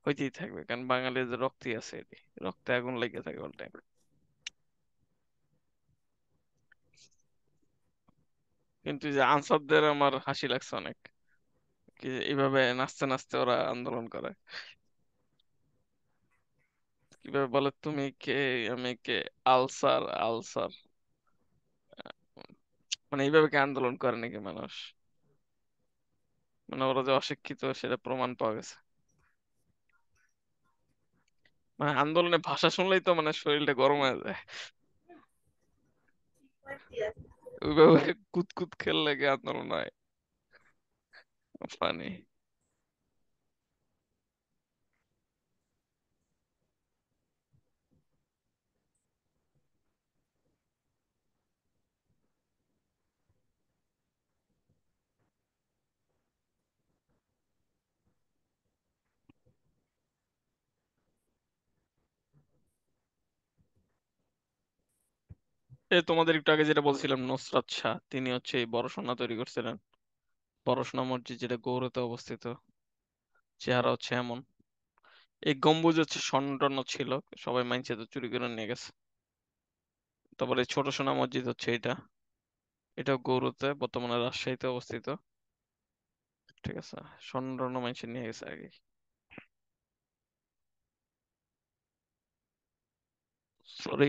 হইতেই থাকবে কারণ যে রক্তই আছে এটি রক্তে আগুন লেগে থাকে অল টাইম কিন্তু যে আনসারদের আমার হাসি লাগছে অনেক এইভাবে নাচতে নাচতে ওরা আন্দোলন করে কিভাবে বলে তুমি কে আমি কে আলসার আলসার মানে এইভাবে কি আন্দোলন করে নাকি মানুষ মানে ওরা যে অশিক্ষিত সেটা প্রমাণ পাওয়া গেছে মানে আন্দোলনের ভাষা শুনলেই তো মানে শরীরটা গরম হয়ে যায় ওইভাবে কুতকুত খেললে কি আন্দোলন হয় Funny. তোমাদের একটু আগে যেটা বলছিলাম নসরাত শাহ তিনি হচ্ছে এই বড় সোনা তৈরি করছিলেন পড়াশোনা মসজিদ যেটা গৌড়তে অবস্থিত চেহারা হচ্ছে এমন এই গম্বুজ হচ্ছে স্বর্ণ ছিল সবাই মাইনছে তো চুরি করে নিয়ে গেছে তারপরে ছোট সোনা মসজিদ হচ্ছে এটা এটা গৌরতে বর্তমানে রাজশাহীতে অবস্থিত ঠিক আছে স্বর্ণ মাইনছে নিয়ে গেছে আগে সরি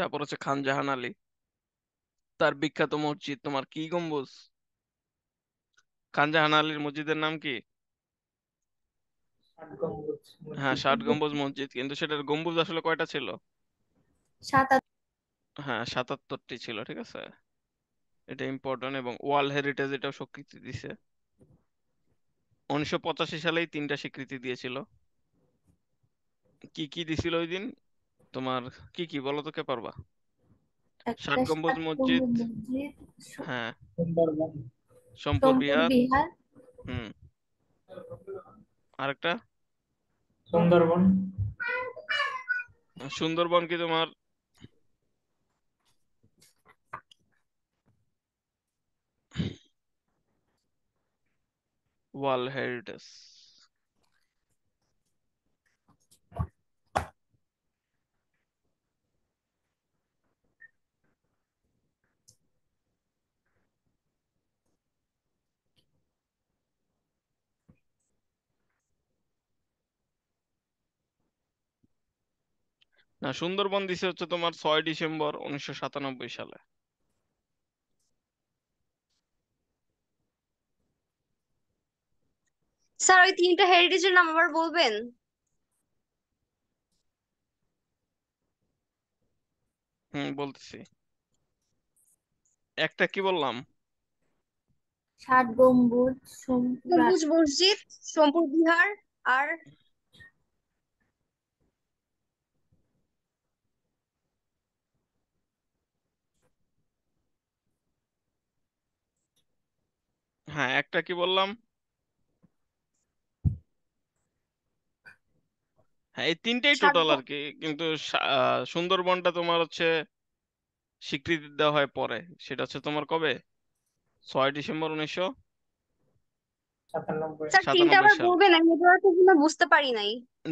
তারপর হচ্ছে খান জাহান আলী তার বিখ্যাত মসজিদ তোমার কি গম্বুজ খান জাহান আলীর মসজিদের নাম কি হ্যাঁ ষাট গম্বুজ মসজিদ কিন্তু সেটার গম্বুজ আসলে কয়টা ছিল হ্যাঁ সাতাত্তরটি ছিল ঠিক আছে এটা ইম্পর্টেন্ট এবং ওয়ার্ল্ড হেরিটেজ এটাও স্বীকৃতি দিছে উনিশশো পঁচাশি সালেই তিনটা স্বীকৃতি দিয়েছিল কি কি দিছিল ওই দিন তোমার কি কি বলো তো কে পারবা ষাট গম্বুজ মসজিদ হ্যাঁ সম্পদ বিহার হুম আরেকটা সুন্দরবন সুন্দরবন কি তোমার ওয়াল হেরিটেজ না সুন্দরবন দিছে হচ্ছে তোমার ছয় ডিসেম্বর উনিশশো সাতানব্বই সালে স্যার ওই তিনটা হেরিটেজের নাম আবার বলবেন হুম বলতেছি একটা কি বললাম ষাট গম্বুজ গম্বুজ মসজিদ সোমপুর বিহার আর হ্যাঁ একটা কি বললাম হ্যাঁ এই তিনটেই টোটাল আর কি কিন্তু সুন্দরবনটা তোমার হচ্ছে স্বীকৃতি দেওয়া হয় পরে সেটা হচ্ছে তোমার কবে ছয় ডিসেম্বর উনিশশো বুঝতে পারি নাই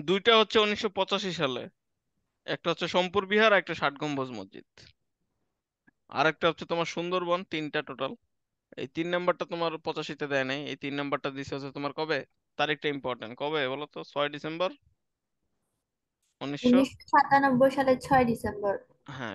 দুইটা হচ্ছে উনিশশো পঁচাশি সালে একটা হচ্ছে সোমপুর বিহার একটা ষাট গম্বুজ মসজিদ আর একটা হচ্ছে তোমার সুন্দরবন তিনটা টোটাল এই তিন নাম্বারটা তোমার পঁচাশিতে দেয় নাই এই তিন নাম্বারটা দিছে হচ্ছে তোমার কবে তারিখটা ইম্পর্টেন্ট কবে বলো তো ছয় ডিসেম্বর উনিশশো হ্যাঁ,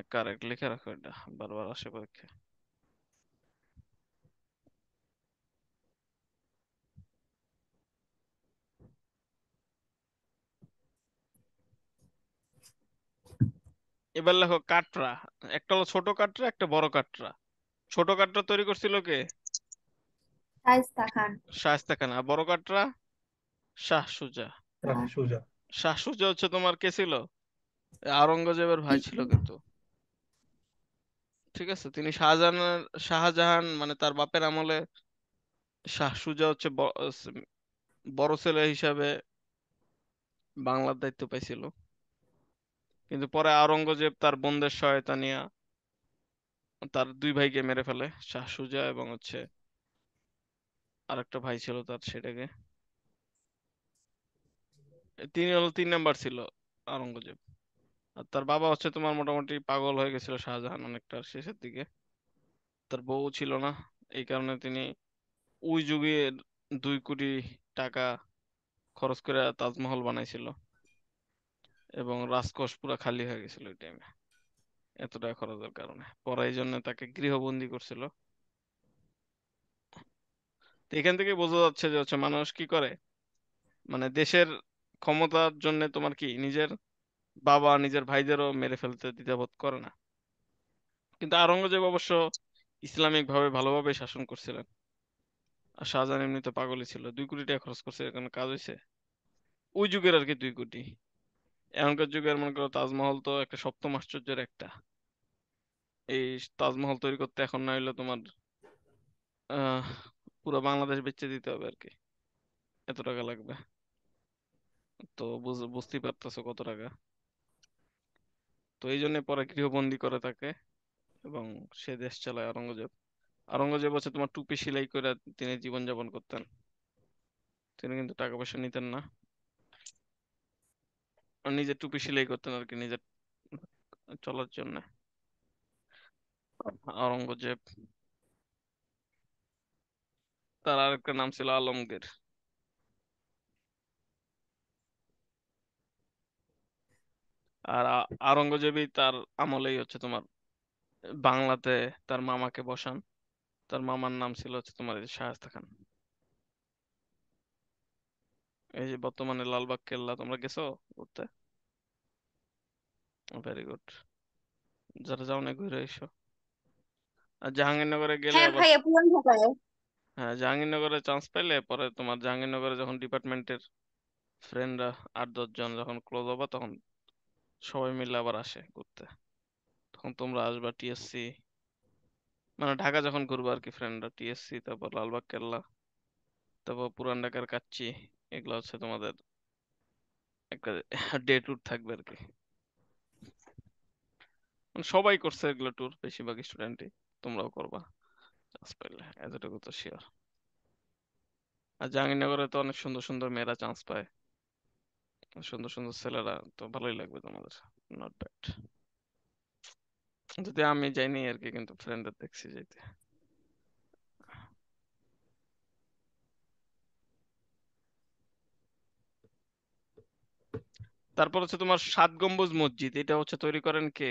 এবার লেখো কাটরা একটা হলো ছোট কাটরা একটা বড় কাটরা ছোট কাঠটা তৈরি করছিল কে শায়েস্তা খান শায়েস্তা খান আর বড় কাঠটা শাহ সুজা শাহ সুজা হচ্ছে তোমার কে ছিল আওরঙ্গজেবের ভাই ছিল কিন্তু ঠিক আছে তিনি শাহজাহান শাহজাহান মানে তার বাপের আমলে শাহ সুজা হচ্ছে বড় ছেলে হিসাবে বাংলার দায়িত্ব পাইছিল কিন্তু পরে আওরঙ্গজেব তার বন্ধের সহায়তা নিয়ে তার দুই ভাইকে মেরে ফেলে শাহ সুজা এবং হচ্ছে আর একটা ভাই ছিল তার সেটাকে তিনি হলো তিন নাম্বার ছিল আওরঙ্গজেব আর তার বাবা হচ্ছে তোমার মোটামুটি পাগল হয়ে গেছিল শাহজাহান অনেকটা শেষের দিকে তার বউ ছিল না এই কারণে তিনি ওই যুগে দুই কোটি টাকা খরচ করে তাজমহল বানাইছিল এবং রাজকোষ পুরা খালি হয়ে গেছিল ওই টাইমে এত টাকা খরচের কারণে পরে এই জন্য তাকে গৃহবন্দী করছিল এখান থেকে বোঝা যাচ্ছে যে হচ্ছে মানুষ কি করে মানে দেশের ক্ষমতার জন্য তোমার কি নিজের বাবা নিজের ভাইদেরও মেরে ফেলতে দ্বিধাবোধ করে না কিন্তু আরঙ্গজেব অবশ্য ইসলামিক ভাবে ভালোভাবে শাসন করছিলেন আর শাহজাহান এমনিতে পাগলই ছিল দুই কোটি টাকা খরচ করছে এখানে কাজ হয়েছে ওই যুগের আর কি দুই কোটি এখনকার যুগের মনে করো তাজমহল তো একটা সপ্তম আশ্চর্যের একটা এই তাজমহল তৈরি করতে এখন না হইলে তোমার পুরো বাংলাদেশ বেচে দিতে হবে আর কি এত টাকা লাগবে তো বুঝতেই পারতেছো কত টাকা তো এই জন্য পরে গৃহবন্দী করে তাকে এবং সে দেশ চালায় আরঙ্গজেব আরঙ্গজেব হচ্ছে তোমার টুপি সেলাই করে তিনি জীবনযাপন করতেন তিনি কিন্তু টাকা পয়সা নিতেন না নিজের টুপি সেলাই করতেন আর কি নিজের চলার জন্য আওরঙ্গজেব তার আরেকটা নাম ছিল আলমগীর আর আওরঙ্গজেবই তার আমলেই হচ্ছে তোমার বাংলাতে তার মামাকে বসান তার মামার নাম ছিল হচ্ছে তোমার শায়েস্তা খান এই যে বর্তমানে লালবাগ কেল্লা তোমরা গেছো ঘুরতে ভেরি গুড যারা যাও না ঘুরে এসো আর জাহাঙ্গীরনগরে গেলে হ্যাঁ আবার ভাইয়া পুরান ঢাকায় হ্যাঁ জাহাঙ্গীরনগরে চান্স পেলে পরে তোমার জাহাঙ্গীরনগরে যখন ডিপার্টমেন্টের ফ্রেন্ডরা আট দশ জন যখন ক্লোজ হবা তখন সবাই মিলে আবার আসে ঘুরতে তখন তোমরা আসবা টিএসসি মানে ঢাকা যখন ঘুরবা আর কি ফ্রেন্ডরা টিএসসি তারপর লালবাগ কেল্লা তারপর পুরান ঢাকার কাচ্চি এগুলো হচ্ছে তোমাদের একটা ডে ট্যুর থাকবে আর কি মানে সবাই করছে এগুলো ট্যুর বেশিরভাগ স্টুডেন্টই তোমরাও করবা চান্স পাইলে এতটুকু তো শিওর আর জাহাঙ্গীরনগরে তো অনেক সুন্দর সুন্দর মেয়েরা চান্স পায় সুন্দর সুন্দর ছেলেরা তো ভালোই লাগবে তোমাদের নট ব্যাড যদি আমি যাইনি আর কি কিন্তু ফ্রেন্ডদের দেখছি যাইতে তারপর হচ্ছে তোমার সাত গম্বুজ মসজিদ এটা হচ্ছে তৈরি করেন কে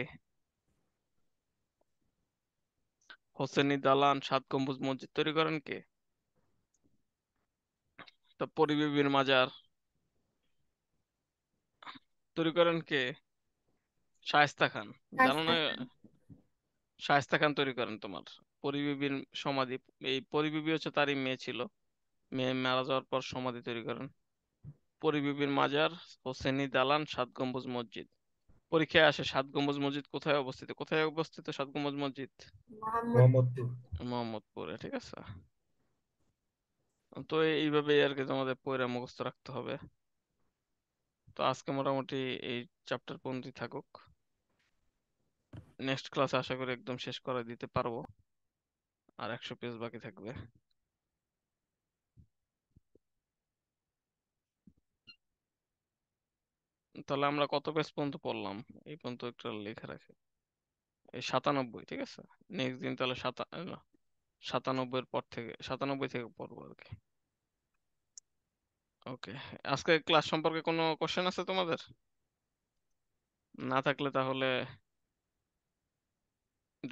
হোসেনি দালান সাত গম্বুজ মসজিদ তৈরি করেন কে তো পরিবিবির মাজার তৈরি করেন কে শায়স্তা খান জানো না শায়স্তা খান তৈরি করেন তোমার পরিবিবির সমাধি এই পরিবিবি হচ্ছে তারই মেয়ে ছিল মেয়ে মারা যাওয়ার পর সমাধি তৈরি করেন পরিবিবির মাজার হোসেনি দালান সাত গম্বুজ মসজিদ পরীক্ষায় আসে সাত গম্বুজ মসজিদ কোথায় অবস্থিত কোথায় অবস্থিত সাত গম্বুজ মসজিদ মোহাম্মদপুরে ঠিক আছে তো এইভাবেই আর কি তোমাদের পয়রা মুখস্থ রাখতে হবে তো আজকে মোটামুটি এই চ্যাপ্টার পর্যন্ত থাকুক নেক্সট ক্লাসে আশা করি একদম শেষ করে দিতে পারবো আর একশো পেজ বাকি থাকবে তাহলে আমরা কত পেজ পর্যন্ত পড়লাম এই পর্যন্ত একটা লিখে রাখি এই সাতানব্বই ঠিক আছে নেক্সট দিন তাহলে সাতা সাতানব্বই এর পর থেকে সাতানব্বই থেকে পড়বো আর কি ওকে আজকে ক্লাস সম্পর্কে কোনো কোশ্চেন আছে তোমাদের না থাকলে তাহলে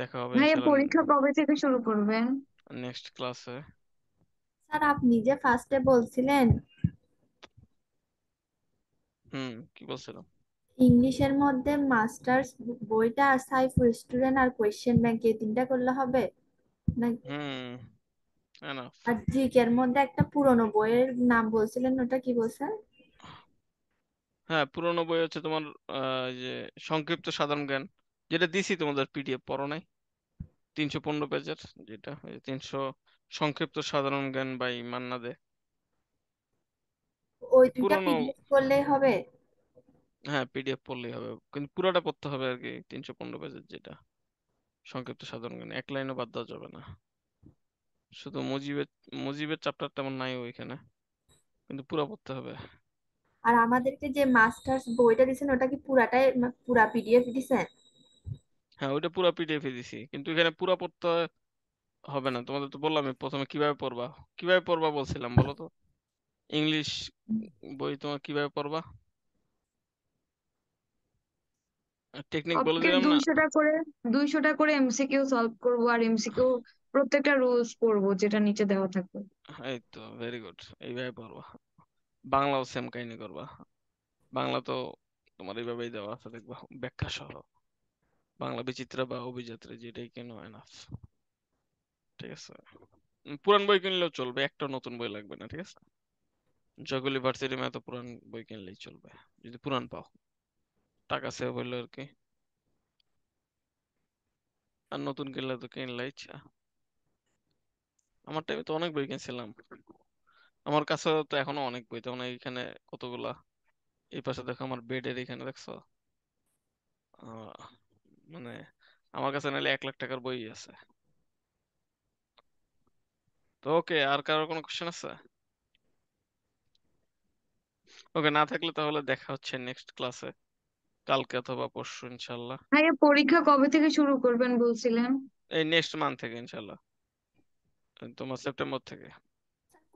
দেখা হবে ভাই পরীক্ষা কবে থেকে শুরু করবেন নেক্সট ক্লাসে স্যার আপনি যে ফার্স্টে বলছিলেন হুম কি বলছিলাম ইংলিশের মধ্যে মাস্টার্স বইটা আর সাইফুল স্টুডেন্ট আর কোয়েশ্চেন ব্যাংক এই তিনটা করলে হবে হুম আর জিকের মধ্যে একটা পুরনো বইয়ের নাম বলছিলেন ওটা কি বলছেন হ্যাঁ পুরোনো বই হচ্ছে তোমার যে সংক্ষিপ্ত সাধারণ জ্ঞান যেটা দিছি তোমাদের পিডিএফ পড়ো নাই তিনশো পনেরো পেজের যেটা তিনশো সংক্ষিপ্ত সাধারণ জ্ঞান বাই মান্না দে ওই দুইটা পিডিএফ করলেই হবে হ্যাঁ পিডিএফ পড়লেই হবে কিন্তু পুরোটা পড়তে হবে আর কি তিনশো পনেরো পেজের যেটা সংক্ষিপ্ত সাধারণ জ্ঞান এক লাইনও বাদ দেওয়া যাবে না শুধু মুজিবের মুজিবের চ্যাপ্টার তেমন নাই ওইখানে কিন্তু পুরো পড়তে হবে আর আমাদেরকে যে মাস্টার্স বইটা দিছেন ওটা কি পুরাটাই পুরা পিডিএফ দিছেন হ্যাঁ ওইটা পুরো পিডিএফ দিছি কিন্তু এখানে পুরো পড়তে হবে না তোমাদের তো বললাম প্রথমে কিভাবে পড়বা কিভাবে পড়বা বলছিলাম বলো তো ইংলিশ বই তোমার কিভাবে পড়বা টেকনিক বলে দিলাম না দুইশোটা করে দুইশোটা করে এমসিকিউ সলভ করবো আর এমসিকিউ প্রত্যেকটা রুলস পড়বো যেটা নিচে দেওয়া থাকবে এই তো ভেরি গুড এইভাবে পড়বা বাংলাও সেম কাহিনী করবা বাংলা তো তোমার এইভাবেই দেওয়া আছে দেখবা ব্যাখ্যা সহ বাংলা বিচিত্রা বা অভিযাত্রা যেটাই কেন এনাফ ঠিক আছে পুরান বই কিনলেও চলবে একটা নতুন বই লাগবে না ঠিক আছে জগলি ভার্সিটি মে পুরান বই কিনলেই চলবে যদি পুরান পাও টাকা সেভ হইলো আর কি আর নতুন কিনলে তো কিনলে ইচ্ছা আমার টাইমে তো অনেক বই কিনছিলাম আমার কাছে তো এখনো অনেক বই তখন এইখানে কতগুলা এই পাশে দেখো আমার বেডের এখানে দেখছো মানে আমার কাছে নাহলে এক লাখ টাকার বই আছে তো ওকে আর কারোর কোনো কোশ্চেন আছে ওকে না থাকলে তাহলে দেখা হচ্ছে নেক্সট ক্লাসে কালকে অথবা পরশু ইনশাল্লাহ ভাইয়া পরীক্ষা কবে থেকে শুরু করবেন বলছিলেন এই নেক্সট মান্থ থেকে ইনশাল্লাহ তোমার সেপ্টেম্বর থেকে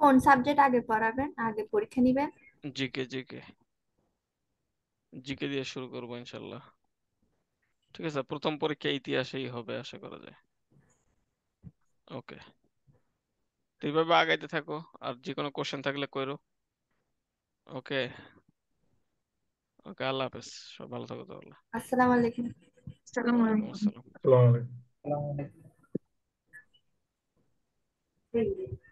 কোন সাবজেক্ট আগে পড়াবেন আগে পরীক্ষা নেবেন জিকে জিকে জিকে দিয়ে শুরু করব ইনশাল্লাহ ঠিক আছে প্রথম পরীক্ষা ইতিহাসেই হবে আশা করা যায় ওকে এইভাবে আগাইতে থাকো আর যে কোনো কোশ্চেন থাকলে করো ওকে ওকে আল্লাহ হাফেজ সব ভালো থাকো তাহলে আসসালামু আলাইকুম আসসালামু আলাইকুম আসসালামু আলাইকুম আসসালামু আলাইকুম